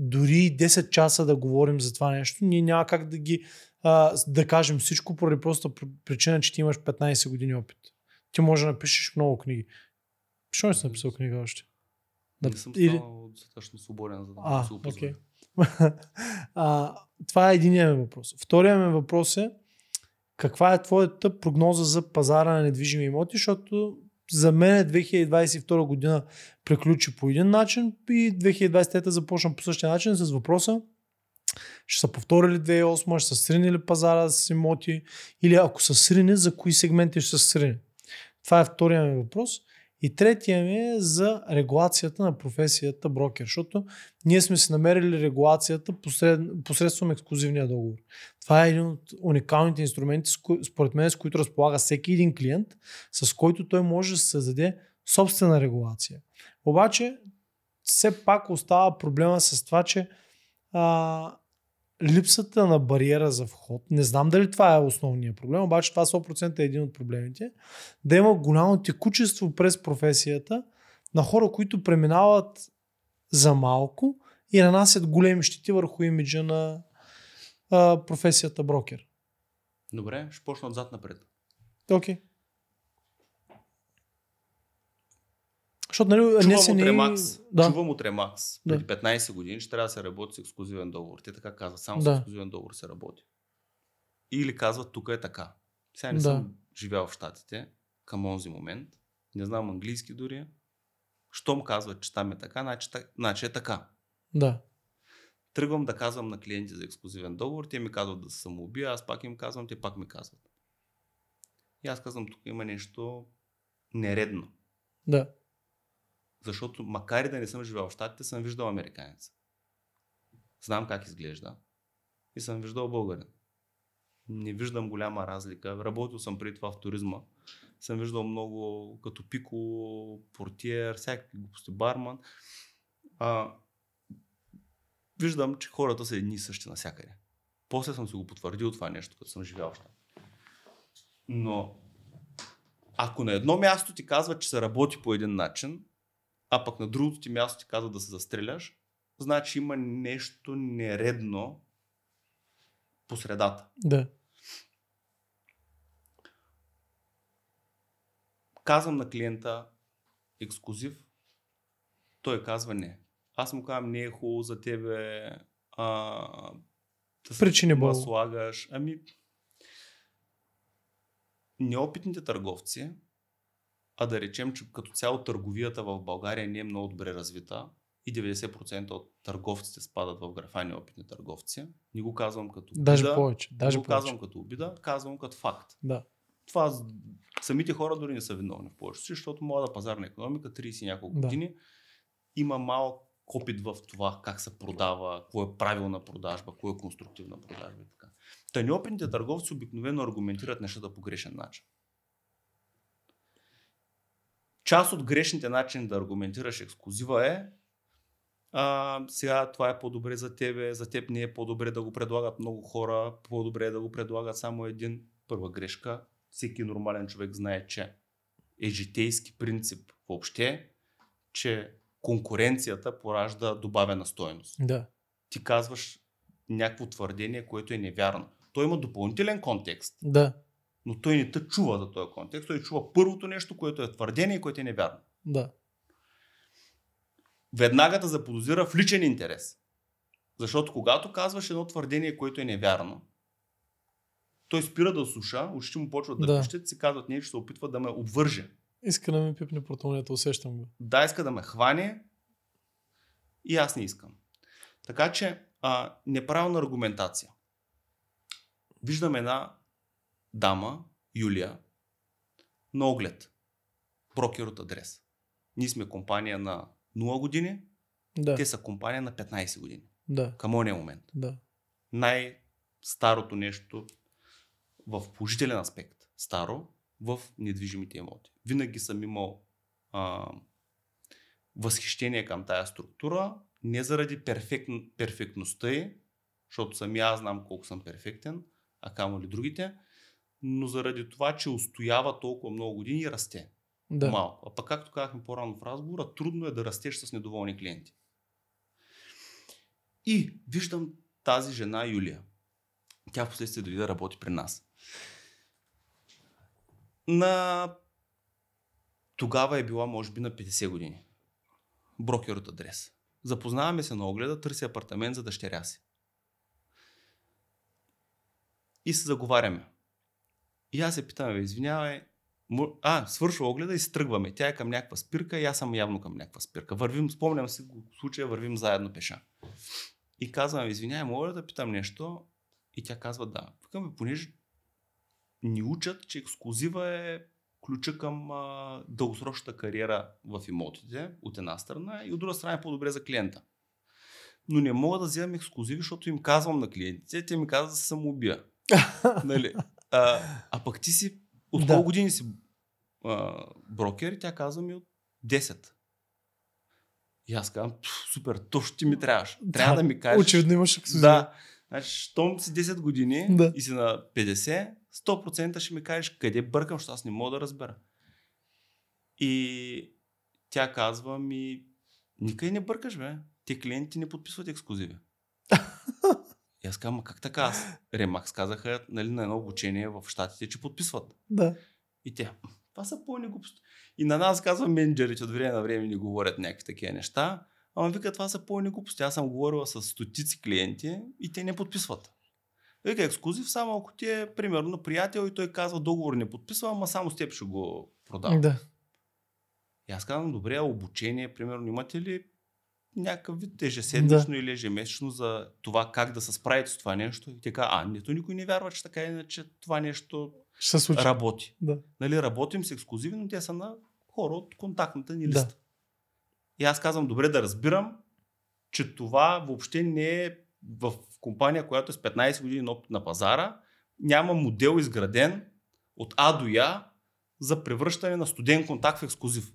дори 10 часа да говорим за това нещо, ние няма как да ги а, да кажем всичко поради просто причина, че ти имаш 15 години опит. Ти може да напишеш много книги. Защо не си написал книга още? Не съм Или... станал достатъчно свободен, за да се се okay. а, това е единият ми въпрос. Вторият ми въпрос е каква е твоята прогноза за пазара на недвижими имоти, защото за мен 2022 е година приключи по един начин и 2023 започна по същия начин с въпроса ще са повторили 2008, ще са сринили пазара с имоти или ако са срини, за кои сегменти ще са срини? Това е втория ми въпрос. И третия ми е за регулацията на професията брокер, защото ние сме си намерили регулацията посред, посредством ексклюзивния договор. Това е един от уникалните инструменти, според мен, с които разполага всеки един клиент, с който той може да създаде собствена регулация. Обаче, все пак остава проблема с това, че а, липсата на бариера за вход, не знам дали това е основният проблем, обаче това 100% е един от проблемите, да има голямо текучество през професията на хора, които преминават за малко и нанасят големи щети върху имиджа на а, професията брокер. Добре, ще почна отзад напред. Окей. Okay. Защото, нали, чувам, не си от Ремакс, да. чувам от Ремакс да. преди 15 години, ще трябва да се работи с ексклюзивен договор. Те така казват, само да. с ексклюзивен договор се работи. Или казват, тук е така. Сега не да. съм живял в Штатите към онзи момент. Не знам английски дори. Щом казват, че там е така, значи, значи е така. Да. Тръгвам да казвам на клиенти за ексклюзивен договор, те ми казват да се самоубия, аз пак им казвам, те пак ми казват. И аз казвам, тук има нещо нередно. Да защото макар и да не съм живял в Штатите, съм виждал американец. Знам как изглежда и съм виждал българин. Не виждам голяма разлика. Работил съм преди това в туризма. Съм виждал много като пико, портиер, всякакви глупости, барман. А, виждам, че хората са едни и същи навсякъде. После съм се го потвърдил това нещо, като съм живял в Но ако на едно място ти казват, че се работи по един начин, а пък на другото ти място ти казва да се застреляш, значи има нещо нередно по средата. Да. Казвам на клиента ексклюзив, той казва не. Аз му казвам не е хубаво за тебе а, да Причини се слагаш. Ами, неопитните търговци а да речем, че като цяло търговията в България не е много добре развита и 90% от търговците спадат в графа неопитни търговци, не го казвам като обида. Даже повече. Даже не го повече. казвам като обида, казвам като факт. Да. Това самите хора дори не са виновни в повечето си, защото млада пазарна економика, 30 няколко да. години, има малък опит в това как се продава, кое е правилна продажба, кое е конструктивна продажба и така. Та неопитните търговци обикновено аргументират нещата по грешен начин. Част от грешните начини да аргументираш ексклюзива е а, сега това е по-добре за тебе, за теб не е по-добре да го предлагат много хора, по-добре е да го предлагат само един. Първа грешка, всеки нормален човек знае, че е житейски принцип въобще, че конкуренцията поражда добавена стоеност. Да. Ти казваш някакво твърдение, което е невярно. Той има допълнителен контекст. Да но той не те чува за този контекст. Той чува първото нещо, което е твърдение и което е невярно. Да. Веднага да заподозира в личен интерес. Защото когато казваш едно твърдение, което е невярно, той спира да слуша, очите му почват да, да. пищат, си казват нещо, се опитва да ме обвърже. Иска да ми пипне протонията, усещам го. Да, иска да ме хване и аз не искам. Така че а, неправилна аргументация. Виждам една дама, Юлия, на оглед. Брокер от адрес. Ние сме компания на 0 години, да. те са компания на 15 години. Да. Към ония момент. Да. Най-старото нещо в положителен аспект, старо, в недвижимите имоти. Винаги съм имал а, възхищение към тая структура, не заради перфект, перфектността й, защото сами аз знам колко съм перфектен, а камо ли другите, но заради това, че устоява толкова много години и расте. Да. Малко. А пък, както казахме по-рано в разговора, трудно е да растеш с недоволни клиенти. И виждам тази жена Юлия. Тя в последствие дойде да работи при нас. На... Тогава е била, може би, на 50 години. Брокер от адрес. Запознаваме се на огледа, търси апартамент за дъщеря си. И се заговаряме. И аз се питам, извинявай, а, свършва огледа и стръгваме. Тя е към някаква спирка и аз съм явно към някаква спирка. Вървим, спомням си случая, вървим заедно пеша. И казвам, извинявай, мога ли да питам нещо? И тя казва да. Викам, понеже ни учат, че ексклюзива е ключа към а, дългосрочната кариера в имотите, от една страна, и от друга страна е по-добре за клиента. Но не мога да вземам ексклюзиви, защото им казвам на клиентите, те ми казват да се самоубия. нали? А, а пък ти си, от да. колко години си а, брокер? И тя казва ми от 10. И аз казвам, супер, точно ти ми трябваш. Трябва да, да ми кажеш. Очевидно имаш ексклюзив. Да. Значи, щом си 10 години да. и си на 50, 100% ще ми кажеш къде бъркам, защото аз не мога да разбера. И тя казва ми, никъде не бъркаш, бе. Те клиенти не подписват ексклюзиви. И аз казвам, как така? Аз Ремакс казаха нали, на едно обучение в щатите, че подписват. Да. И тя, това са пълни глупости. И на нас казва менеджерите от време на време ни говорят някакви такива неща. Ама вика, това са пълни глупости. Аз съм говорила с стотици клиенти и те не подписват. Вика, ексклюзив само ако ти е, примерно, приятел и той казва, договор не подписва, ама само с теб ще го продавам. Да. И аз казвам, добре, обучение, примерно, имате ли някакъв вид ежеседмично да. или ежемесечно за това как да се справят с това нещо. И така, а, нито никой не вярва, че така иначе това нещо Ще случи. работи. Да. Нали, работим с ексклюзиви, но те са на хора от контактната ни листа. Да. И аз казвам, добре да разбирам, че това въобще не е в компания, която е с 15 години опит на пазара, няма модел изграден от А до Я за превръщане на студен контакт в ексклюзив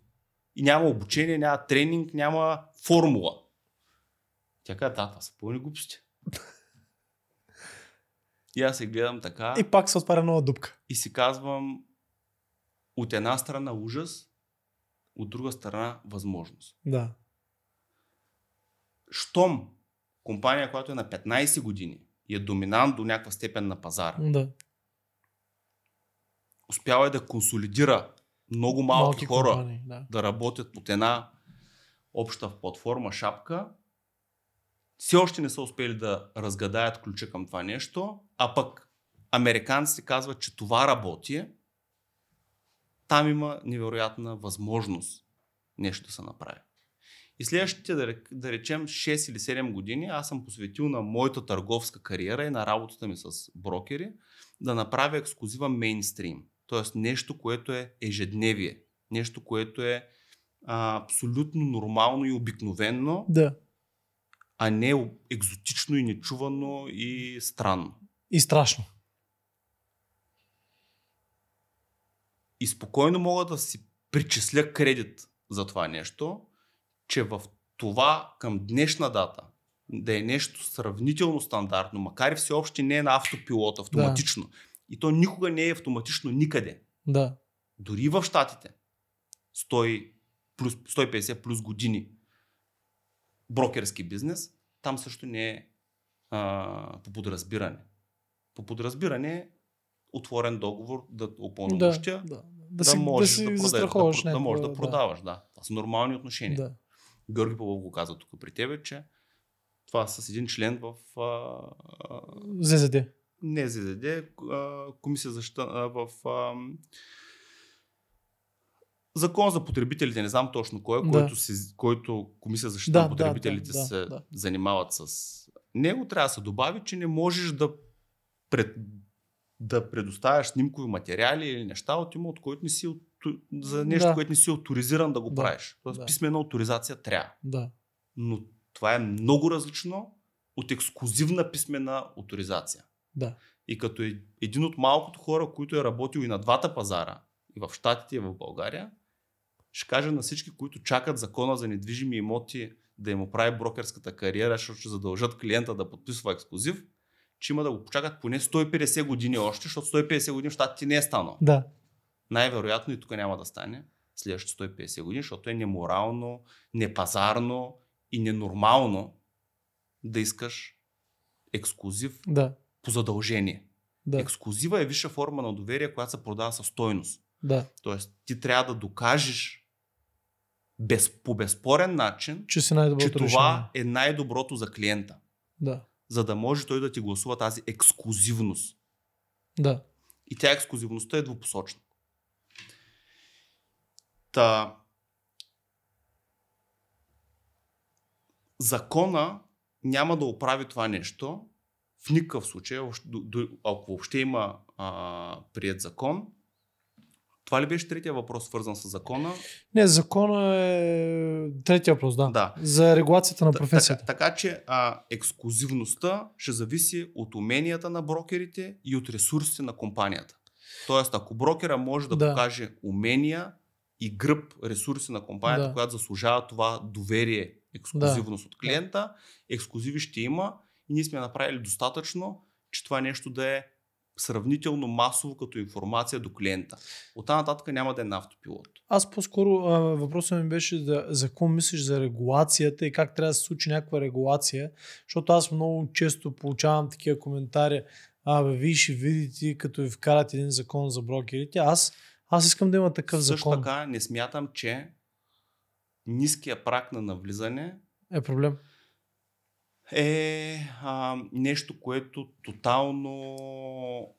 и няма обучение, няма тренинг, няма формула. Тя каза, да, това са пълни глупости. и аз се гледам така. И пак се отваря нова дупка. И си казвам, от една страна ужас, от друга страна възможност. Да. Щом компания, която е на 15 години и е доминант до някаква степен на пазара, да. успява е да консолидира много малки, малки хора компании, да. да работят под една обща платформа, шапка, все още не са успели да разгадаят ключа към това нещо, а пък американците казват, че това работи, там има невероятна възможност нещо да се направи. И следващите, да речем, 6 или 7 години, аз съм посветил на моята търговска кариера и на работата ми с брокери, да направя ексклюзива мейнстрим. Тоест нещо, което е ежедневие, нещо, което е а, абсолютно нормално и обикновенно, да. а не екзотично и нечувано и странно. И страшно. И спокойно мога да си причисля кредит за това нещо, че в това към днешна дата да е нещо сравнително стандартно, макар и все още не е на автопилот автоматично. Да и то никога не е автоматично никъде. Да. Дори в Штатите. 100 плюс, 150 плюс години брокерски бизнес, там също не е а, по подразбиране. По подразбиране е отворен договор да опълномощя, да, да. Да, да можеш да, да, продаваш, да, да, да, можеш да, да продаваш. Да. Това са нормални отношения. Да. Георги Павлов го каза тук при тебе, че това с един член в а, а, ЗЗД. НЗДД, комисия за защита в Закон за потребителите, не знам точно кой, е, да. който, си, който комисия за защита да, на потребителите да, да, се да. занимават с него, трябва да се добави, че не можеш да, пред, да предоставяш снимкови материали или неща от има, от който не си за нещо, да. което не си авторизиран да го да. правиш. Тоест да. писмена авторизация трябва. Да. Но това е много различно от ексклюзивна писмена авторизация. Да. И като е един от малкото хора, които е работил и на двата пазара, и в Штатите, и в България, ще кажа на всички, които чакат закона за недвижими имоти да им оправи брокерската кариера, защото ще задължат клиента да подписва ексклюзив, че има да го почакат поне 150 години още, защото 150 години в Штатите не е станало. Да. Най-вероятно и тук няма да стане следващите 150 години, защото е неморално, непазарно и ненормално да искаш ексклюзив да по задължение. Да. Ексклюзива е висша форма на доверие, която се продава със стойност. Да. Тоест, ти трябва да докажеш без, по безспорен начин, че, си че това решение. е най-доброто за клиента. Да. За да може той да ти гласува тази ексклюзивност. Да. И тя ексклюзивността е двупосочна. Та. Закона няма да оправи това нещо, в никакъв случай, ако въобще има а, прият закон, това ли беше третия въпрос, свързан с закона? Не, закона е третия въпрос, да. да. За регулацията на професията. Така, така че а, ексклюзивността ще зависи от уменията на брокерите и от ресурсите на компанията. Тоест, ако брокера може да, да. покаже умения и гръб ресурси на компанията, да. която заслужава това доверие, ексклюзивност да. от клиента, ексклюзиви ще има и ние сме направили достатъчно, че това нещо да е сравнително масово като информация до клиента. От тази нататък няма да е на автопилот. Аз по-скоро въпросът ми беше да, за какво мислиш за регулацията и как трябва да се случи някаква регулация, защото аз много често получавам такива коментари, а бе, вие ще видите като ви вкарат един закон за брокерите. Аз, аз искам да има такъв Също закон. Също така не смятам, че ниския прак на навлизане е проблем е а, нещо, което тотално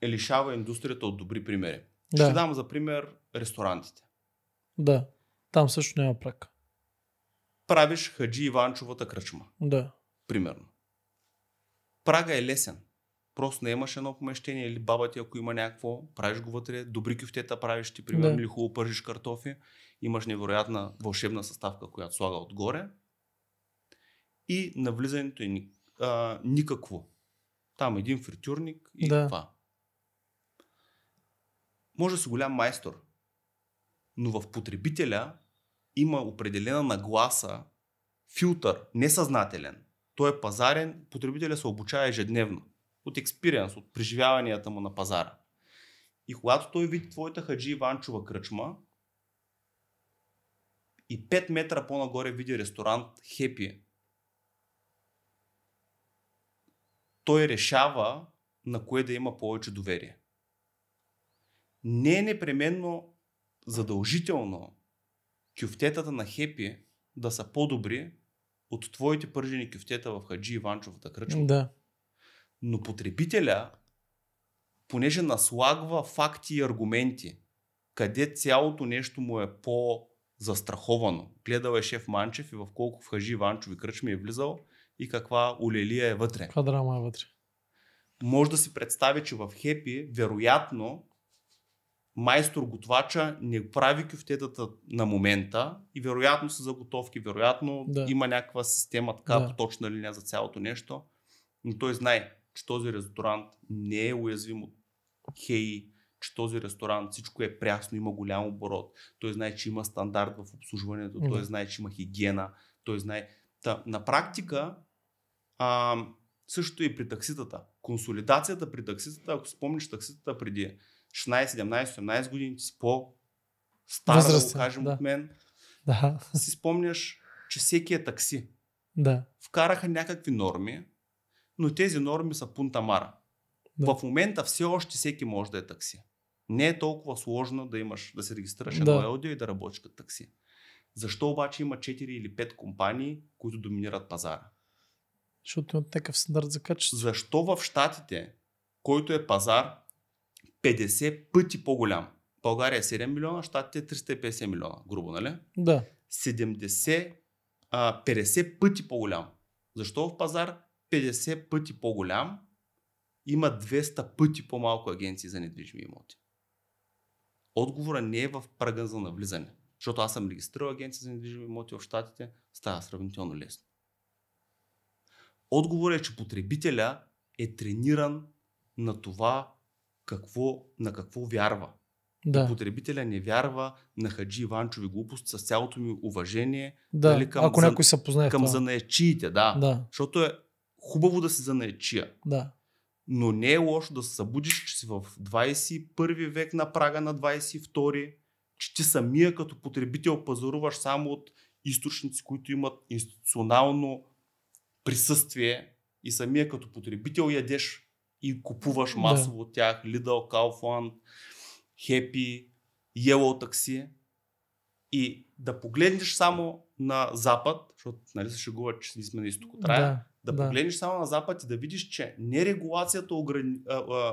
е лишава индустрията от добри примери. Да. Ще дам за пример ресторантите. Да, там също няма прак. Правиш Хаджи Иванчовата кръчма. Да. Примерно. Прага е лесен. Просто не имаш едно помещение или баба ти, ако има някакво, правиш го вътре, добри кюфтета правиш ти, примерно, да. или хубаво пържиш картофи, имаш невероятна вълшебна съставка, която слага отгоре, и навлизането е а, никакво. Там е един фритюрник и да. това. Може да си голям майстор, но в потребителя има определена нагласа, филтър, несъзнателен. Той е пазарен, потребителя се обучава ежедневно. От експириенс, от преживяванията му на пазара. И когато той види твоята хаджи Иванчова кръчма и 5 метра по-нагоре види ресторант Хепи, той решава на кое да има повече доверие. Не е непременно задължително кюфтетата на Хепи да са по-добри от твоите пържени кюфтета в Хаджи Иванчовата кръчма. Да. Но потребителя, понеже наслагва факти и аргументи, къде цялото нещо му е по-застраховано. Гледал е шеф Манчев и в колко в Хаджи Иванчови кръчми е влизал и каква олелия е вътре. Каква драма е вътре. Може да си представи, че в Хепи, вероятно, майстор готвача не прави кюфтетата на момента и вероятно са заготовки, вероятно да. има някаква система, така да. точна линия за цялото нещо, но той знае, че този ресторант не е уязвим от хей, че този ресторант всичко е прясно, има голям оборот, той знае, че има стандарт в обслужването, той знае, че има хигиена, той знае. Та, на практика а, също и при такситата. Консолидацията при такситата, ако спомниш такситата преди 16, 17, 18 години, ти си по стар, да кажем да. от мен, да. си спомняш, че всеки е такси. Да. Вкараха някакви норми, но тези норми са пунтамара. Да. В момента все още всеки може да е такси. Не е толкова сложно да имаш, да се регистрираш едно да. аудио и да работиш като такси. Защо обаче има 4 или 5 компании, които доминират пазара? Защото имат такъв стандарт за качество. Защо в Штатите, който е пазар 50 пъти по-голям, България е 7 милиона, Штатите е 350 милиона, грубо, нали? Да. 70, а, 50 пъти по-голям. Защо в пазар 50 пъти по-голям има 200 пъти по-малко агенции за недвижими имоти? Отговора не е в прага за навлизане. Защото аз съм регистрирал агенция за недвижими имоти в Штатите, става сравнително лесно. Отговорът е, че потребителя е трениран на това какво, на какво вярва. Да. потребителя не вярва на хаджи Иванчови глупост с цялото ми уважение. Да, дали, към, ако за, някой се познае Към занаечиите, да. да. Защото е хубаво да си занаечия. Да. Но не е лошо да се събудиш, че си в 21 век на прага на 22, че ти самия като потребител пазаруваш само от източници, които имат институционално присъствие и самия като потребител ядеш и купуваш масово да. от тях Lidl, Kaufland, Happy, Yellow Taxi и да погледнеш само на запад, защото нали се шегува, че ние сме на изток от рая, да, да, да погледнеш само на запад и да видиш, че нерегулацията ограни...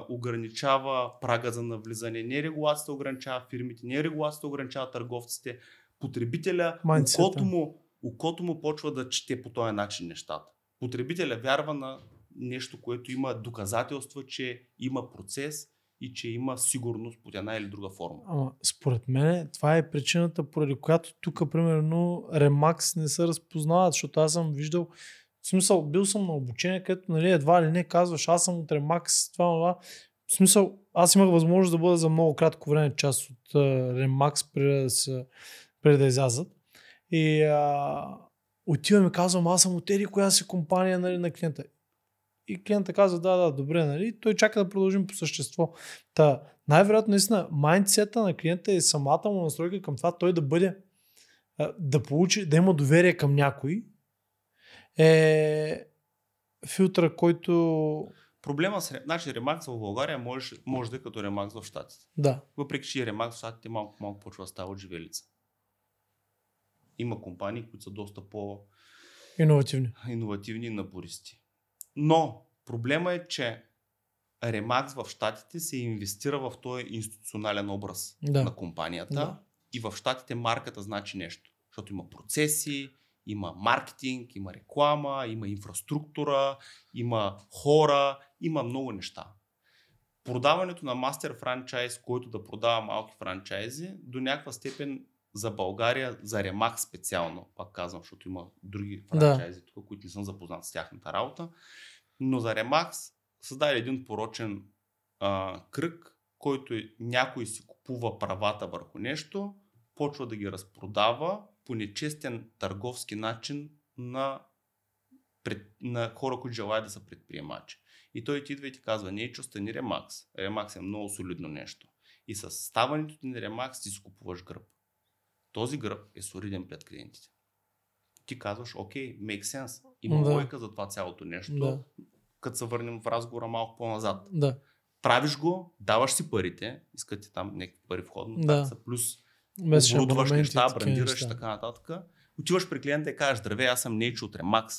ограничава прага за навлизане, нерегулацията ограничава фирмите, нерегулацията ограничава търговците, потребителя, окото му, окото му почва да чете по този начин нещата. Потребителя вярва на нещо, което има доказателства, че има процес и че има сигурност под една или друга форма. Ама, според мен това е причината, поради която тук, примерно, ремакс не се разпознават, защото аз съм виждал в смисъл, бил съм на обучение, където нали, едва ли не казваш, аз съм от ремакс, това, това. В смисъл, аз имах възможност да бъда за много кратко време част от Ремакс преди да, се, преди да излязат. И а, отивам и казвам, аз съм от коя си компания нали, на клиента. И клиента казва, да, да, добре, нали? Той чака да продължим по същество. Та, най-вероятно, наистина, майндсета на клиента е самата му настройка към това, той да бъде, да получи, да има доверие към някой, е филтъра, който... Проблема с значи, ремакс в България може, може да е като ремакс в Штатите. Да. Въпреки, че ремакс в Штатите малко, малко почва да става от живелица. Има компании, които са доста по... Иновативни. Иновативни набористи. Но проблема е, че Ремакс в Штатите се инвестира в този институционален образ да. на компанията. Да. И в Штатите марката значи нещо. Защото има процеси, има маркетинг, има реклама, има инфраструктура, има хора, има много неща. Продаването на мастер франчайз, който да продава малки франчайзи, до някаква степен за България, за Ремах специално, пак казвам, защото има други франчайзи да. тук, които не съм запознат с тяхната работа, но за Ремах създаде един порочен а, кръг, който е, някой си купува правата върху нещо, почва да ги разпродава по нечестен търговски начин на, пред, на хора, които желаят да са предприемачи. И той ти идва и ти казва, не е остани Ремакс. Ремакс е много солидно нещо. И с ставането ти на Ремакс ти си купуваш гръб. Този гръб е солиден пред клиентите. Ти казваш, окей, make sense. Има да. лойка за това цялото нещо. Да. Като се върнем в разговора малко по-назад. Да. Правиш го, даваш си парите, искате там някакви пари входно, да. са плюс оборудваш неща, брандираш и така нататък. Отиваш при клиента и кажеш, здраве, аз съм Нечо утре, Макс.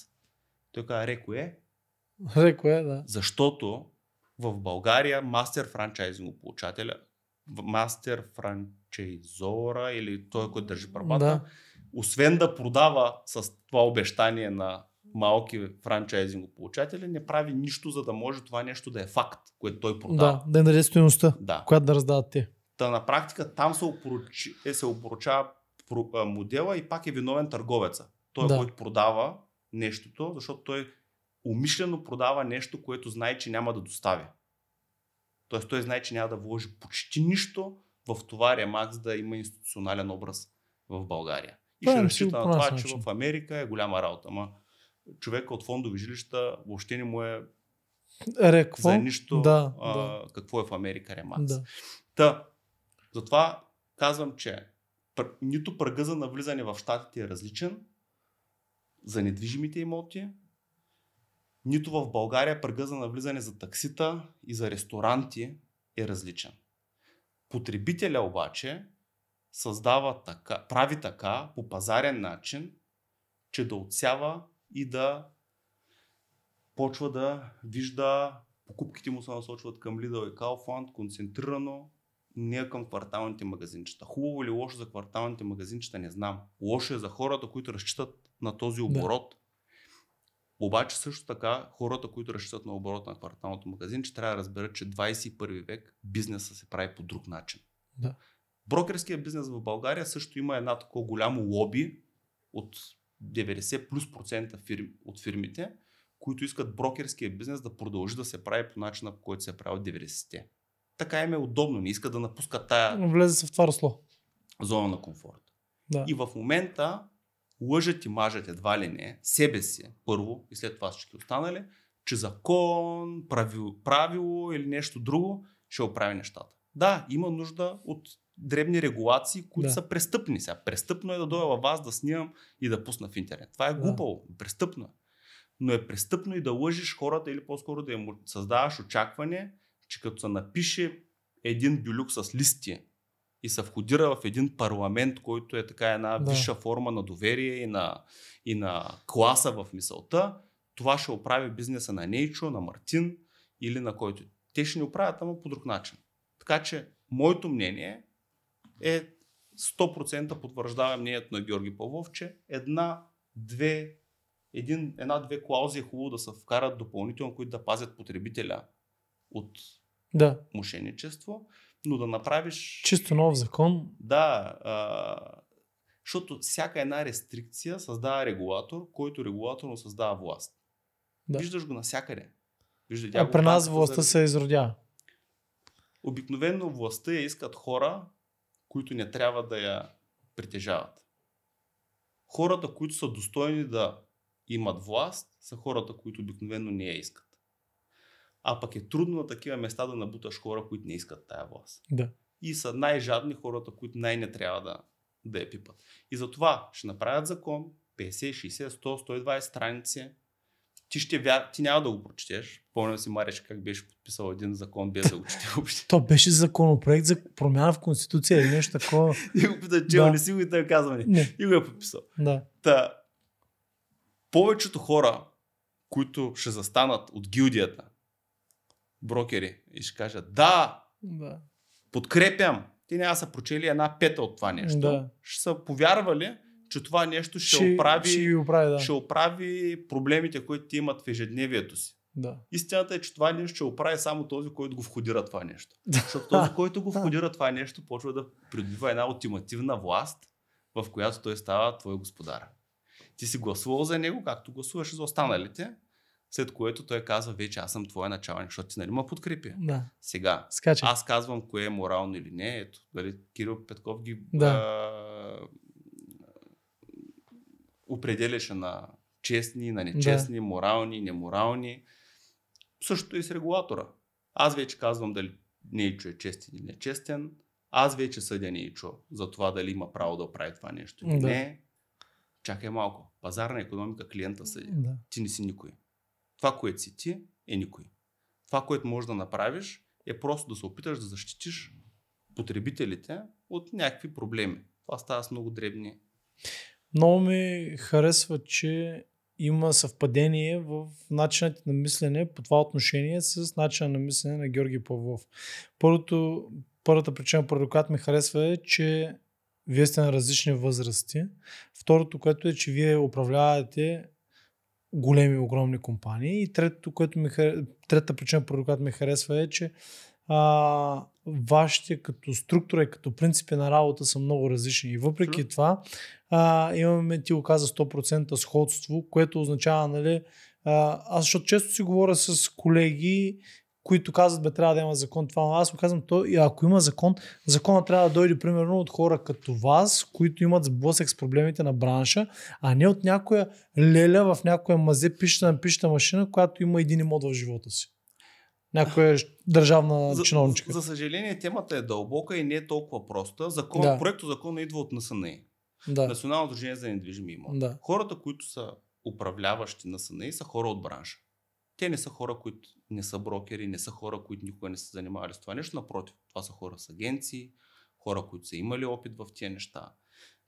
Той казва, реко е. Реко е, да. Защото в България мастер франчайзинг получателя, мастер франчайзинг че и Зора или той, който държи правата, да. освен да продава с това обещание на малки получатели, не прави нищо, за да може това нещо да е факт, което той продава. Да, да е наред стоеността, да. която да раздават те. Та на практика там се, опоручи, е, се опоручава модела и пак е виновен търговеца. Той, да. който продава нещото, защото той умишлено продава нещо, което знае, че няма да достави. Тоест той знае, че няма да вложи почти нищо, в това Ремакс да има институционален образ в България. И е ще разчита на това, че в Америка е голяма работа. ама човека от фондови жилища въобще не му е Рекво? за нищо да, а, да. какво е в Америка Ремакс. Да. Та, затова казвам, че нито пръга за навлизане в щатите е различен за недвижимите имоти, нито в България пръга за навлизане за таксита и за ресторанти е различен. Потребителя обаче създава така, прави така по пазарен начин, че да отсява и да почва да вижда покупките му се насочват към Lidl и Kaufland концентрирано, не към кварталните магазинчета. Хубаво или лошо за кварталните магазинчета не знам. Лошо е за хората, които разчитат на този оборот, да. Обаче също така хората, които разчитат на оборот на кварталното магазин, че трябва да разберат, че 21 век бизнеса се прави по друг начин. Да. Брокерския бизнес в България също има една такова голямо лоби от 90 плюс процента фирми, от фирмите, които искат брокерския бизнес да продължи да се прави по начина, по който се е правил 90-те. Така им е удобно, не искат да напускат тая... Влезе се в това росло. Зона на комфорт. Да. И в момента лъжат и мажат едва ли не себе си първо и след това всички останали, че закон, правило, правило или нещо друго ще оправи нещата. Да, има нужда от дребни регулации, които да. са престъпни. Сега, престъпно е да дойда във вас, да снимам и да пусна в интернет. Това е глупаво, да. престъпно е. Но е престъпно и да лъжиш хората или по-скоро да им създаваш очакване, че като се напише един бюлюк с листи и се входира в един парламент, който е така една да. висша форма на доверие и на, и на класа в мисълта, това ще оправи бизнеса на Нейчо, на Мартин или на който. Те ще ни оправят, ама по друг начин. Така че, моето мнение е 100% потвърждава мнението на Георги Павлов, че една, две, един, една-две клаузи е хубаво да се вкарат допълнително, които да пазят потребителя от да. мошенничество но да направиш... Чисто нов закон. Да, а, защото всяка една рестрикция създава регулатор, който регулаторно създава власт. Да. Виждаш го навсякъде. Вижда, а при нас властта се изродява. Обикновено властта я искат хора, които не трябва да я притежават. Хората, които са достойни да имат власт, са хората, които обикновено не я искат. А пък е трудно на такива места да набуташ хора, които не искат тая власт. Да. И са най-жадни хората, които най-не трябва да, да я пипат. И затова ще направят закон, 50, 60, 100, 120 страници. Ти, ще вяр... ти няма да го прочетеш. Помня си, Мареш, как беше подписал един закон без да го чете въобще. То беше законопроект за промяна в Конституция или нещо такова. и го пита, че да. си го и той казва не. Нали? не. И го е подписал. Да. Та, повечето хора, които ще застанат от гилдията брокери и ще кажат да, да. подкрепям. Ти няма са прочели една пета от това нещо. Да. Ще са повярвали, че това нещо ще, ще, оправи, ще, оправи, да. ще оправи проблемите, които ти имат в ежедневието си. Да. Истината е, че това нещо ще оправи само този, който го входира това нещо. Защото този, който го входира това нещо, почва да придобива една ултимативна власт, в която той става твой господар. Ти си гласувал за него, както гласуваш за останалите, след което той казва, вече аз съм твой началник, защото ти нали ме подкрепи. Да. Сега, Скача. аз казвам кое е морално или не. Ето, дали Кирил Петков ги да. а, определяше на честни, на нечестни, да. морални, неморални. Същото и с регулатора. Аз вече казвам дали Нейчо е, е честен или нечестен. Аз вече съдя Нейчо е за това дали има право да прави това нещо или да. не. Чакай малко. Пазарна економика клиента съди. Да. Ти не си никой. Това, което си ти, е никой. Това, което можеш да направиш, е просто да се опиташ да защитиш потребителите от някакви проблеми. Това става с много дребни. Много ми харесва, че има съвпадение в начинът на мислене по това отношение с начина на мислене на Георги Павлов. Първото, първата причина, по която ми харесва е, че вие сте на различни възрасти. Второто, което е, че вие управлявате големи, огромни компании. И третото, което ми хар... трета причина, поради която ми харесва е, че а, вашите като структура и като принципи на работа са много различни. И въпреки mm. това а, имаме, ти го каза, 100% сходство, което означава, нали, а, аз защото често си говоря с колеги които казват, бе, трябва да има закон това. Аз му казвам, то, ако има закон, закона трябва да дойде примерно от хора като вас, които имат сблъсък с проблемите на бранша, а не от някоя леля в някоя мазе пишета, пишета машина, която има един имот в живота си някоя държавна за, чиновничка. За, за съжаление, темата е дълбока и не е толкова проста. Закон, да. Проекто закон идва от НСНИ. Да. Национално дружение за недвижими имоти. Да. Хората, които са управляващи на СНИ, са хора от бранша. Те не са хора, които не са брокери, не са хора, които никога не са занимавали с това нещо. Напротив, това са хора с агенции, хора, които са имали опит в тези неща.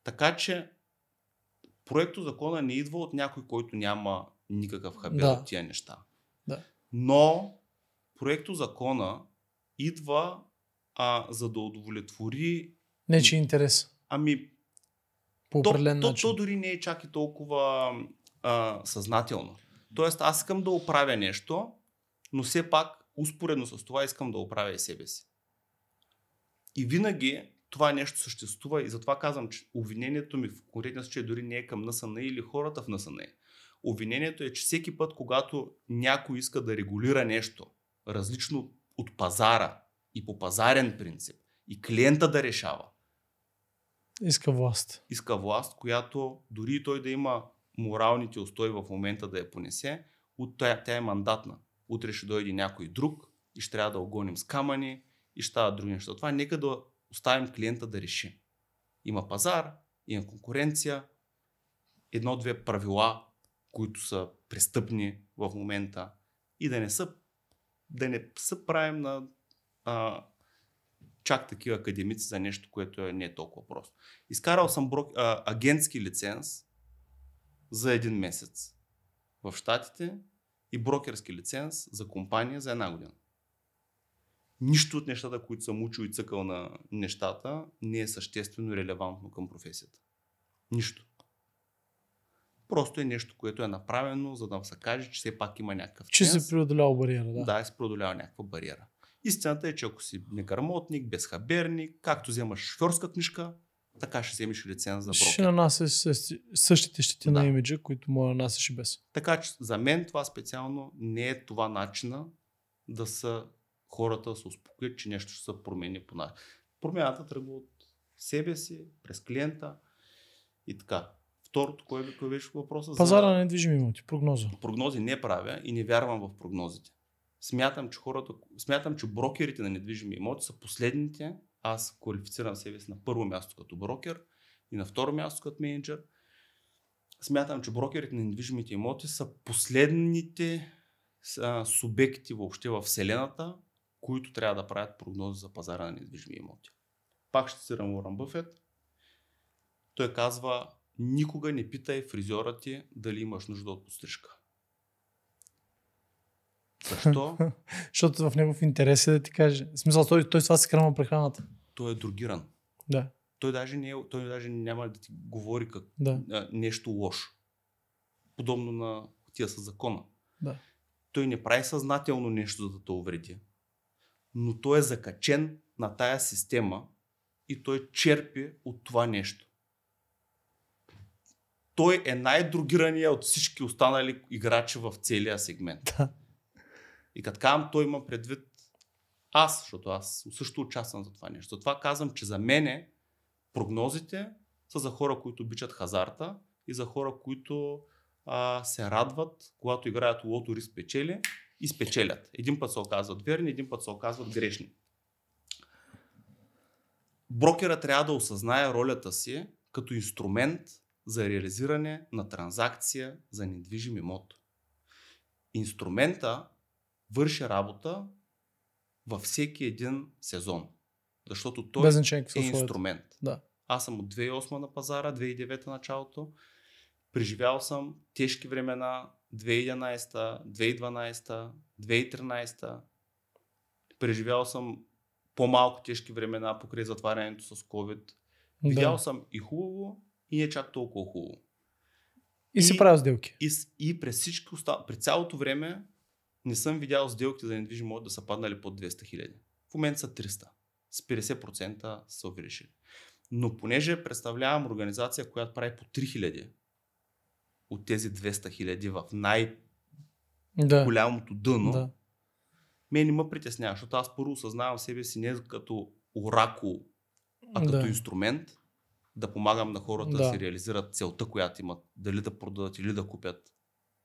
Така че проекто закона не идва от някой, който няма никакъв хабер да. от тези неща. Да. Но проекто закона идва а, за да удовлетвори... Нечи е интерес. Ами, По то, то, то, то дори не е чак и толкова а, съзнателно. Тоест аз искам да оправя нещо, но все пак успоредно с това искам да оправя и себе си. И винаги това нещо съществува и затова казвам, че обвинението ми в конкретния случай дори не е към насъна или хората в НСН. Обвинението е, че всеки път, когато някой иска да регулира нещо, различно от пазара и по пазарен принцип, и клиента да решава. Иска власт. Иска власт, която дори той да има моралните устои в момента да я понесе, от тя, тя е мандатна. Утре ще дойде някой друг и ще трябва да огоним с камъни и ще трябва други неща. Това нека да оставим клиента да реши. Има пазар, има конкуренция, едно-две правила, които са престъпни в момента и да не са, да не са правим на а, чак такива академици за нещо, което е не е толкова просто. Изкарал съм брок, а, агентски лиценз за един месец в Штатите и брокерски лиценз за компания за една година. Нищо от нещата, които съм учил и цъкал на нещата, не е съществено релевантно към професията. Нищо. Просто е нещо, което е направено, за да се каже, че все пак има някакъв Че се си бариера, да. Да, се преодолява някаква бариера. Истината е, че ако си неграмотник, безхаберник, както вземаш шофьорска книжка, така ще вземеш лиценз на брокер. Ще нанася същите щети да. на имиджа, които му нанасяш и без. Така че за мен това специално не е това начина да са хората да се успокоят, че нещо ще се промени по нас. Промяната тръгва от себе си, през клиента и така. Второто, кое ви беше въпроса? Пазара за... на недвижими имоти, прогноза. Прогнози не правя и не вярвам в прогнозите. Смятам, че хората, смятам, че брокерите на недвижими имоти са последните, аз квалифицирам себе си на първо място като брокер и на второ място като менеджер. Смятам, че брокерите на недвижимите имоти са последните са субекти въобще във Вселената, които трябва да правят прогнози за пазара на недвижими имоти. Пак ще цитирам Уорън Бъфет. Той казва, никога не питай фризьора ти дали имаш нужда от пострижка. Защо? Защото в негов интерес е да ти каже. В смисъл, той, той с това се хранва прехраната. Той е другиран. Да. Той даже, не е, той даже няма да ти говори как, да. нещо лошо. Подобно на тия със закона. Да. Той не прави съзнателно нещо, за да те увреди. Но той е закачен на тая система и той черпи от това нещо. Той е най-другирания от всички останали играчи в целия сегмент. Да. И като казвам, той има предвид аз, защото аз също участвам за това нещо. Затова казвам, че за мене прогнозите са за хора, които обичат хазарта и за хора, които а, се радват, когато играят лото рис печели и спечелят. Един път се оказват верни, един път се оказват грешни. Брокера трябва да осъзнае ролята си като инструмент за реализиране на транзакция за недвижим имот. Инструмента върши работа във всеки един сезон. Защото той Без е инструмент. Да. Аз съм от 2008 на пазара, 2009 началото. Преживял съм тежки времена, 2011, 2012, 2013. Преживял съм по-малко тежки времена покрай затварянето с COVID. Видял да. съм и хубаво, и не чак толкова хубаво. И, и си правя сделки. И, и през, всички, през цялото време не съм видял сделките за недвижимо да са паднали под 200 хиляди. В момента са 300. С 50% са увеличили. Но понеже представлявам организация, която прави по 3000 от тези 200 хиляди в най-голямото дъно, да. мен не ме притеснява, защото аз първо осъзнавам себе си не като оракул, а като да. инструмент да помагам на хората да, да си реализират целта, която имат. Дали да продадат или да купят.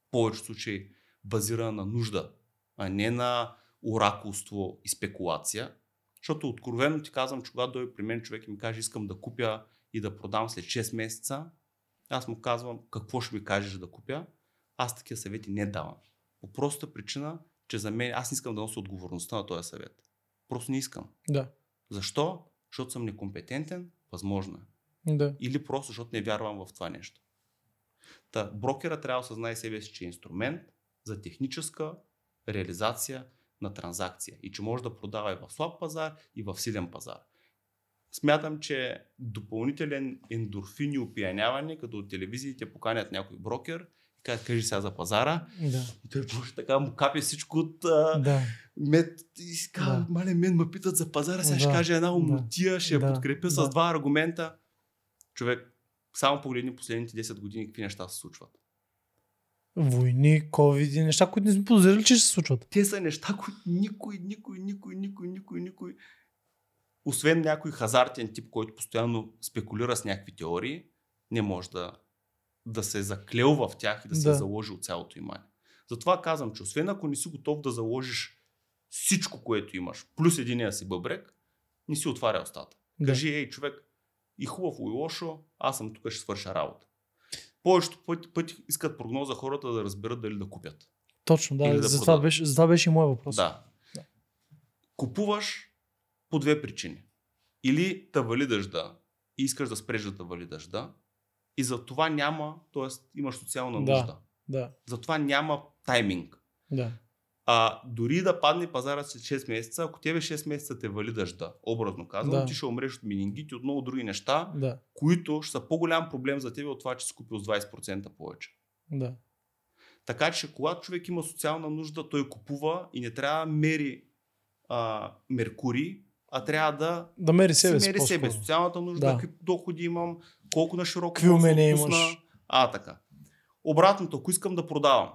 В повече случаи базирана на нужда, а не на оракулство и спекулация. Защото откровено ти казвам, че когато дойде при мен човек и ми каже, искам да купя и да продам след 6 месеца, аз му казвам, какво ще ми кажеш да купя. Аз такива съвети не давам. По проста причина, че за мен аз не искам да нося отговорността на този съвет. Просто не искам. Да. Защо? Защото съм некомпетентен, възможно е. Да. Или просто защото не вярвам в това нещо. Та, брокера трябва да осъзнае себе си, че е инструмент, за техническа реализация на транзакция и че може да продава и в слаб пазар, и в силен пазар. Смятам, че допълнителен ендорфин и опияняване, като от телевизиите поканят някой брокер и казват, кажи сега за пазара. Да. И той може така му капе всичко от да. мед. И да. мале, мен ме питат за пазара, сега да. ще кажа една умотия, да. ще я да. подкрепя да. с два аргумента. Човек, само погледни последните 10 години какви неща се случват войни, ковиди, неща, които не сме подозирали, че ще се случват. Те са неща, които никой, никой, никой, никой, никой, никой, освен някой хазартен тип, който постоянно спекулира с някакви теории, не може да, да се заклелва в тях и да, да. се заложи от цялото имане. Затова казвам, че освен ако не си готов да заложиш всичко, което имаш, плюс единия си бъбрек, не си отваря остата. Да. Кажи, ей, човек, и хубаво, и лошо, аз съм тук, ще свърша работа повечето пъти, пъти искат прогноза хората да разберат дали да купят. Точно, да. да за, това беше, за това беше и моят въпрос. Да. да. Купуваш по две причини. Или тавали дъжда и искаш да спреш да тавали дъжда и за това няма, т.е. имаш социална нужда. Да, да. За това няма тайминг. Да. А, дори да падне пазара след 6 месеца, ако тебе 6 месеца те вали дъжда, образно казвам, да. ти ще умреш от менингити, от много други неща, да. които ще са по-голям проблем за тебе от това, че си купил с 20% повече. Да. Така че когато човек има социална нужда, той купува и не трябва да мери а, меркури, а трябва да, да мери себе си. Мери по-скоро. себе, социалната нужда, да. какви доходи имам, колко на широко. Какви умения имаш. А, така. Обратното, ако искам да продавам,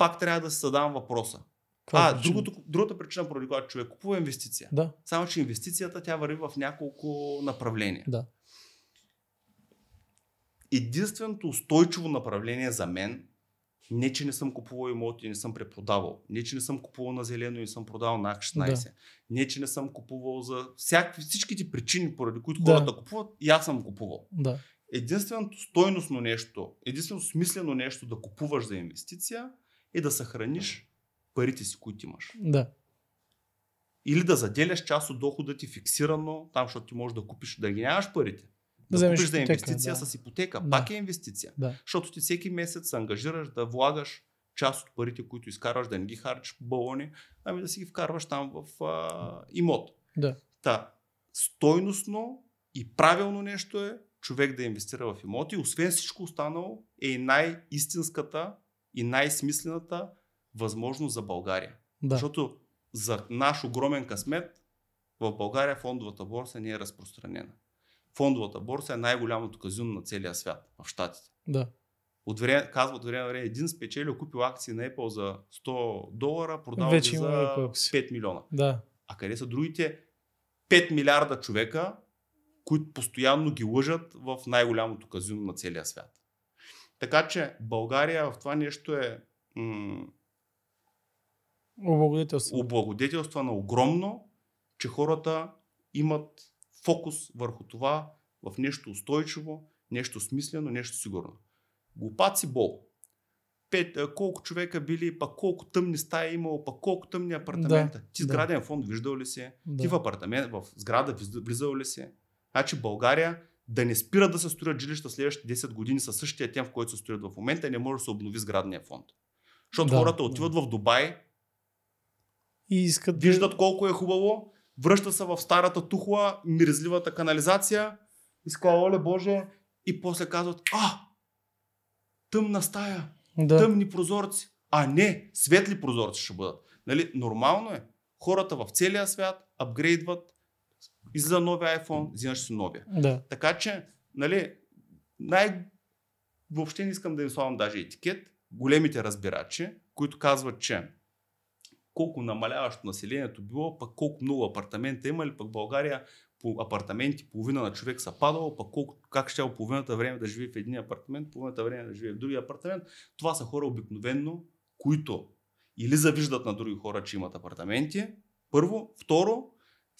пак трябва да се задам въпроса. Каква е а, другото, другата причина, поради която човек купува инвестиция. Да. Само, че инвестицията тя върви в няколко направления. Да. Единственото устойчиво направление за мен, не че не съм купувал имоти и не съм препродавал, не че не съм купувал на зелено и не съм продавал на 16, да. не че не съм купувал за всякакви, всичките причини, поради които да. хората купуват, и аз съм купувал. Да. Единственото стойностно нещо, единственото смислено нещо да купуваш за инвестиция – е да съхраниш парите си, които имаш. Да. Или да заделяш част от дохода ти фиксирано, там, защото ти можеш да купиш, да ги нямаш парите. Да, да купиш да инвестиция да. с ипотека. Да. Пак е инвестиция. Да. Защото ти всеки месец се ангажираш да влагаш част от парите, които изкарваш, да не ги харчиш по балони, ами да си ги вкарваш там в а, имот. Да. Та, стойностно и правилно нещо е човек да инвестира в имоти. Освен всичко останало е и най-истинската и най-смислената възможност за България. Да. Защото за наш огромен късмет в България фондовата борса не е разпространена. Фондовата борса е най-голямото казино на целия свят, в Штатите. Да. От време, казва от време на време, един спечелил, купил акции на Apple за 100 долара, продал Вече за 5 милиона. Да. А къде са другите 5 милиарда човека, които постоянно ги лъжат в най-голямото казино на целия свят? Така че България в това нещо е м- облагодетелства. облагодетелство на огромно, че хората имат фокус върху това в нещо устойчиво, нещо смислено, нещо сигурно. Глупаци бол. Пет, колко човека били, пък колко тъмни стаи е имало, па колко тъмни апартамента. Да, Ти сграден да. фонд виждал ли си? Да. Ти в апартамент, в сграда влизал ли си? Значи България да не спира да се строят жилища в следващите 10 години със същия тем, в който се строят в момента и не може да се обнови сградния фонд. Защото да, хората отиват да. в Дубай и искат виждат колко е хубаво, връща се в старата тухла, мирзливата канализация искат, оле боже, и после казват, а, тъмна стая, да. тъмни прозорци, а не, светли прозорци ще бъдат. Нали? Нормално е. Хората в целия свят апгрейдват излиза новия iPhone, взимаш си новия. Да. Така че, нали, най- въобще не искам да им славам даже етикет. Големите разбирачи, които казват, че колко намаляващо населението било, пък колко много апартамента има ли, пък България по апартаменти половина на човек са падало, пък колко, как ще е половината време да живее в един апартамент, половината време да живее в другия апартамент. Това са хора обикновенно, които или завиждат на други хора, че имат апартаменти, първо, второ,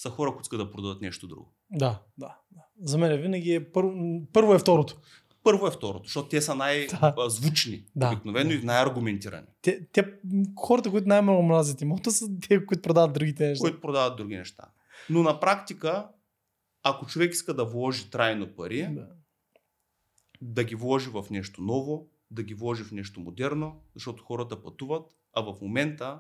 са хора, които искат да продадат нещо друго. Да, да. да. За мен винаги е първо, първо е второто. Първо е второто, защото те са най-звучни, да. обикновено да. и най-аргументирани. Те, те, хората, които най-много мразят имота, са те, които продават другите неща. Които продават други неща. Но на практика, ако човек иска да вложи трайно пари, да. да ги вложи в нещо ново, да ги вложи в нещо модерно, защото хората пътуват, а в момента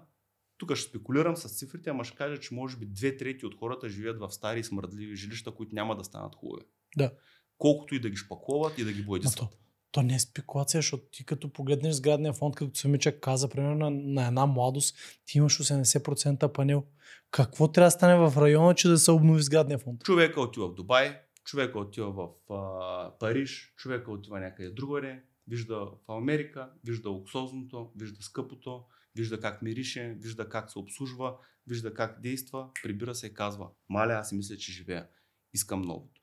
тук ще спекулирам с цифрите, ама ще кажа, че може би две трети от хората живеят в стари смърдливи жилища, които няма да станат хубави. Да. Колкото и да ги шпакуват и да ги боядисват. То, то не е спекулация, защото ти като погледнеш сградния фонд, като Сумича каза, примерно на, на една младост, ти имаш 80% панел. Какво трябва да стане в района, че да се обнови сградния фонд? Човека отива в Дубай, човека отива в а, Париж, човека отива някъде другаре, вижда в Америка, вижда луксозното, вижда скъпото, вижда как мирише, вижда как се обслужва, вижда как действа, прибира се и казва, маля, аз си мисля, че живея, искам новото.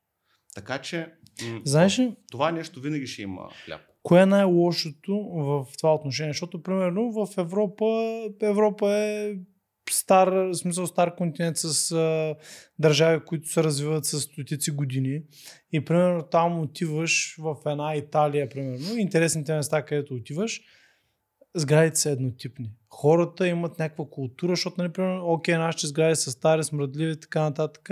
Така че Знаеш това нещо винаги ще има хляб. Кое е най-лошото в това отношение? Защото, примерно, в Европа, Европа е стар, в смисъл стар континент с а, държави, които се развиват с стотици години. И примерно там отиваш в една Италия, примерно, интересните места, където отиваш – сградите са еднотипни. Хората имат някаква култура, защото, например, нали, окей, нашите сгради са стари, смръдливи и така нататък.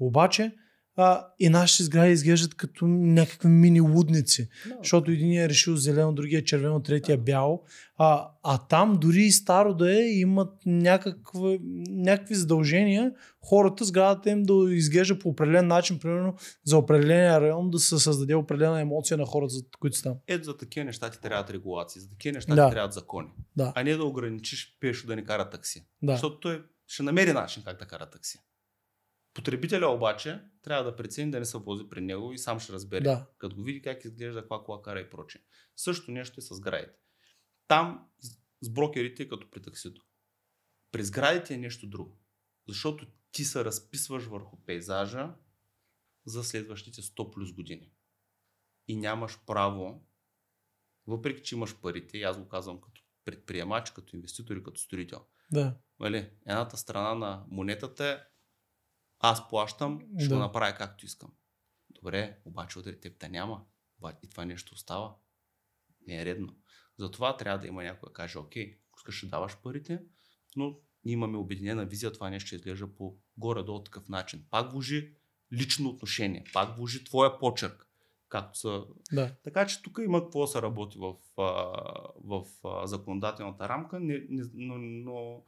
Обаче, а, и нашите сгради изглеждат като някакви мини лудници. No. Защото един е решил зелено, другия е червено, третия no. Е бяло. А, а там дори и старо да е, имат някакви, някакви задължения хората, сградата им да изглежда по определен начин, примерно за определения район, да се създаде определена емоция на хората, които са там. Ето за такива неща ти трябват регулации, за такива неща да. ти трябват закони. Да. А не да ограничиш пешо да не кара такси. Да. Защото той ще намери начин как да кара такси. Потребителя обаче трябва да прецени да не се вози при него и сам ще разбере. Да. Като го види как изглежда, каква кола кара и проче. Също нещо е с сградите. Там с брокерите е като при таксито. При сградите е нещо друго. Защото ти се разписваш върху пейзажа за следващите 100 плюс години. И нямаш право, въпреки че имаш парите, и аз го казвам като предприемач, като инвеститор и като строител. Да. Вали, едната страна на монетата е аз плащам, ще да. го направя както искам. Добре, обаче утре теб да няма. И това нещо остава. Не е редно. Затова трябва да има някой да каже, окей, искаш да даваш парите, но ние имаме обединена визия, това нещо ще изглежда по горе-долу такъв начин. Пак вложи лично отношение, пак вложи твоя почерк. Както са... да. Така че тук има какво се работи в, в, в законодателната рамка, но, но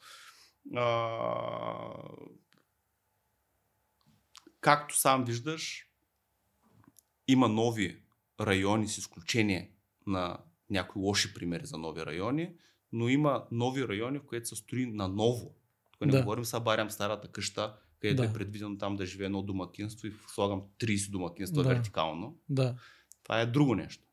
а, Както сам виждаш, има нови райони с изключение на някои лоши примери за нови райони, но има нови райони, в които се строи наново. Тук не да. говорим сега барям старата къща, където да. е предвидено там да живее едно домакинство и слагам 30 домакинства да. вертикално. Да. Това е друго нещо.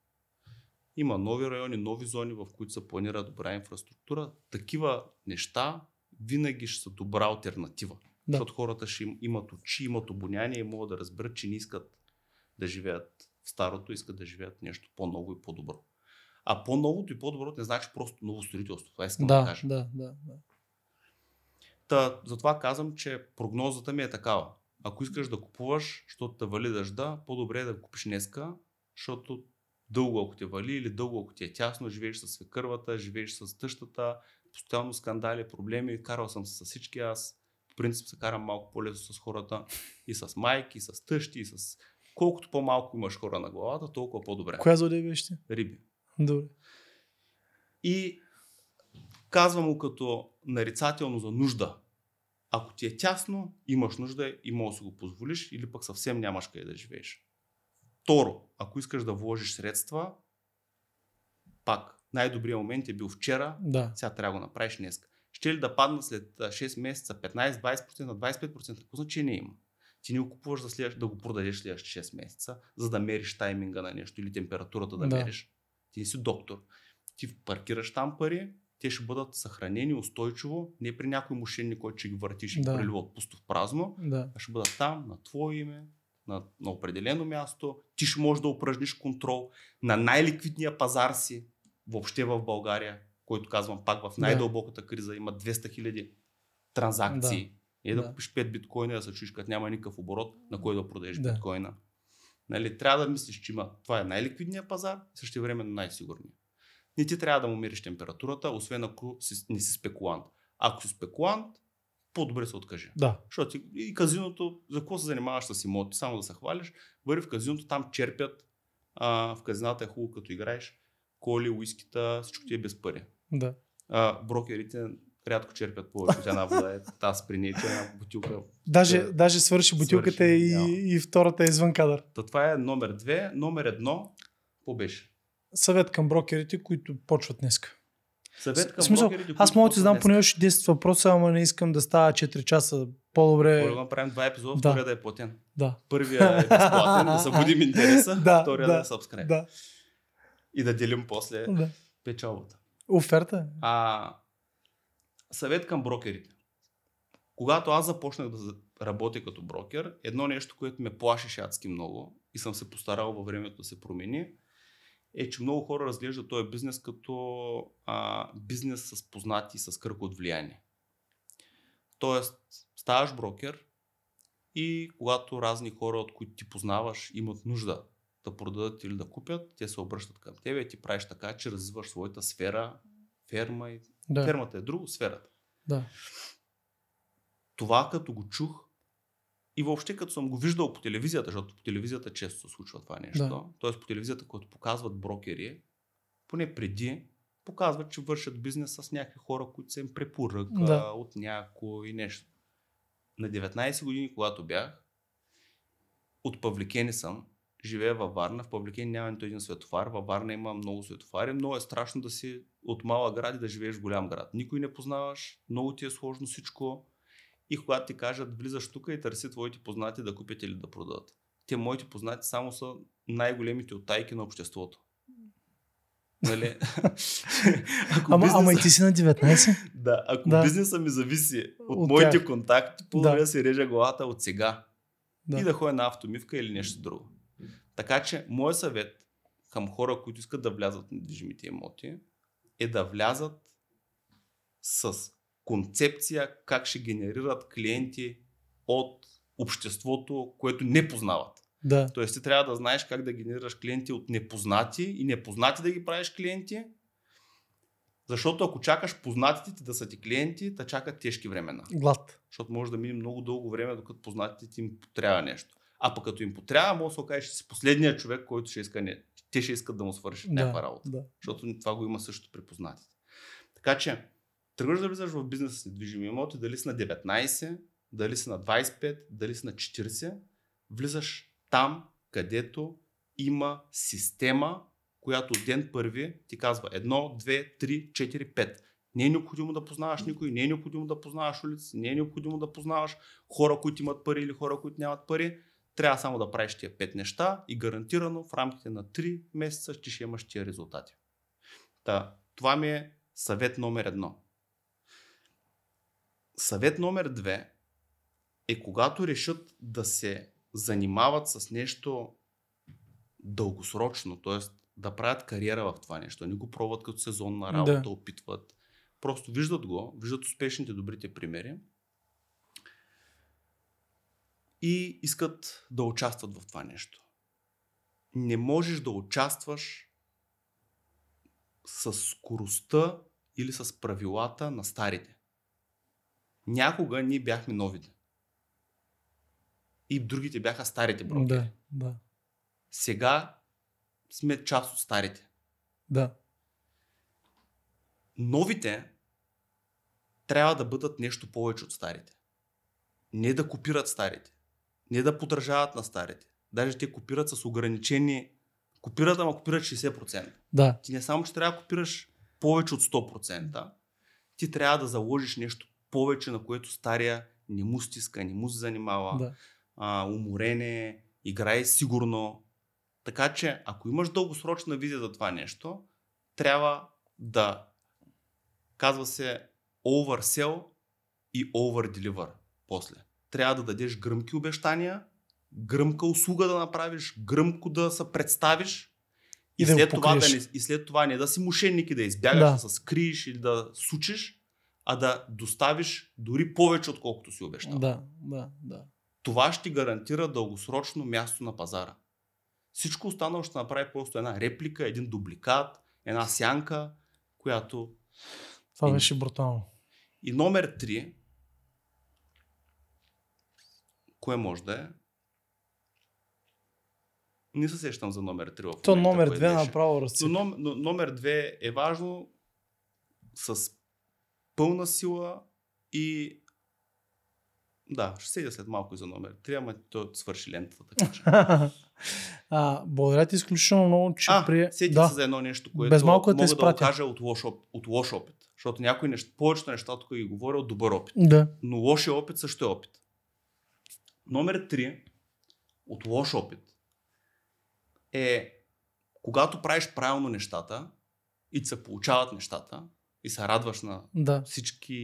Има нови райони, нови зони, в които се планира добра инфраструктура. Такива неща винаги ще са добра альтернатива. Да. Защото хората ще им, имат очи, имат обоняние и могат да разберат, че не искат да живеят в старото, искат да живеят нещо по-ново и по-добро. А по-новото и по-доброто не значи просто ново строителство. Това искам да, да кажа. Да, да, да. Та, затова казвам, че прогнозата ми е такава. Ако искаш да купуваш, защото те вали дъжда, по-добре е да купиш днеска, защото дълго ако те вали или дълго ако ти е тясно, живееш с свекървата, живееш с тъщата, постоянно скандали, проблеми, карал съм с всички аз принцип се карам малко по-лесно с хората и с майки, и с тъщи, и с... Колкото по-малко имаш хора на главата, толкова по-добре. Коя зодия беше ти? Риби. Добре. И казвам му като нарицателно за нужда. Ако ти е тясно, имаш нужда и можеш да си го позволиш или пък съвсем нямаш къде да живееш. Второ, ако искаш да вложиш средства, пак най-добрият момент е бил вчера, да. сега трябва да го направиш днеска ще ли да паднат след 6 месеца 15, 20%, на 25%, какво значение има? Ти не го купуваш за следващ, да го продадеш следващите 6 месеца, за да мериш тайминга на нещо или температурата да, да. мериш. Ти не си доктор. Ти паркираш там пари, те ще бъдат съхранени устойчиво, не при някой мошенник, който ще ги въртиш да. и прелива от пусто в празно, да. а ще бъдат там, на твое име, на, на определено място. Ти ще можеш да упражниш контрол на най-ликвидния пазар си, въобще в България който казвам пак в най-дълбоката криза има 200 хиляди транзакции. Да. И е да, да купиш 5 биткоина да се чуеш, като няма никакъв оборот, на кой да продадеш да. биткоина. Нали, трябва да мислиш, че има. Това е най-ликвидният пазар, също време най-сигурният. Не ти трябва да му мириш температурата, освен ако си, не си спекулант. Ако си спекулант, по-добре се откажи. Да. Защото и казиното, за какво се занимаваш с имоти, само да се хвалиш, върви в казиното, там черпят, а, в казината е хубаво като играеш, коли, уискита, всичко ти е без пари. Да. А, брокерите рядко черпят повече от една вода. Е, аз при нея че една бутилка. Даже, да, даже свърши бутилката свърши, и, и втората е извън кадър. Та това е номер две. Номер едно, какво беше? Съвет към брокерите, които почват днеска. Съвет към смисъл, брокерите, аз мога да ти задам поне още 10 въпроса, ама не искам да става 4 часа. По-добре. Може да направим два епизода, да. втория да е платен. Да. Първия е безплатен, да събудим интереса, да, втория да, да е subscribe. Да. И да делим после да. печалбата. Оферта. А, съвет към брокерите. Когато аз започнах да работя като брокер, едно нещо, което ме плашеше адски много и съм се постарал във времето да се промени, е, че много хора разглеждат този бизнес като а, бизнес с познати, с кръг от влияние. Тоест, ставаш брокер и когато разни хора, от които ти познаваш, имат нужда да продадат или да купят, те се обръщат към тебе и ти правиш така, че развиваш своята сфера, ферма и... Да. Фермата е друго, сферата. Да. Това като го чух и въобще като съм го виждал по телевизията, защото по телевизията често се случва това нещо, да. т.е. по телевизията, което показват брокери, поне преди, показват, че вършат бизнес с някакви хора, които са им препоръка да. от някой нещо. На 19 години, когато бях, от павликени съм, живея във Варна, в Павликен няма нито един светофар, във Варна има много светофари, много е страшно да си от малък град и да живееш в голям град. Никой не познаваш, много ти е сложно всичко и когато ти кажат влизаш тук и търси твоите познати да купят или да продадат. Те моите познати само са най-големите оттайки на обществото. Нали? ако ама, бизнеса... ама и ти си на 19. да, ако да. бизнеса ми зависи от, от моите тях. контакти, по-добре да. си режа главата от сега. Да. И да ходя на автомивка или нещо друго. Така че, моят съвет към хора, които искат да влязат в недвижимите имоти, е да влязат с концепция как ще генерират клиенти от обществото, което не познават. Да. Тоест ти трябва да знаеш как да генерираш клиенти от непознати и непознати да ги правиш клиенти, защото ако чакаш познатите ти да са ти клиенти, да чакат тежки времена. Глад. Защото може да мине много дълго време, докато познатите ти им трябва нещо. А пък като им потрябва, може да се окаже, че си последният човек, който ще иска не. Те ще искат да му свършат да, някаква работа. Да. Защото това го има също препознати. Така че, тръгваш да влизаш в бизнеса с недвижими имоти, дали си на 19, дали си на 25, дали си на 40, влизаш там, където има система, която ден първи ти казва 1, 2, 3, 4, 5. Не е необходимо да познаваш никой, не е необходимо да познаваш улици, не е необходимо да познаваш хора, които имат пари или хора, които нямат пари. Трябва само да правиш тия пет неща и гарантирано в рамките на 3 месеца ще, ще имаш тия резултати. Та, това ми е съвет номер едно. Съвет номер две е когато решат да се занимават с нещо дългосрочно, т.е. да правят кариера в това нещо. Не го пробват като сезонна работа, да. опитват. Просто виждат го, виждат успешните, добрите примери и искат да участват в това нещо. Не можеш да участваш с скоростта или с правилата на старите. Някога ние бяхме новите. И другите бяха старите брокери. Да, да. Сега сме част от старите. Да. Новите трябва да бъдат нещо повече от старите. Не да копират старите не да подражават на старите. Даже те копират с ограничени. Копират, ама копират 60%. Да. Ти не само, че трябва да копираш повече от 100%, ти трябва да заложиш нещо повече, на което стария не му стиска, не му се занимава. Да. А, уморене, играе сигурно. Така че, ако имаш дългосрочна визия за това нещо, трябва да казва се oversell и deliver после трябва да дадеш гръмки обещания, гръмка услуга да направиш, гръмко да се представиш и, и, да след, това да не, и след това не да си мошенник и да избягаш, да. да се скриеш или да сучиш, а да доставиш дори повече, отколкото си обещал. Да, да, да. Това ще гарантира дългосрочно място на пазара. Всичко останало ще направи просто една реплика, един дубликат, една сянка, която... Това беше брутално. И номер 3, Кое може да е? Не се сещам за номер 3 в То номер 2 е направо разцепи. Но, но, номер 2 е важно с пълна сила и да, ще седя след малко и за номер 3, ама той свърши лентата, така че. а, благодаря ти изключително много, че а, при... Сетих да. се за едно нещо, което Без малко мога да, да окажа от лош, опит, от лош опит. Защото някои неща, повечето неща тук ги говоря от добър опит. Да. Но лошия опит също е опит. Номер 3 от лош опит е когато правиш правилно нещата и се получават нещата и се радваш на да. всички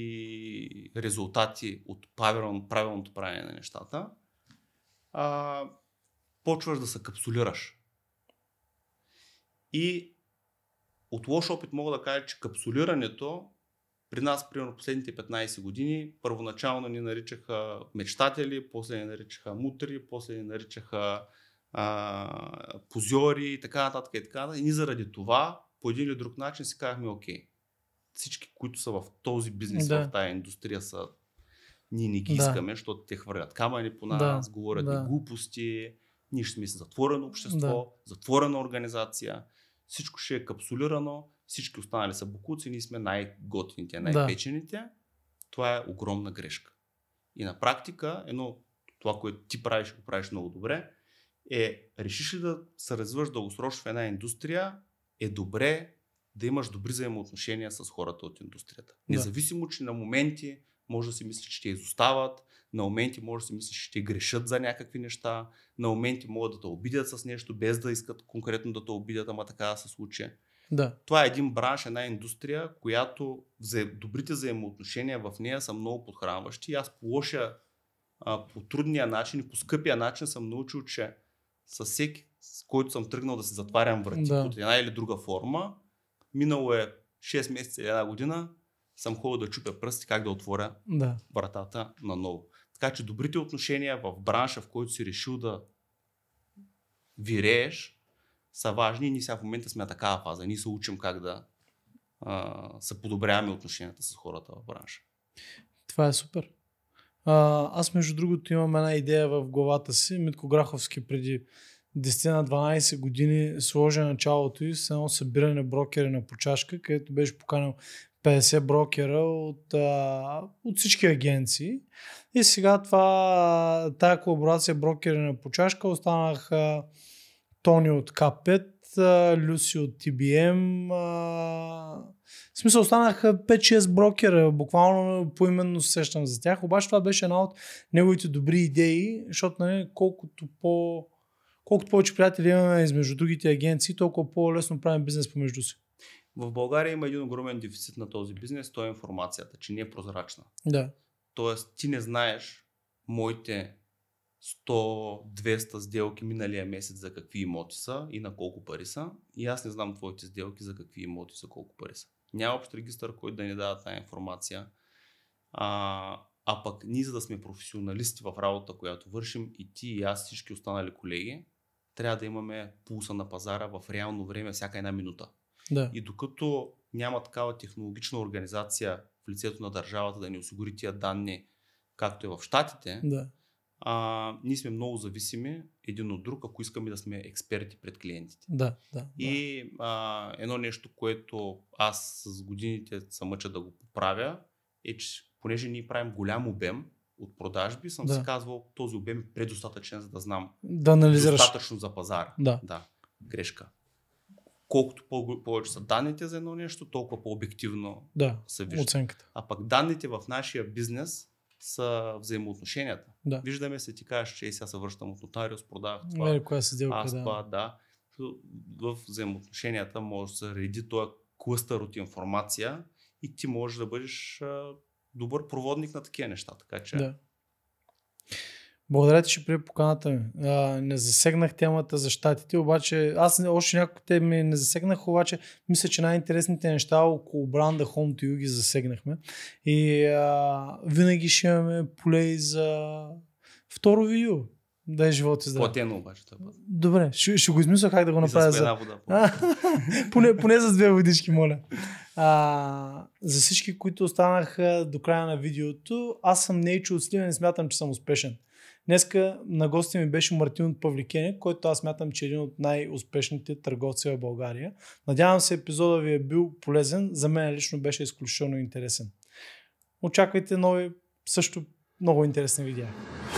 резултати от правилно, правилното правене на нещата, а, почваш да се капсулираш. И от лош опит мога да кажа, че капсулирането при нас, примерно, последните 15 години, първоначално ни наричаха мечтатели, после ни наричаха мутри, после ни наричаха а, позори и така нататък и така нататък. И ние заради това, по един или друг начин си казахме, окей, всички, които са в този бизнес, да. в тази индустрия са ние не ги да. искаме, защото те хвърлят камъни по нас, да. говорят да. и глупости, ние ще сме затворено общество, да. затворена организация, всичко ще е капсулирано всички останали са бокуци, ние сме най-готвените, най-печените. Да. Това е огромна грешка. И на практика, едно, това, което ти правиш, го правиш много добре, е решиш ли да се развиваш дългосрочно в една индустрия, е добре да имаш добри взаимоотношения с хората от индустрията. Да. Независимо, че на моменти може да си мислиш, че те изостават, на моменти може да си мислиш, че те грешат за някакви неща, на моменти могат да те обидят с нещо, без да искат конкретно да те обидят, ама така да се случи. Да. Това е един бранш, една индустрия, която добрите взаимоотношения в нея са много подхранващи. Аз по лошия, по трудния начин и по скъпия начин съм научил, че с всеки, с който съм тръгнал да се затварям врати да. под една или друга форма, минало е 6 месеца или една година, съм ходил да чупя пръсти как да отворя да. вратата наново. Така че добрите отношения в бранша, в който си решил да вирееш, са важни и ние сега в момента сме на такава фаза. Ние се учим как да а, се подобряваме отношенията с хората в бранша. Това е супер. А, аз между другото имам една идея в главата си. Митко Граховски преди 10 на 12 години сложи началото и с едно събиране брокери на почашка, където беше поканал 50 брокера от, а, от всички агенции. И сега това, тая колаборация брокери на почашка останаха Тони от К5, Люси от TBM. В смисъл останаха 5-6 брокера, буквално поименно се сещам за тях, обаче това беше една от неговите добри идеи, защото нали, колкото по... Колкото повече приятели имаме измежду другите агенции, толкова по-лесно правим бизнес помежду си. В България има един огромен дефицит на този бизнес, то е информацията, че не е прозрачна. Да. Тоест, ти не знаеш моите 100-200 сделки миналия месец за какви имоти са и на колко пари са. И аз не знам твоите сделки за какви имоти са, колко пари са. Няма общ регистър, който да ни дава тази информация. А, а пък ние, за да сме професионалисти в работа, която вършим, и ти, и аз, всички останали колеги, трябва да имаме пулса на пазара в реално време, всяка една минута. Да. И докато няма такава технологична организация в лицето на държавата да ни осигури тия данни, както е в Штатите, да а, ние сме много зависими един от друг, ако искаме да сме експерти пред клиентите. Да, да. И А, едно нещо, което аз с годините се мъча да го поправя, е, че понеже ние правим голям обем от продажби, съм да. си казвал, този обем е предостатъчен, за да знам да анализираш. достатъчно за пазара. Да. да. Грешка. Колкото повече са данните за едно нещо, толкова по-обективно да, се вижда. Оценката. А пък данните в нашия бизнес са взаимоотношенията. Да. Виждаме се, ти кажеш, че сега се връщам от нотариус, продавах това, Мери, нали, коя сделка, аз да. да. В взаимоотношенията може да се реди този клъстър от информация и ти можеш да бъдеш добър проводник на такива неща. Така че... Да. Благодаря ти, че прие поканата ми. А, не засегнах темата за щатите, обаче аз още някои теми не засегнах, обаче мисля, че най-интересните неща около бранда Home to You ги засегнахме. И а, винаги ще имаме поле и за второ видео. Да е живот и здраве. Платено обаче това. Добре, ще, ще го измисля как да го направя. И за, за... вода. поне, поне за две водички, моля. А, за всички, които останаха до края на видеото, аз съм Нейчо от Сливен и смятам, че съм успешен. Днеска на гости ми беше Мартин от Павликене, който аз мятам, че е един от най-успешните търговци в България. Надявам се епизода ви е бил полезен. За мен лично беше изключително интересен. Очаквайте нови също много интересни видеа.